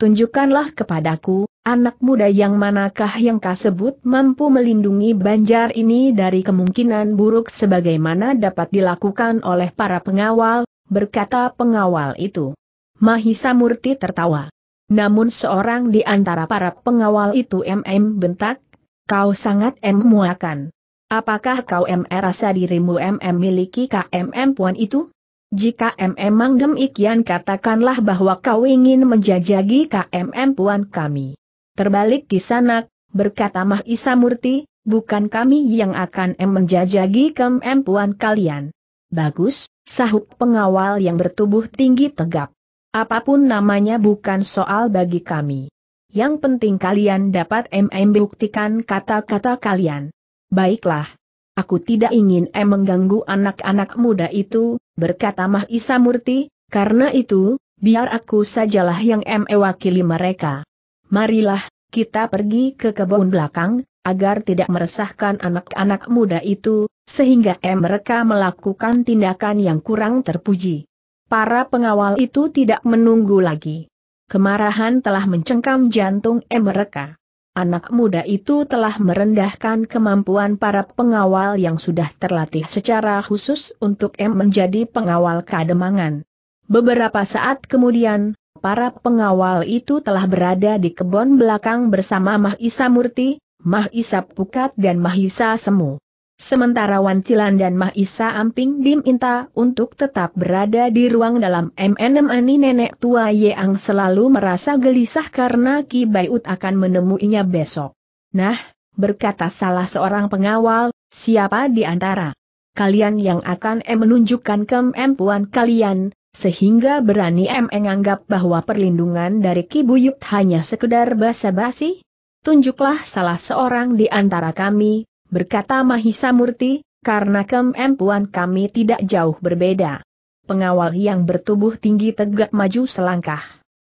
A: Tunjukkanlah kepadaku, anak muda yang manakah yang kau sebut mampu melindungi banjar ini dari kemungkinan buruk sebagaimana dapat dilakukan oleh para pengawal, berkata pengawal itu. Mahisa Murti tertawa. Namun seorang di antara para pengawal itu MM bentak, kau sangat M muakan. Apakah kau M rasa dirimu MM miliki KMM puan itu? Jika MM Mang demikian katakanlah bahwa kau ingin menjajagi KMM puan kami. Terbalik di sana, berkata Mahisa Murti, bukan kami yang akan M menjajagi KMM puan kalian. Bagus, sahut pengawal yang bertubuh tinggi tegap. Apapun namanya bukan soal bagi kami. Yang penting kalian dapat MM buktikan kata-kata kalian. Baiklah. Aku tidak ingin M mengganggu anak-anak muda itu, berkata Mahisa Murti, karena itu, biar aku sajalah yang Mewakili wakili mereka. Marilah, kita pergi ke kebun belakang, agar tidak meresahkan anak-anak muda itu, sehingga M mereka melakukan tindakan yang kurang terpuji. Para pengawal itu tidak menunggu lagi. Kemarahan telah mencengkam jantung M mereka. Anak muda itu telah merendahkan kemampuan para pengawal yang sudah terlatih secara khusus untuk M menjadi pengawal kademangan. Beberapa saat kemudian, para pengawal itu telah berada di kebun belakang bersama Mahisa Murti, Mahisa Pukat dan Mahisa Semu. Sementara Wan Cilan dan Mahisa Amping diminta untuk tetap berada di ruang dalam MNM Ani nenek tua Yeang selalu merasa gelisah karena Ki Baiut akan menemuinya besok. Nah, berkata salah seorang pengawal, siapa di antara kalian yang akan em menunjukkan kemampuan kalian, sehingga berani em menganggap bahwa perlindungan dari Ki Buyut hanya sekedar basa-basi? Tunjuklah salah seorang di antara kami, Berkata Mahisa Murti, karena kemampuan kami tidak jauh berbeda. Pengawal yang bertubuh tinggi tegak maju selangkah.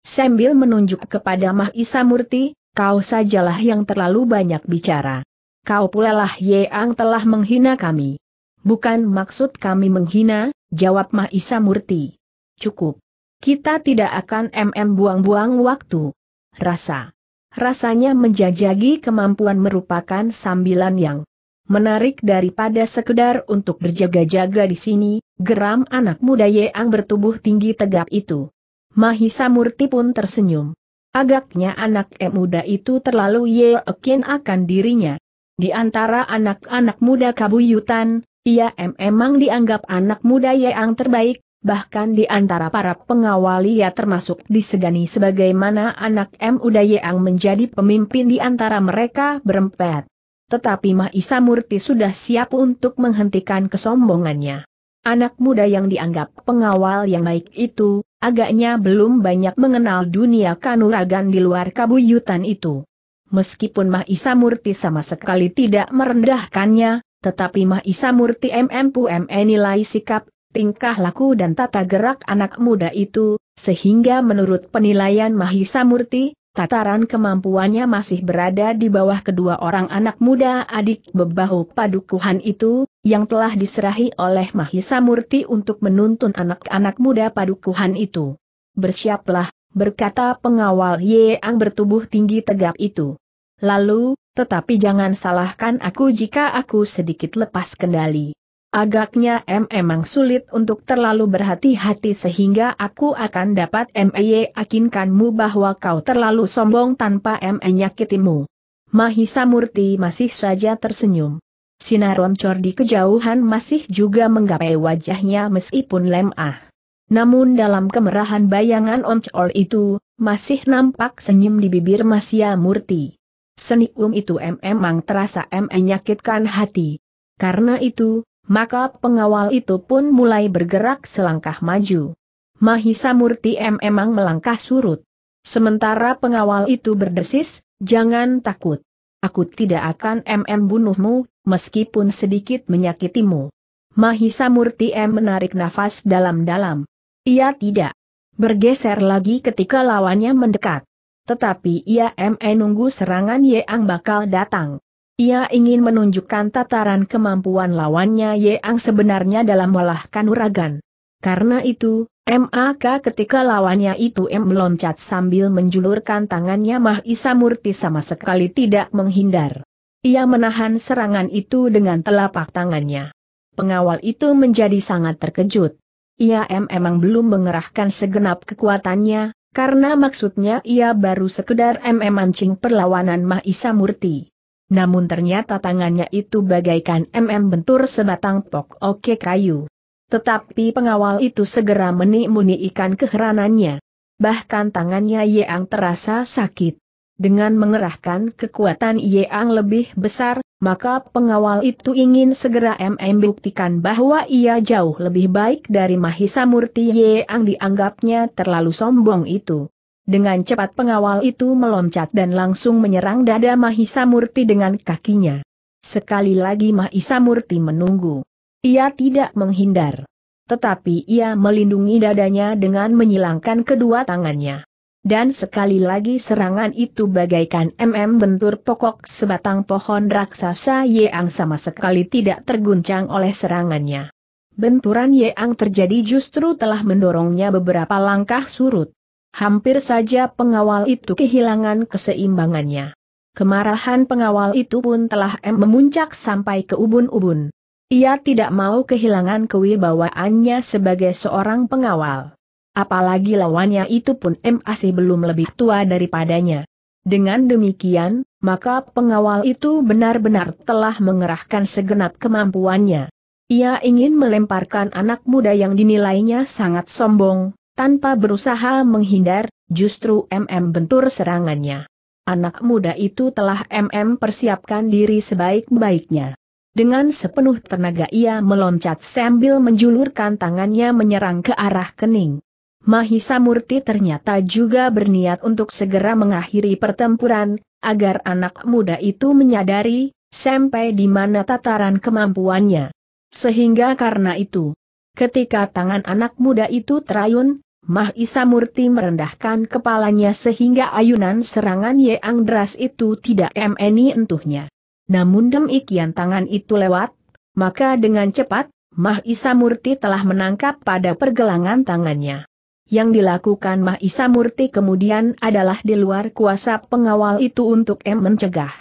A: Sambil menunjuk kepada Mahisa Murti, kau sajalah yang terlalu banyak bicara. Kau pula lah Yeang telah menghina kami. Bukan maksud kami menghina, jawab Mahisa Murti. Cukup. Kita tidak akan mm buang-buang waktu. Rasa rasanya menjajagi kemampuan merupakan sambilan yang menarik daripada sekedar untuk berjaga-jaga di sini, geram anak muda yang bertubuh tinggi tegap itu. Mahisa Murti pun tersenyum. Agaknya anak e muda itu terlalu yakin akan dirinya. Di antara anak-anak muda kabuyutan, ia memang dianggap anak muda yang terbaik, bahkan di antara para pengawal ia termasuk disegani sebagaimana anak M. yang menjadi pemimpin di antara mereka berempat. Tetapi Mahisa Murti sudah siap untuk menghentikan kesombongannya. Anak muda yang dianggap pengawal yang baik itu, agaknya belum banyak mengenal dunia kanuragan di luar kabuyutan itu. Meskipun Mahisa Murti sama sekali tidak merendahkannya, tetapi Mahisa Murti MN e nilai sikap tingkah laku dan tata gerak anak muda itu, sehingga menurut penilaian Mahisa Murti, tataran kemampuannya masih berada di bawah kedua orang anak muda adik bebahu padukuhan itu, yang telah diserahi oleh Mahisa Murti untuk menuntun anak-anak muda padukuhan itu. Bersiaplah, berkata pengawal Yeang bertubuh tinggi tegap itu. Lalu, tetapi jangan salahkan aku jika aku sedikit lepas kendali. Agaknya M emang sulit untuk terlalu berhati-hati sehingga aku akan dapat M.E.Y. akinkanmu bahwa kau terlalu sombong tanpa ME nyakitimu. Mahisa Murti masih saja tersenyum. Sinar loncor di kejauhan masih juga menggapai wajahnya meskipun lemah. Namun dalam kemerahan bayangan oncor itu, masih nampak senyum di bibir Masya Murti. Senyum itu emang terasa M.E. menyakitkan hati. Karena itu, maka pengawal itu pun mulai bergerak selangkah maju. Mahisa Murti M memang melangkah surut. Sementara pengawal itu berdesis, jangan takut. Aku tidak akan MM bunuhmu, meskipun sedikit menyakitimu. Mahisa Murti M menarik nafas dalam-dalam. Ia tidak bergeser lagi ketika lawannya mendekat. Tetapi ia M e, nunggu serangan Yang bakal datang. Ia ingin menunjukkan tataran kemampuan lawannya Yeang sebenarnya dalam melahkan uragan. Karena itu, MAK ketika lawannya itu M meloncat sambil menjulurkan tangannya Mah Isa Murti sama sekali tidak menghindar. Ia menahan serangan itu dengan telapak tangannya. Pengawal itu menjadi sangat terkejut. Ia M emang belum mengerahkan segenap kekuatannya, karena maksudnya ia baru sekedar M, mancing perlawanan Mah Isa Murti. Namun ternyata tangannya itu bagaikan MM bentur sebatang pok oke kayu. Tetapi pengawal itu segera menik ikan keheranannya. Bahkan tangannya Yeang terasa sakit. Dengan mengerahkan kekuatan Yeang lebih besar, maka pengawal itu ingin segera MM buktikan bahwa ia jauh lebih baik dari Mahisa Murti Yeang dianggapnya terlalu sombong itu. Dengan cepat pengawal itu meloncat dan langsung menyerang dada Mahisa Murti dengan kakinya. Sekali lagi Mahisa Murti menunggu. Ia tidak menghindar. Tetapi ia melindungi dadanya dengan menyilangkan kedua tangannya. Dan sekali lagi serangan itu bagaikan MM bentur pokok sebatang pohon raksasa Yeang sama sekali tidak terguncang oleh serangannya. Benturan Yeang terjadi justru telah mendorongnya beberapa langkah surut. Hampir saja pengawal itu kehilangan keseimbangannya. Kemarahan pengawal itu pun telah memuncak sampai ke ubun-ubun. Ia tidak mau kehilangan kewibawaannya sebagai seorang pengawal. Apalagi lawannya itu pun masih belum lebih tua daripadanya. Dengan demikian, maka pengawal itu benar-benar telah mengerahkan segenap kemampuannya. Ia ingin melemparkan anak muda yang dinilainya sangat sombong, tanpa berusaha menghindar, justru MM bentur serangannya. Anak muda itu telah MM persiapkan diri sebaik-baiknya. Dengan sepenuh tenaga ia meloncat sambil menjulurkan tangannya menyerang ke arah kening. Mahisa Murti ternyata juga berniat untuk segera mengakhiri pertempuran, agar anak muda itu menyadari, sampai di mana tataran kemampuannya. Sehingga karena itu, ketika tangan anak muda itu terayun, Mahisa Murti merendahkan kepalanya sehingga ayunan serangan Yeang Deras itu tidak meni entuhnya. Namun demikian tangan itu lewat, maka dengan cepat, Mahisa Murti telah menangkap pada pergelangan tangannya. Yang dilakukan Mahisa Murti kemudian adalah di luar kuasa pengawal itu untuk M mencegah.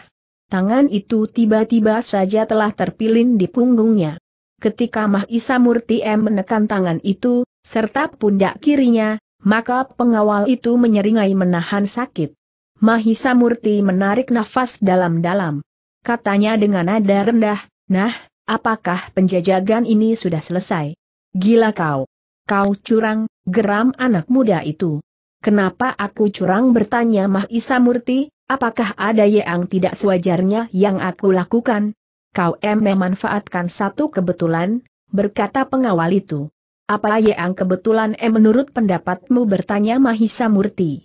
A: Tangan itu tiba-tiba saja telah terpilin di punggungnya. Ketika Mahisa Murti M menekan tangan itu, serta pundak kirinya, maka pengawal itu menyeringai menahan sakit. Mahisa Murti menarik nafas dalam-dalam. Katanya dengan nada rendah, nah, apakah penjajagan ini sudah selesai? Gila kau! Kau curang, geram anak muda itu. Kenapa aku curang bertanya Mahisa Murti, apakah ada yang tidak sewajarnya yang aku lakukan? Kau em memanfaatkan satu kebetulan, berkata pengawal itu. Apa yang kebetulan eh menurut pendapatmu bertanya Mahisa Murti?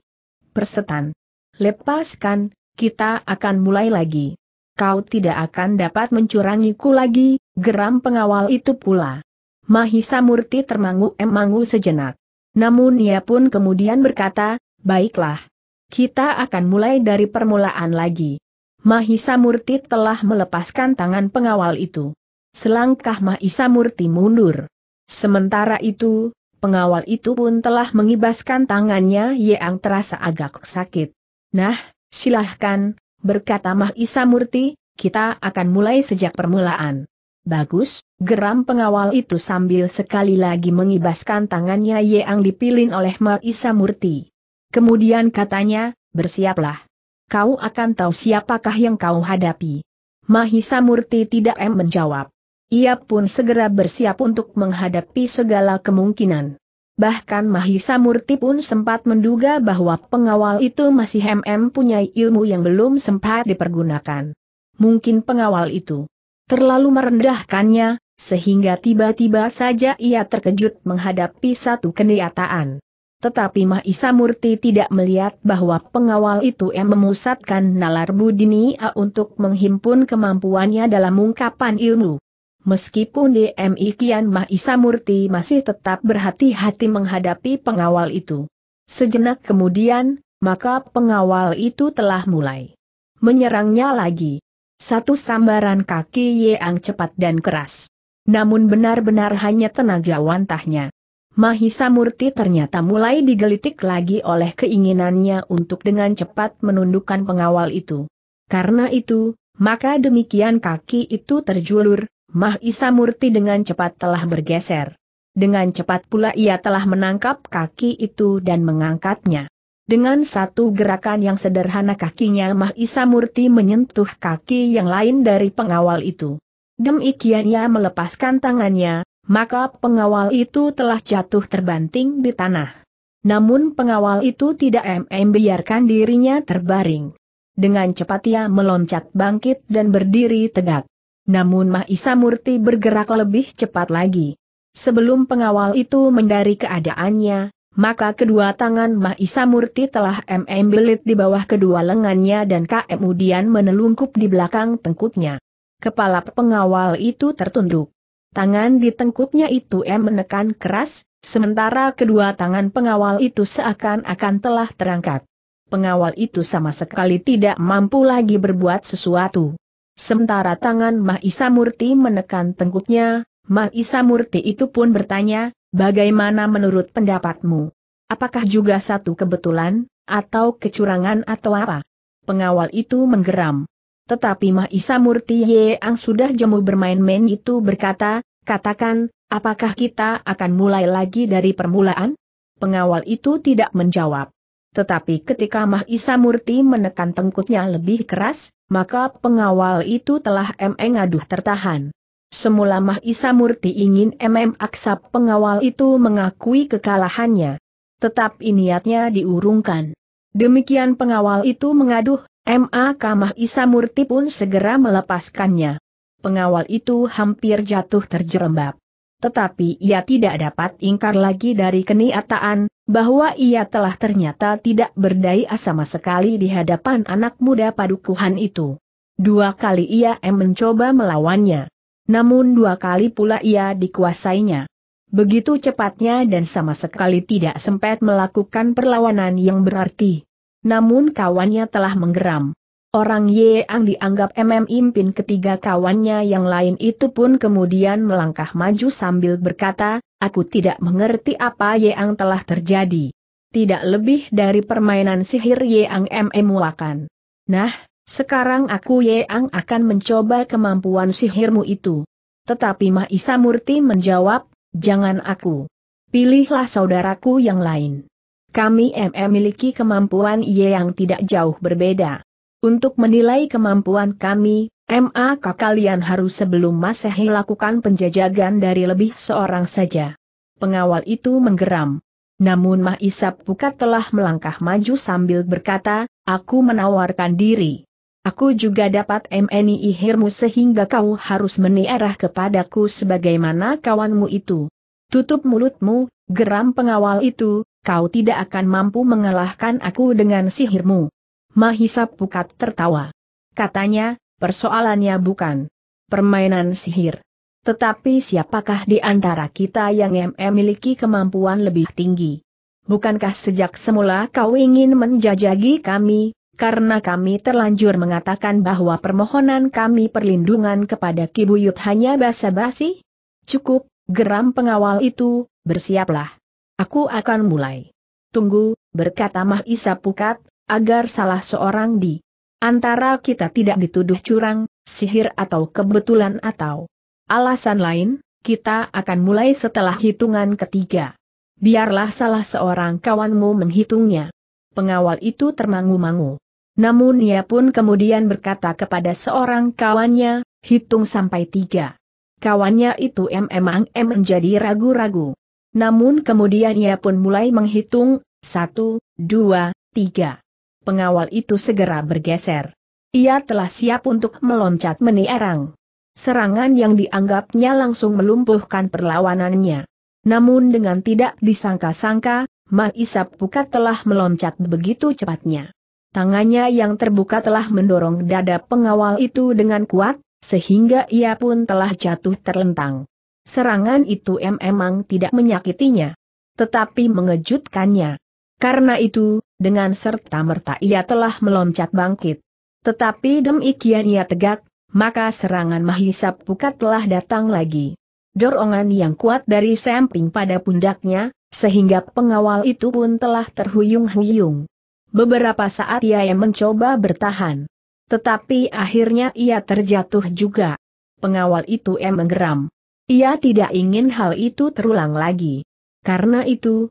A: Persetan. Lepaskan, kita akan mulai lagi. Kau tidak akan dapat mencurangiku lagi, geram pengawal itu pula. Mahisa Murti termangu-emangu eh, sejenak. Namun ia pun kemudian berkata, baiklah. Kita akan mulai dari permulaan lagi. Mahisa Murti telah melepaskan tangan pengawal itu. Selangkah Mahisa Murti mundur. Sementara itu, pengawal itu pun telah mengibaskan tangannya yang terasa agak sakit. Nah, silahkan, berkata Mah Isa Murti, kita akan mulai sejak permulaan. Bagus, geram pengawal itu sambil sekali lagi mengibaskan tangannya yang dipilin oleh Mah Isa Murti. Kemudian katanya, bersiaplah. Kau akan tahu siapakah yang kau hadapi. Mahisa Murti tidak em menjawab. Ia pun segera bersiap untuk menghadapi segala kemungkinan. Bahkan Mahisa Murti pun sempat menduga bahwa pengawal itu masih MM punya ilmu yang belum sempat dipergunakan. Mungkin pengawal itu terlalu merendahkannya, sehingga tiba-tiba saja ia terkejut menghadapi satu kenyataan. Tetapi Mahisa Murti tidak melihat bahwa pengawal itu yang memusatkan nalar Budini untuk menghimpun kemampuannya dalam ungkapan ilmu. Meskipun DMI Kian Mahisa Murti masih tetap berhati-hati menghadapi pengawal itu. Sejenak kemudian, maka pengawal itu telah mulai menyerangnya lagi. Satu sambaran kaki Yeang cepat dan keras. Namun benar-benar hanya tenaga wantahnya. Mahisa Murti ternyata mulai digelitik lagi oleh keinginannya untuk dengan cepat menundukkan pengawal itu. Karena itu, maka demikian kaki itu terjulur, Mah Isa Murti dengan cepat telah bergeser. Dengan cepat pula ia telah menangkap kaki itu dan mengangkatnya. Dengan satu gerakan yang sederhana kakinya Mah Isa Murti menyentuh kaki yang lain dari pengawal itu. Demikian ia melepaskan tangannya, maka pengawal itu telah jatuh terbanting di tanah. Namun pengawal itu tidak MM biarkan dirinya terbaring. Dengan cepat ia meloncat bangkit dan berdiri tegak. Namun Mahisa Murti bergerak lebih cepat lagi. Sebelum pengawal itu mendari keadaannya, maka kedua tangan Mahisa Murti telah MM belit di bawah kedua lengannya dan kemudian menelungkup di belakang tengkuknya. Kepala pengawal itu tertunduk. Tangan di tengkuknya itu M menekan keras, sementara kedua tangan pengawal itu seakan-akan telah terangkat. Pengawal itu sama sekali tidak mampu lagi berbuat sesuatu. Sementara tangan Mahisa Murti menekan tengkuknya, Mahisa Murti itu pun bertanya, bagaimana menurut pendapatmu? Apakah juga satu kebetulan, atau kecurangan atau apa? Pengawal itu menggeram. Tetapi Mahisa Murti yang sudah jemu bermain-main itu berkata, katakan, apakah kita akan mulai lagi dari permulaan? Pengawal itu tidak menjawab. Tetapi ketika Mahisa Murti menekan tengkutnya lebih keras, maka pengawal itu telah MM aduh tertahan. Semula Mahisa Murti ingin MM Aksa pengawal itu mengakui kekalahannya. Tetapi niatnya diurungkan. Demikian pengawal itu mengaduh, MA Kamah Isa Murti pun segera melepaskannya. Pengawal itu hampir jatuh terjerembab. Tetapi ia tidak dapat ingkar lagi dari keniataan, bahwa ia telah ternyata tidak berdaya sama sekali di hadapan anak muda padukuhan itu. Dua kali ia M mencoba melawannya. Namun dua kali pula ia dikuasainya. Begitu cepatnya dan sama sekali tidak sempat melakukan perlawanan yang berarti. Namun kawannya telah menggeram. Orang Ye ang dianggap MM Impin ketiga kawannya yang lain itu pun kemudian melangkah maju sambil berkata, Aku tidak mengerti apa yang telah terjadi. Tidak lebih dari permainan sihir yang memuakan. Nah, sekarang aku yang akan mencoba kemampuan sihirmu itu. Tetapi Mahisa Murti menjawab, jangan aku. Pilihlah saudaraku yang lain. Kami MM memiliki kemampuan yang tidak jauh berbeda. Untuk menilai kemampuan kami, MAK kalian harus sebelum Masehi lakukan penjajagan dari lebih seorang saja. Pengawal itu menggeram. Namun Isap Pukat telah melangkah maju sambil berkata, aku menawarkan diri. Aku juga dapat MNI Ihirmu sehingga kau harus meniarah kepadaku sebagaimana kawanmu itu. Tutup mulutmu, geram pengawal itu, kau tidak akan mampu mengalahkan aku dengan sihirmu. Mahisap Pukat tertawa. Katanya, Persoalannya bukan permainan sihir. Tetapi siapakah di antara kita yang memiliki kemampuan lebih tinggi? Bukankah sejak semula kau ingin menjajagi kami, karena kami terlanjur mengatakan bahwa permohonan kami perlindungan kepada Kibuyut hanya basa-basi? Cukup, geram pengawal itu, bersiaplah. Aku akan mulai. Tunggu, berkata Mahisa Pukat, agar salah seorang di Antara kita tidak dituduh curang, sihir atau kebetulan atau alasan lain, kita akan mulai setelah hitungan ketiga. Biarlah salah seorang kawanmu menghitungnya. Pengawal itu termangu-mangu. Namun ia pun kemudian berkata kepada seorang kawannya, hitung sampai tiga. Kawannya itu emang em menjadi ragu-ragu. Namun kemudian ia pun mulai menghitung, satu, dua, tiga pengawal itu segera bergeser. Ia telah siap untuk meloncat menierang. Serangan yang dianggapnya langsung melumpuhkan perlawanannya. Namun dengan tidak disangka-sangka, Maisa Pukat telah meloncat begitu cepatnya. Tangannya yang terbuka telah mendorong dada pengawal itu dengan kuat, sehingga ia pun telah jatuh terlentang. Serangan itu memang tidak menyakitinya, tetapi mengejutkannya. Karena itu, dengan serta-merta ia telah meloncat bangkit. Tetapi demikian ia tegak, maka serangan Mahisa Pukat telah datang lagi. Dorongan yang kuat dari samping pada pundaknya, sehingga pengawal itu pun telah terhuyung-huyung. Beberapa saat ia yang mencoba bertahan. Tetapi akhirnya ia terjatuh juga. Pengawal itu em menggeram. Ia tidak ingin hal itu terulang lagi. Karena itu,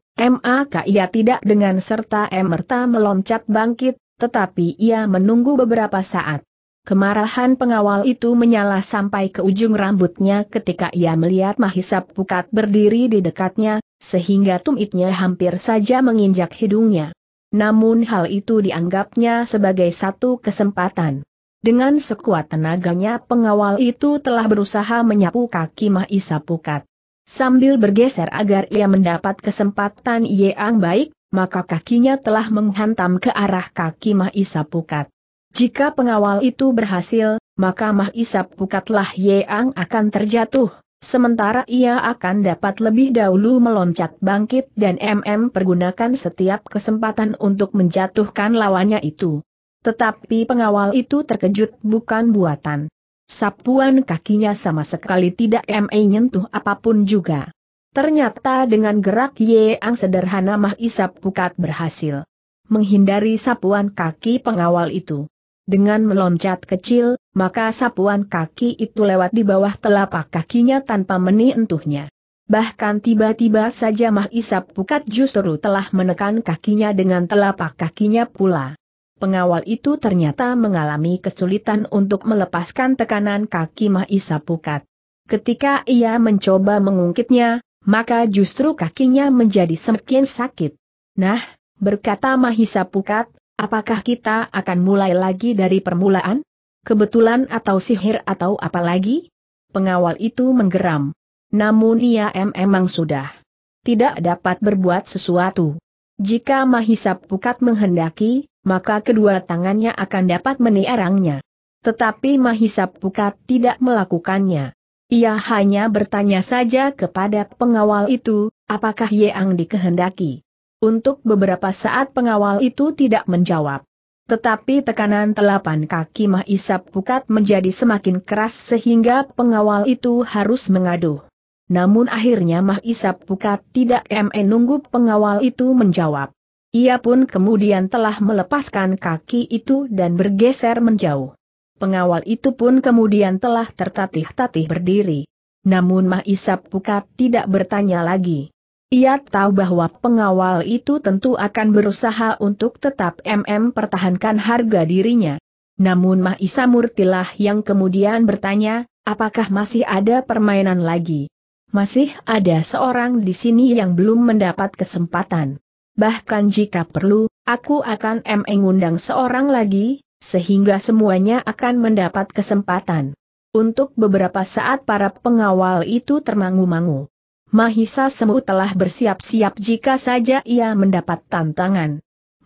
A: ia tidak dengan serta merta meloncat bangkit, tetapi ia menunggu beberapa saat. Kemarahan pengawal itu menyala sampai ke ujung rambutnya ketika ia melihat Mahisa Pukat berdiri di dekatnya, sehingga tumitnya hampir saja menginjak hidungnya. Namun hal itu dianggapnya sebagai satu kesempatan. Dengan sekuat tenaganya pengawal itu telah berusaha menyapu kaki Mahisa Pukat. Sambil bergeser agar ia mendapat kesempatan yang baik, maka kakinya telah menghantam ke arah kaki Mahisa Pukat. Jika pengawal itu berhasil, maka Mahisa Pukatlah yang akan terjatuh, sementara ia akan dapat lebih dahulu meloncat bangkit dan MM pergunakan setiap kesempatan untuk menjatuhkan lawannya itu. Tetapi pengawal itu terkejut bukan buatan. Sapuan kakinya sama sekali tidak ME nyentuh apapun juga. Ternyata dengan gerak Yeang sederhana Mah Isap Pukat berhasil menghindari sapuan kaki pengawal itu. Dengan meloncat kecil, maka sapuan kaki itu lewat di bawah telapak kakinya tanpa menentuhnya. Bahkan tiba-tiba saja Mah Isap Pukat justru telah menekan kakinya dengan telapak kakinya pula. Pengawal itu ternyata mengalami kesulitan untuk melepaskan tekanan kaki Mahisa Pukat. Ketika ia mencoba mengungkitnya, maka justru kakinya menjadi semakin sakit. Nah, berkata Mahisa Pukat, apakah kita akan mulai lagi dari permulaan? Kebetulan atau sihir atau apa lagi? Pengawal itu menggeram. Namun ia memang sudah tidak dapat berbuat sesuatu. Jika Mahisa Pukat menghendaki, maka kedua tangannya akan dapat meniarangnya. Tetapi Mahisa Pukat tidak melakukannya. Ia hanya bertanya saja kepada pengawal itu, apakah Yeang dikehendaki. Untuk beberapa saat pengawal itu tidak menjawab. Tetapi tekanan telapan kaki Mahisa Pukat menjadi semakin keras sehingga pengawal itu harus mengaduh. Namun akhirnya Mahisa Pukat tidak menunggu pengawal itu menjawab. Ia pun kemudian telah melepaskan kaki itu dan bergeser menjauh. Pengawal itu pun kemudian telah tertatih-tatih berdiri. Namun Mahisap Pukat tidak bertanya lagi. Ia tahu bahwa pengawal itu tentu akan berusaha untuk tetap MM pertahankan harga dirinya. Namun Mahisa Murtilah yang kemudian bertanya, apakah masih ada permainan lagi? Masih ada seorang di sini yang belum mendapat kesempatan bahkan jika perlu, aku akan mengundang seorang lagi, sehingga semuanya akan mendapat kesempatan. Untuk beberapa saat para pengawal itu termangu-mangu. Mahisa Semu telah bersiap-siap jika saja ia mendapat tantangan.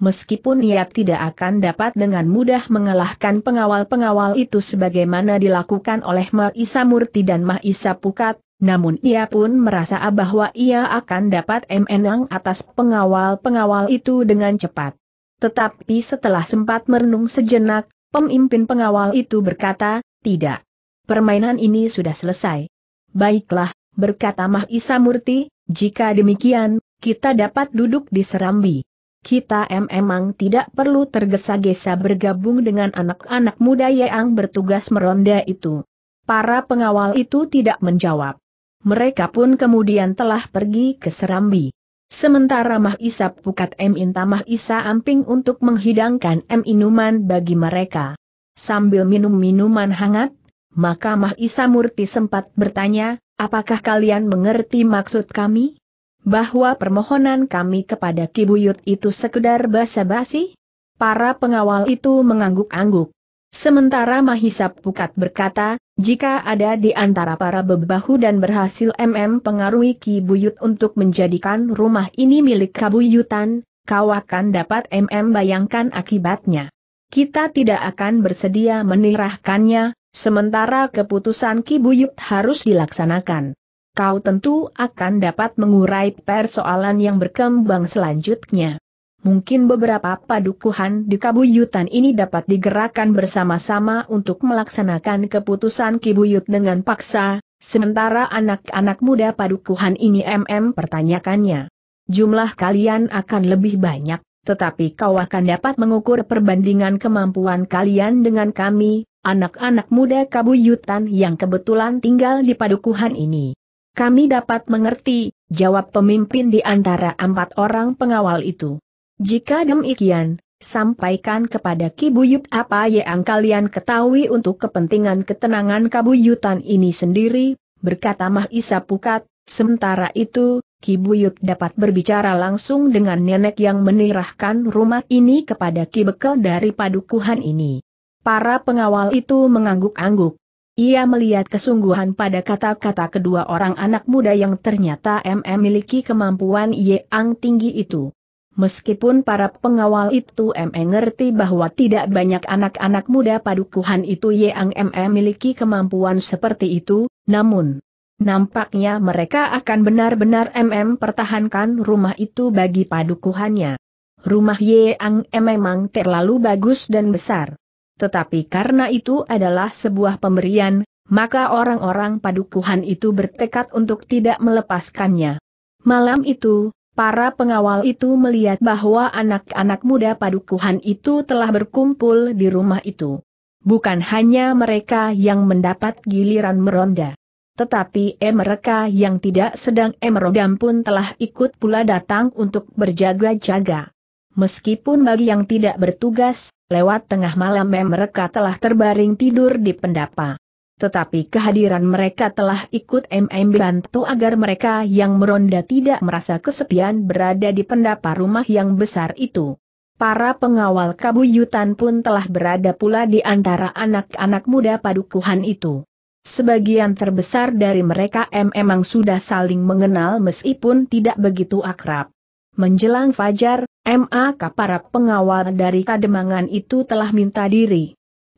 A: Meskipun ia tidak akan dapat dengan mudah mengalahkan pengawal-pengawal itu sebagaimana dilakukan oleh Mahisa Murti dan Mahisa Pukat, namun ia pun merasa bahwa ia akan dapat menang atas pengawal-pengawal itu dengan cepat. Tetapi setelah sempat merenung sejenak, pemimpin pengawal itu berkata, tidak. Permainan ini sudah selesai. Baiklah, berkata Mahisa Murti, jika demikian, kita dapat duduk di serambi. Kita memang tidak perlu tergesa-gesa bergabung dengan anak-anak muda yang bertugas meronda itu. Para pengawal itu tidak menjawab. Mereka pun kemudian telah pergi ke Serambi. Sementara Mah Isa Pukat M minta Mah Isa Amping untuk menghidangkan M Inuman bagi mereka. Sambil minum minuman hangat, maka Mah Isa Murti sempat bertanya, apakah kalian mengerti maksud kami? Bahwa permohonan kami kepada Kibuyut itu sekedar basa-basi? Para pengawal itu mengangguk-angguk. Sementara Mahisa Pukat berkata, jika ada di antara para bebahu dan berhasil MM pengaruhi Ki Buyut untuk menjadikan rumah ini milik Kabuyutan, kau akan dapat MM bayangkan akibatnya. Kita tidak akan bersedia menirahkannya, sementara keputusan Ki Buyut harus dilaksanakan. Kau tentu akan dapat mengurai persoalan yang berkembang selanjutnya. Mungkin beberapa padukuhan di Kabuyutan ini dapat digerakkan bersama-sama untuk melaksanakan keputusan Kibuyut dengan paksa, sementara anak-anak muda padukuhan ini MM pertanyakannya. Jumlah kalian akan lebih banyak, tetapi kau akan dapat mengukur perbandingan kemampuan kalian dengan kami, anak-anak muda Kabuyutan yang kebetulan tinggal di padukuhan ini. Kami dapat mengerti, jawab pemimpin di antara empat orang pengawal itu. Jika demikian, sampaikan kepada Kibuyut apa yang kalian ketahui untuk kepentingan ketenangan Kabuyutan ini sendiri, berkata Mahisa Pukat, sementara itu, Kibuyut dapat berbicara langsung dengan nenek yang menirahkan rumah ini kepada Kibekel dari padukuhan ini. Para pengawal itu mengangguk-angguk. Ia melihat kesungguhan pada kata-kata kedua orang anak muda yang ternyata MM miliki kemampuan yang tinggi itu. Meskipun para pengawal itu MM ngerti bahwa tidak banyak anak-anak muda padukuhan itu yang MM miliki kemampuan seperti itu, namun nampaknya mereka akan benar-benar MM pertahankan rumah itu bagi padukuhannya. Rumah Yang M memang terlalu bagus dan besar. Tetapi karena itu adalah sebuah pemberian, maka orang-orang padukuhan itu bertekad untuk tidak melepaskannya. Malam itu, Para pengawal itu melihat bahwa anak-anak muda padukuhan itu telah berkumpul di rumah itu. Bukan hanya mereka yang mendapat giliran meronda. Tetapi eh mereka yang tidak sedang emerodam eh, pun telah ikut pula datang untuk berjaga-jaga. Meskipun bagi yang tidak bertugas, lewat tengah malam eh mereka telah terbaring tidur di pendapa tetapi kehadiran mereka telah ikut MM bantu agar mereka yang meronda tidak merasa kesepian berada di pendapa rumah yang besar itu. Para pengawal kabuyutan pun telah berada pula di antara anak-anak muda padukuhan itu. Sebagian terbesar dari mereka M memang sudah saling mengenal meskipun tidak begitu akrab. Menjelang fajar, MAK para pengawal dari kademangan itu telah minta diri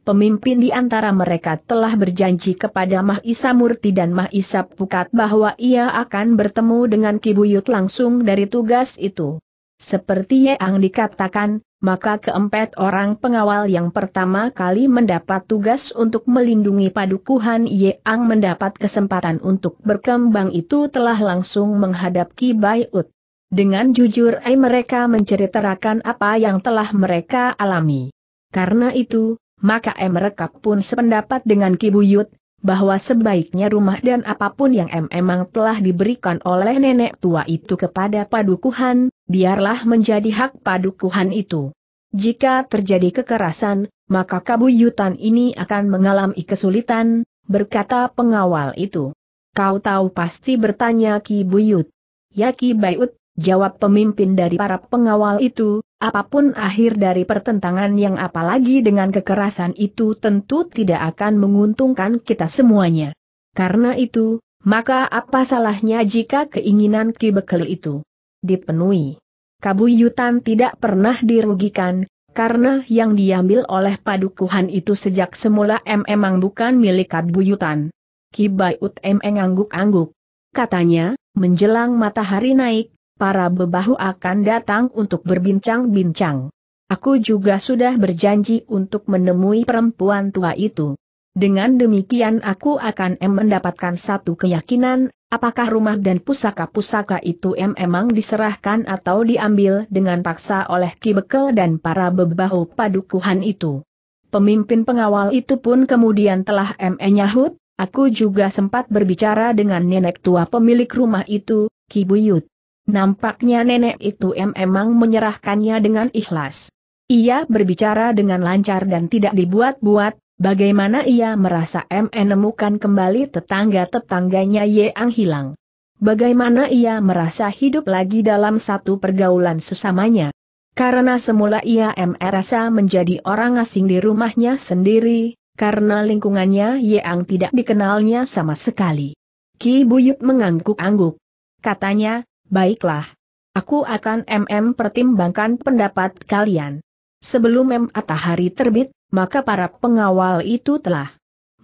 A: pemimpin di antara mereka telah berjanji kepada Mahisa Murti dan Mahisa Pukat bahwa ia akan bertemu dengan Kibuyut langsung dari tugas itu. Seperti yang dikatakan, maka keempat orang pengawal yang pertama kali mendapat tugas untuk melindungi padukuhan Yeang mendapat kesempatan untuk berkembang itu telah langsung menghadap Kibayut. Dengan jujur eh, mereka menceritakan apa yang telah mereka alami. Karena itu, maka mereka pun sependapat dengan Kibuyut bahwa sebaiknya rumah dan apapun yang em emang telah diberikan oleh nenek tua itu kepada padukuhan, biarlah menjadi hak padukuhan itu. Jika terjadi kekerasan, maka kabuyutan ini akan mengalami kesulitan, berkata pengawal itu. Kau tahu pasti bertanya Ki Buyut. Ya Ki Bayut, Jawab pemimpin dari para pengawal itu, apapun akhir dari pertentangan yang apalagi dengan kekerasan itu tentu tidak akan menguntungkan kita semuanya. Karena itu, maka apa salahnya jika keinginan Ki Bekel itu dipenuhi? Kabuyutan tidak pernah dirugikan, karena yang diambil oleh padukuhan itu sejak semula M emang bukan milik Kabuyutan. Ki Bayut M mengangguk-angguk. Katanya, menjelang matahari naik, para bebahu akan datang untuk berbincang-bincang. Aku juga sudah berjanji untuk menemui perempuan tua itu. Dengan demikian aku akan em mendapatkan satu keyakinan, apakah rumah dan pusaka-pusaka itu em emang diserahkan atau diambil dengan paksa oleh kibekel dan para bebahu padukuhan itu. Pemimpin pengawal itu pun kemudian telah em nyahut, aku juga sempat berbicara dengan nenek tua pemilik rumah itu, kibuyut. Nampaknya nenek itu memang menyerahkannya dengan ikhlas. Ia berbicara dengan lancar dan tidak dibuat-buat, bagaimana ia merasa menemukan kembali tetangga-tetangganya yang hilang. Bagaimana ia merasa hidup lagi dalam satu pergaulan sesamanya. Karena semula ia merasa menjadi orang asing di rumahnya sendiri, karena lingkungannya yang tidak dikenalnya sama sekali. Ki Buyut mengangguk-angguk. Katanya, Baiklah. Aku akan MM pertimbangkan pendapat kalian. Sebelum matahari terbit, maka para pengawal itu telah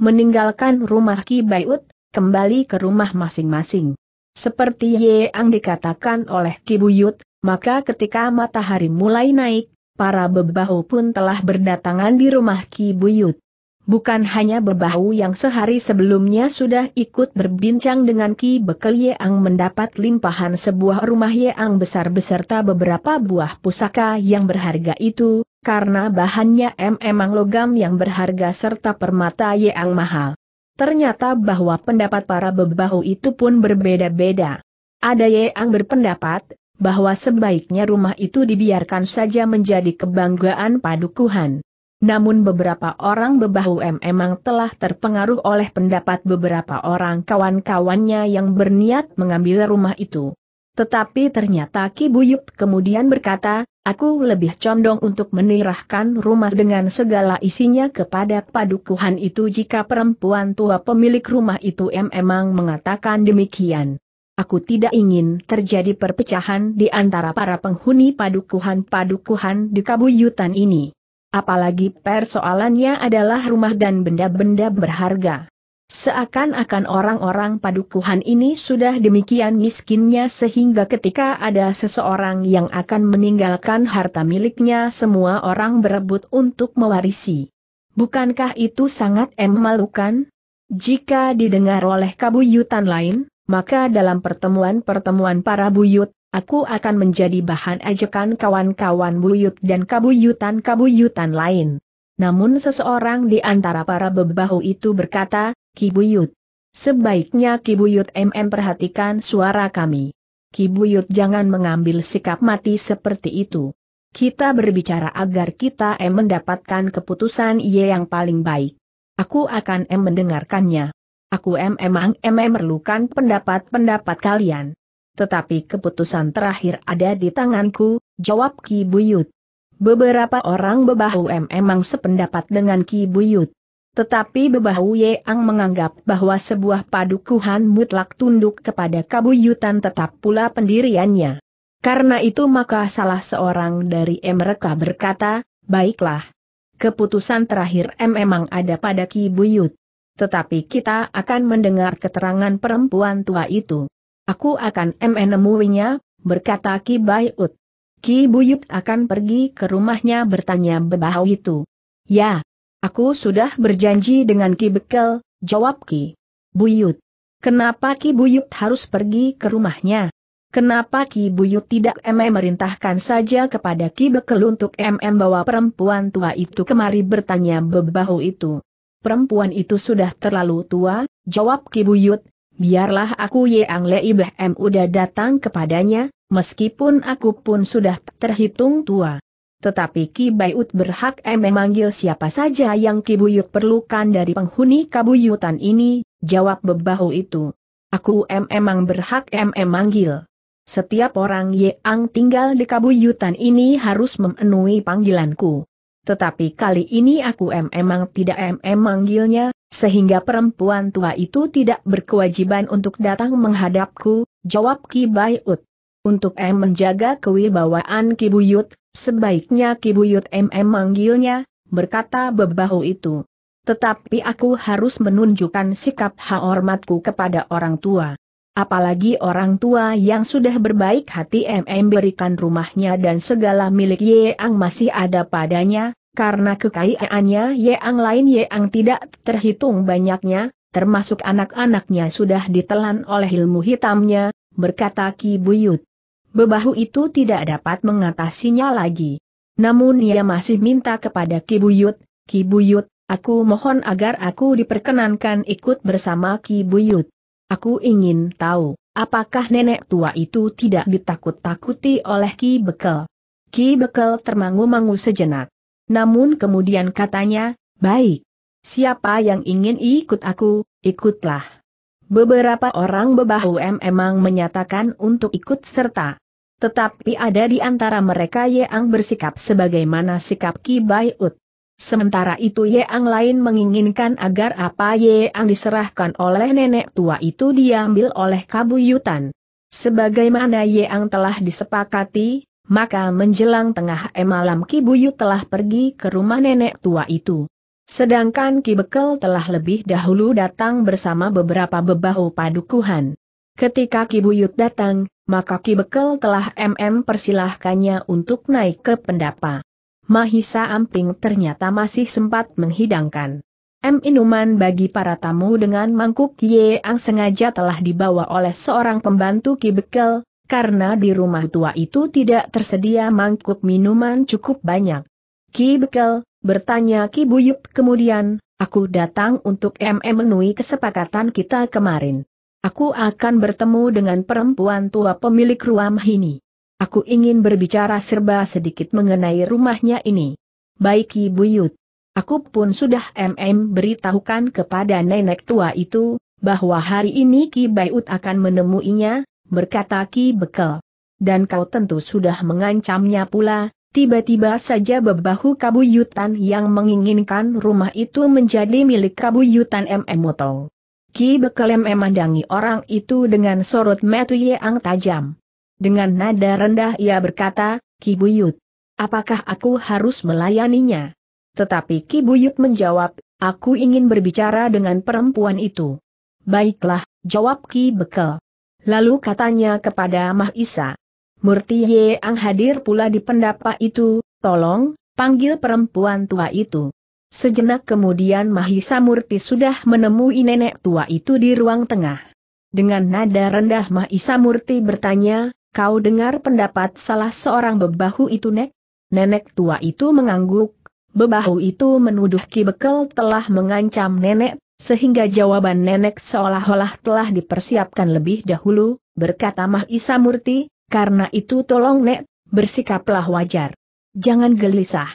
A: meninggalkan rumah Ki Baiut, kembali ke rumah masing-masing. Seperti yang dikatakan oleh Ki Buyut, maka ketika matahari mulai naik, para bebahu pun telah berdatangan di rumah Ki Buyut bukan hanya bebahu yang sehari sebelumnya sudah ikut berbincang dengan Ki Bekel Yang mendapat limpahan sebuah rumah Yeang besar beserta beberapa buah pusaka yang berharga itu, karena bahannya emang logam yang berharga serta permata Yeang mahal. Ternyata bahwa pendapat para bebahu itu pun berbeda-beda. Ada Yeang berpendapat, bahwa sebaiknya rumah itu dibiarkan saja menjadi kebanggaan padukuhan. Namun beberapa orang bebahu M memang telah terpengaruh oleh pendapat beberapa orang kawan-kawannya yang berniat mengambil rumah itu. Tetapi ternyata Ki Buyut kemudian berkata, aku lebih condong untuk menirahkan rumah dengan segala isinya kepada padukuhan itu jika perempuan tua pemilik rumah itu M memang mengatakan demikian. Aku tidak ingin terjadi perpecahan di antara para penghuni padukuhan-padukuhan di Kabuyutan ini. Apalagi persoalannya adalah rumah dan benda-benda berharga. Seakan-akan orang-orang padukuhan ini sudah demikian miskinnya sehingga ketika ada seseorang yang akan meninggalkan harta miliknya semua orang berebut untuk mewarisi. Bukankah itu sangat memalukan? Jika didengar oleh kabuyutan lain, maka dalam pertemuan-pertemuan para buyut, aku akan menjadi bahan ajakan kawan-kawan buyut dan kabuyutan-kabuyutan lain. Namun seseorang di antara para bebahu itu berkata, Kibuyut. Sebaiknya Kibuyut MM perhatikan suara kami. Kibuyut jangan mengambil sikap mati seperti itu. Kita berbicara agar kita M mendapatkan keputusan Y yang paling baik. Aku akan M mendengarkannya. Aku M memang M memerlukan pendapat-pendapat kalian. Tetapi keputusan terakhir ada di tanganku, jawab Ki Buyut. Beberapa orang bebahu M memang sependapat dengan Ki Buyut. Tetapi bebahu Yeang menganggap bahwa sebuah padukuhan mutlak tunduk kepada kabuyutan tetap pula pendiriannya. Karena itu maka salah seorang dari mereka berkata, baiklah. Keputusan terakhir M memang ada pada Ki Buyut. Tetapi kita akan mendengar keterangan perempuan tua itu. Aku akan menemuinya, berkata Ki Bayut. Ki Buyut akan pergi ke rumahnya bertanya Bebahau itu. Ya, aku sudah berjanji dengan Ki Bekel, jawab Ki Buyut. Kenapa Ki Buyut harus pergi ke rumahnya? Kenapa Ki Buyut tidak MM merintahkan saja kepada Ki Bekel untuk MM bawa perempuan tua itu kemari bertanya bebahu itu? Perempuan itu sudah terlalu tua, jawab Ki Buyut, biarlah aku Ye Yang Lei M udah datang kepadanya, meskipun aku pun sudah terhitung tua. Tetapi Ki Baiut berhak em memanggil siapa saja yang Ki Buyut perlukan dari penghuni kabuyutan ini, jawab bebahu itu. Aku em emang berhak em memanggil. Setiap orang Ye Ang tinggal di kabuyutan ini harus memenuhi panggilanku. Tetapi kali ini aku memang tidak memanggilnya, manggilnya, sehingga perempuan tua itu tidak berkewajiban untuk datang menghadapku, jawab Ki Bayut. Untuk em menjaga kewibawaan Ki Buyut, sebaiknya Ki Buyut MM manggilnya, berkata bebahu itu. Tetapi aku harus menunjukkan sikap hormatku kepada orang tua. Apalagi orang tua yang sudah berbaik hati MM berikan rumahnya dan segala milik Yeang masih ada padanya, karena kekayaannya Yeang lain Yeang tidak terhitung banyaknya, termasuk anak-anaknya sudah ditelan oleh ilmu hitamnya, berkata Ki Buyut. Bebahu itu tidak dapat mengatasinya lagi. Namun ia masih minta kepada Ki Buyut, Ki Buyut, aku mohon agar aku diperkenankan ikut bersama Ki Buyut. Aku ingin tahu, apakah nenek tua itu tidak ditakut-takuti oleh Ki Bekel? Ki Bekel termangu-mangu sejenak. Namun kemudian katanya, baik. Siapa yang ingin ikut aku, ikutlah. Beberapa orang bebahu emang menyatakan untuk ikut serta. Tetapi ada di antara mereka yang bersikap sebagaimana sikap Ki Bayut. Sementara itu Yeang lain menginginkan agar apa Yeang diserahkan oleh nenek tua itu diambil oleh kabuyutan. Sebagaimana Yeang telah disepakati, maka menjelang tengah e malam Kibuyu telah pergi ke rumah nenek tua itu. Sedangkan Kibekel telah lebih dahulu datang bersama beberapa bebahu padukuhan. Ketika Kibuyut datang, maka Kibekel telah MM persilahkannya untuk naik ke pendapa. Mahisa Amping ternyata masih sempat menghidangkan. M. Minuman bagi para tamu dengan mangkuk yang sengaja telah dibawa oleh seorang pembantu Ki Bekel, karena di rumah tua itu tidak tersedia mangkuk minuman cukup banyak. Ki Bekel, bertanya Ki Buyuk kemudian, aku datang untuk MM menui kesepakatan kita kemarin. Aku akan bertemu dengan perempuan tua pemilik ruam ini. Aku ingin berbicara serba sedikit mengenai rumahnya ini. Baik Ibu Yud. Aku pun sudah MM beritahukan kepada nenek tua itu, bahwa hari ini Ki Bayut akan menemuinya, berkata Ki Bekel. Dan kau tentu sudah mengancamnya pula, tiba-tiba saja bebahu kabuyutan yang menginginkan rumah itu menjadi milik kabuyutan MM Motol. Ki Bekel memandangi orang itu dengan sorot metu yang tajam. Dengan nada rendah ia berkata, Ki Buyut, apakah aku harus melayaninya? Tetapi Ki Buyut menjawab, aku ingin berbicara dengan perempuan itu. Baiklah, jawab Ki Bekel. Lalu katanya kepada Mahisa. Murti Yeang hadir pula di pendapa itu, tolong, panggil perempuan tua itu. Sejenak kemudian Mahisa Murti sudah menemui nenek tua itu di ruang tengah. Dengan nada rendah Mahisa Murti bertanya, Kau dengar pendapat salah seorang bebahu itu nek? Nenek tua itu mengangguk, bebahu itu menuduh Ki Bekel telah mengancam nenek, sehingga jawaban nenek seolah-olah telah dipersiapkan lebih dahulu, berkata Mah Isa Murti, karena itu tolong nek, bersikaplah wajar. Jangan gelisah.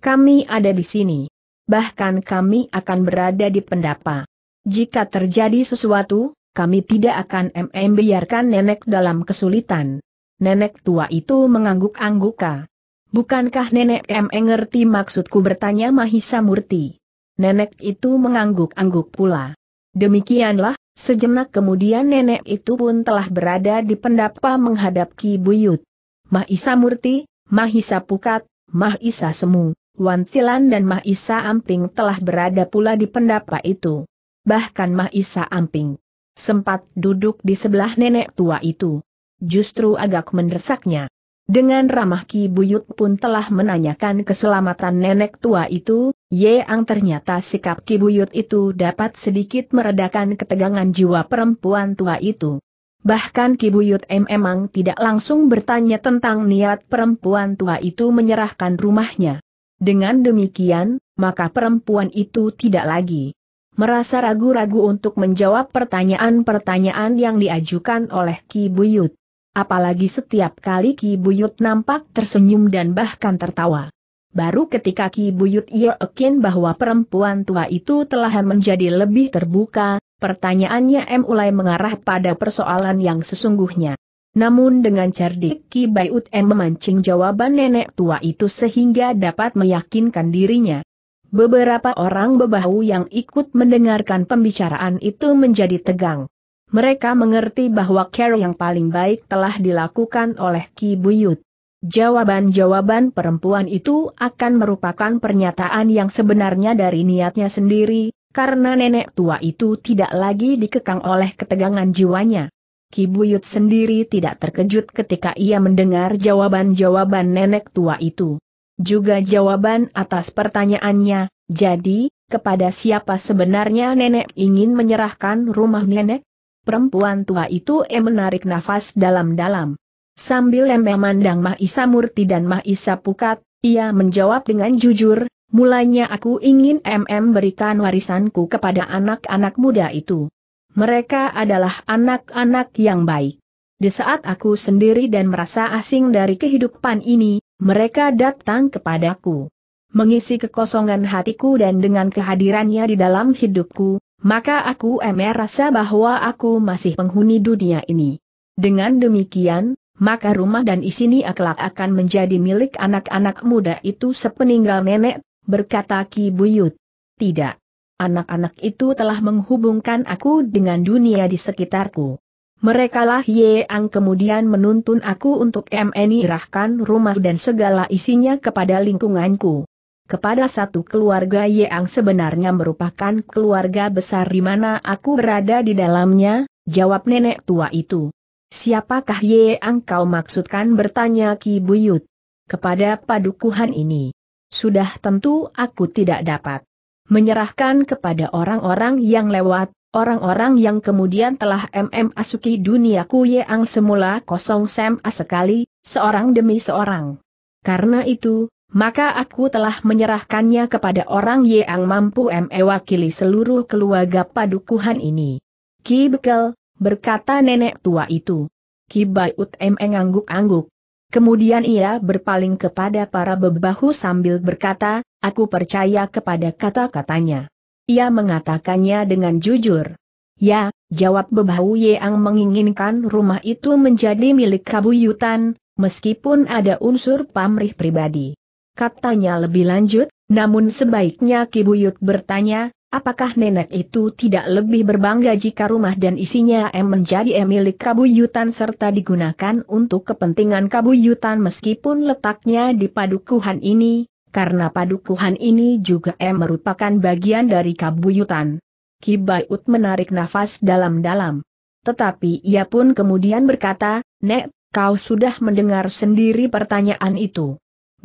A: Kami ada di sini. Bahkan kami akan berada di pendapa. Jika terjadi sesuatu, kami tidak akan mm biarkan nenek dalam kesulitan. Nenek tua itu mengangguk-angguka. Bukankah nenek M ngerti maksudku bertanya Mahisa Murti? Nenek itu mengangguk-angguk pula. Demikianlah, sejenak kemudian nenek itu pun telah berada di pendapa menghadap Ki Buyut. Mahisa Murti, Mahisa Pukat, Mahisa Semu, Wantilan dan Mahisa Amping telah berada pula di pendapa itu. Bahkan Mahisa Amping sempat duduk di sebelah nenek tua itu. Justru agak mendesaknya. Dengan ramah Ki Buyut pun telah menanyakan keselamatan nenek tua itu, Yeang ternyata sikap Ki Buyut itu dapat sedikit meredakan ketegangan jiwa perempuan tua itu. Bahkan Ki Buyut M memang tidak langsung bertanya tentang niat perempuan tua itu menyerahkan rumahnya. Dengan demikian, maka perempuan itu tidak lagi merasa ragu-ragu untuk menjawab pertanyaan-pertanyaan yang diajukan oleh Ki Buyut. Apalagi setiap kali Ki Buyut nampak tersenyum dan bahkan tertawa. Baru ketika Ki Buyut yakin bahwa perempuan tua itu telah menjadi lebih terbuka, pertanyaannya M mulai mengarah pada persoalan yang sesungguhnya. Namun dengan cerdik Ki Buyut M memancing jawaban nenek tua itu sehingga dapat meyakinkan dirinya. Beberapa orang bebahu yang ikut mendengarkan pembicaraan itu menjadi tegang. Mereka mengerti bahwa care yang paling baik telah dilakukan oleh Ki Buyut. Jawaban-jawaban perempuan itu akan merupakan pernyataan yang sebenarnya dari niatnya sendiri, karena nenek tua itu tidak lagi dikekang oleh ketegangan jiwanya. Ki Buyut sendiri tidak terkejut ketika ia mendengar jawaban-jawaban nenek tua itu juga jawaban atas pertanyaannya, jadi, kepada siapa sebenarnya nenek ingin menyerahkan rumah nenek? Perempuan tua itu em menarik nafas dalam-dalam. Sambil memandang Mahisa Murti dan Mahisa Pukat, ia menjawab dengan jujur, mulanya aku ingin MM berikan warisanku kepada anak-anak muda itu. Mereka adalah anak-anak yang baik. Di saat aku sendiri dan merasa asing dari kehidupan ini, mereka datang kepadaku. Mengisi kekosongan hatiku dan dengan kehadirannya di dalam hidupku, maka aku merasa bahwa aku masih penghuni dunia ini. Dengan demikian, maka rumah dan isini akhlak akan menjadi milik anak-anak muda itu sepeninggal nenek, berkata Ki Buyut. Tidak. Anak-anak itu telah menghubungkan aku dengan dunia di sekitarku. Merekalah Yeang kemudian menuntun aku untuk MNI rahkan rumah dan segala isinya kepada lingkunganku. Kepada satu keluarga Yeang sebenarnya merupakan keluarga besar di mana aku berada di dalamnya, jawab nenek tua itu. Siapakah Yeang kau maksudkan bertanya Ki Buyut? Kepada padukuhan ini. Sudah tentu aku tidak dapat menyerahkan kepada orang-orang yang lewat, Orang-orang yang kemudian telah MM asuki dunia Kuyang semula kosong sem sekali, seorang demi seorang. Karena itu, maka aku telah menyerahkannya kepada orang yang mampu mewakili seluruh keluarga padukuhan ini. Ki Bekel, berkata nenek tua itu. Ki Bayut Eme angguk angguk Kemudian ia berpaling kepada para bebahu sambil berkata, aku percaya kepada kata-katanya ia mengatakannya dengan jujur. Ya, jawab Bebahu Yeang, menginginkan rumah itu menjadi milik kabuyutan, meskipun ada unsur pamrih pribadi. Katanya lebih lanjut, namun sebaiknya Kibuyut bertanya, apakah nenek itu tidak lebih berbangga jika rumah dan isinya em menjadi em milik kabuyutan serta digunakan untuk kepentingan kabuyutan meskipun letaknya di padukuhan ini, karena padukuhan ini juga eh merupakan bagian dari kabuyutan. Kibayut menarik nafas dalam-dalam. Tetapi ia pun kemudian berkata, Nek, kau sudah mendengar sendiri pertanyaan itu.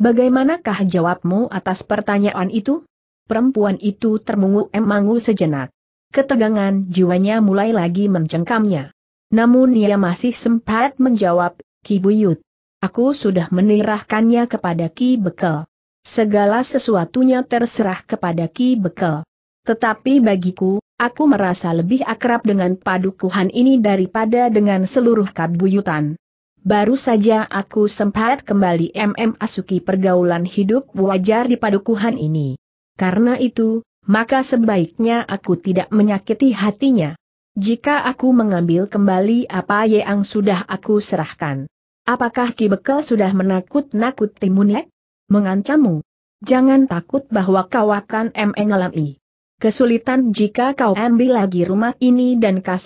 A: Bagaimanakah jawabmu atas pertanyaan itu? Perempuan itu termungu emangu sejenak. Ketegangan jiwanya mulai lagi mencengkamnya. Namun ia masih sempat menjawab, Ki Buyut. Aku sudah menirahkannya kepada Ki Bekel. Segala sesuatunya terserah kepada Ki Bekel. Tetapi bagiku, aku merasa lebih akrab dengan padukuhan ini daripada dengan seluruh kabuyutan. Baru saja aku sempat kembali MM Asuki pergaulan hidup wajar di padukuhan ini. Karena itu, maka sebaiknya aku tidak menyakiti hatinya. Jika aku mengambil kembali apa yang sudah aku serahkan. Apakah Ki Bekel sudah menakut-nakuti Munek? mengancammu. Jangan takut bahwa kau akan mengalami kesulitan jika kau ambil lagi rumah ini dan kau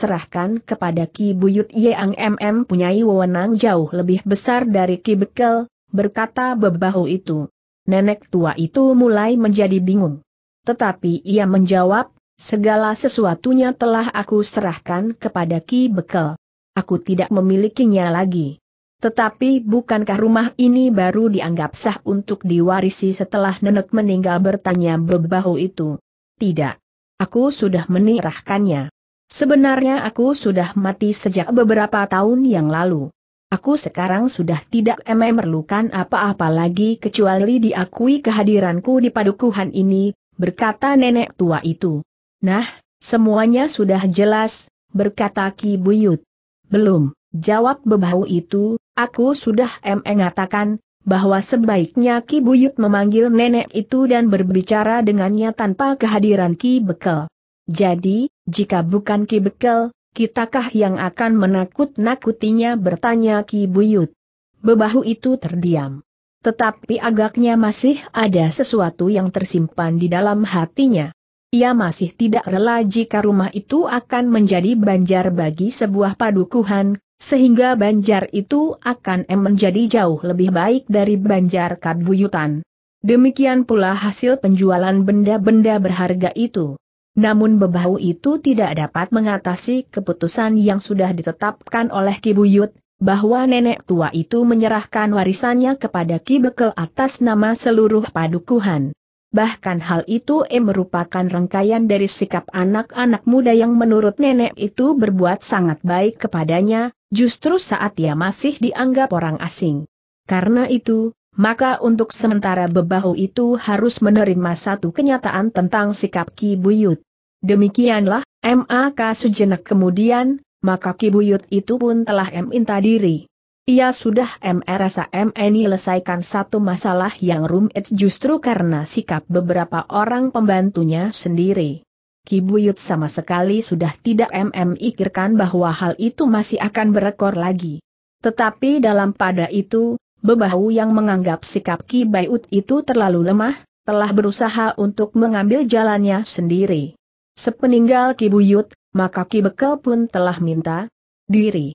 A: kepada Ki Buyut yang MM punyai wewenang jauh lebih besar dari Ki Bekel, berkata bebahu itu. Nenek tua itu mulai menjadi bingung. Tetapi ia menjawab, segala sesuatunya telah aku serahkan kepada Ki Bekel. Aku tidak memilikinya lagi. Tetapi bukankah rumah ini baru dianggap sah untuk diwarisi setelah nenek meninggal bertanya bebahu itu? Tidak. Aku sudah menirahkannya. Sebenarnya aku sudah mati sejak beberapa tahun yang lalu. Aku sekarang sudah tidak memerlukan apa-apa lagi kecuali diakui kehadiranku di padukuhan ini, berkata nenek tua itu. Nah, semuanya sudah jelas, berkata Ki Buyut. Belum. Jawab bebahu itu, aku sudah mengatakan, bahwa sebaiknya Ki Buyut memanggil nenek itu dan berbicara dengannya tanpa kehadiran Ki Bekel. Jadi, jika bukan Ki Bekel, kitakah yang akan menakut-nakutinya bertanya Ki Buyut. Bebahu itu terdiam. Tetapi agaknya masih ada sesuatu yang tersimpan di dalam hatinya. Ia masih tidak rela jika rumah itu akan menjadi banjar bagi sebuah padukuhan, sehingga banjar itu akan menjadi jauh lebih baik dari banjar kabuyutan. Demikian pula hasil penjualan benda-benda berharga itu. Namun bebahu itu tidak dapat mengatasi keputusan yang sudah ditetapkan oleh Kibuyut, bahwa nenek tua itu menyerahkan warisannya kepada kibekel atas nama seluruh padukuhan bahkan hal itu eh merupakan rangkaian dari sikap anak-anak muda yang menurut nenek itu berbuat sangat baik kepadanya, justru saat ia masih dianggap orang asing. Karena itu, maka untuk sementara bebahu itu harus menerima satu kenyataan tentang sikap Ki Buyut. Demikianlah, maka sejenak kemudian, maka Ki Buyut itu pun telah minta diri. Ia sudah MRSAM selesaikan satu masalah yang rumit justru karena sikap beberapa orang pembantunya sendiri. Kibuyut sama sekali sudah tidak memikirkan bahwa hal itu masih akan berekor lagi. Tetapi dalam pada itu, Bebahu yang menganggap sikap Kibuyut itu terlalu lemah, telah berusaha untuk mengambil jalannya sendiri. Sepeninggal Kibuyut, maka Kibekel pun telah minta diri.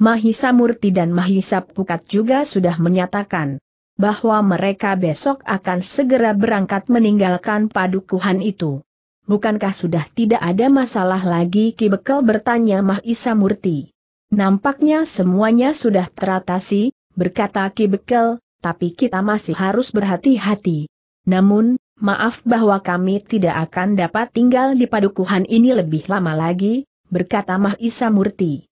A: Mahisa Murti dan Mahisa Pukat juga sudah menyatakan bahwa mereka besok akan segera berangkat meninggalkan padukuhan itu. Bukankah sudah tidak ada masalah lagi Ki Bekel bertanya Mahisa Murti. Nampaknya semuanya sudah teratasi, berkata Ki Bekel, tapi kita masih harus berhati-hati. Namun, maaf bahwa kami tidak akan dapat tinggal di padukuhan ini lebih lama lagi, berkata Mahisa Murti.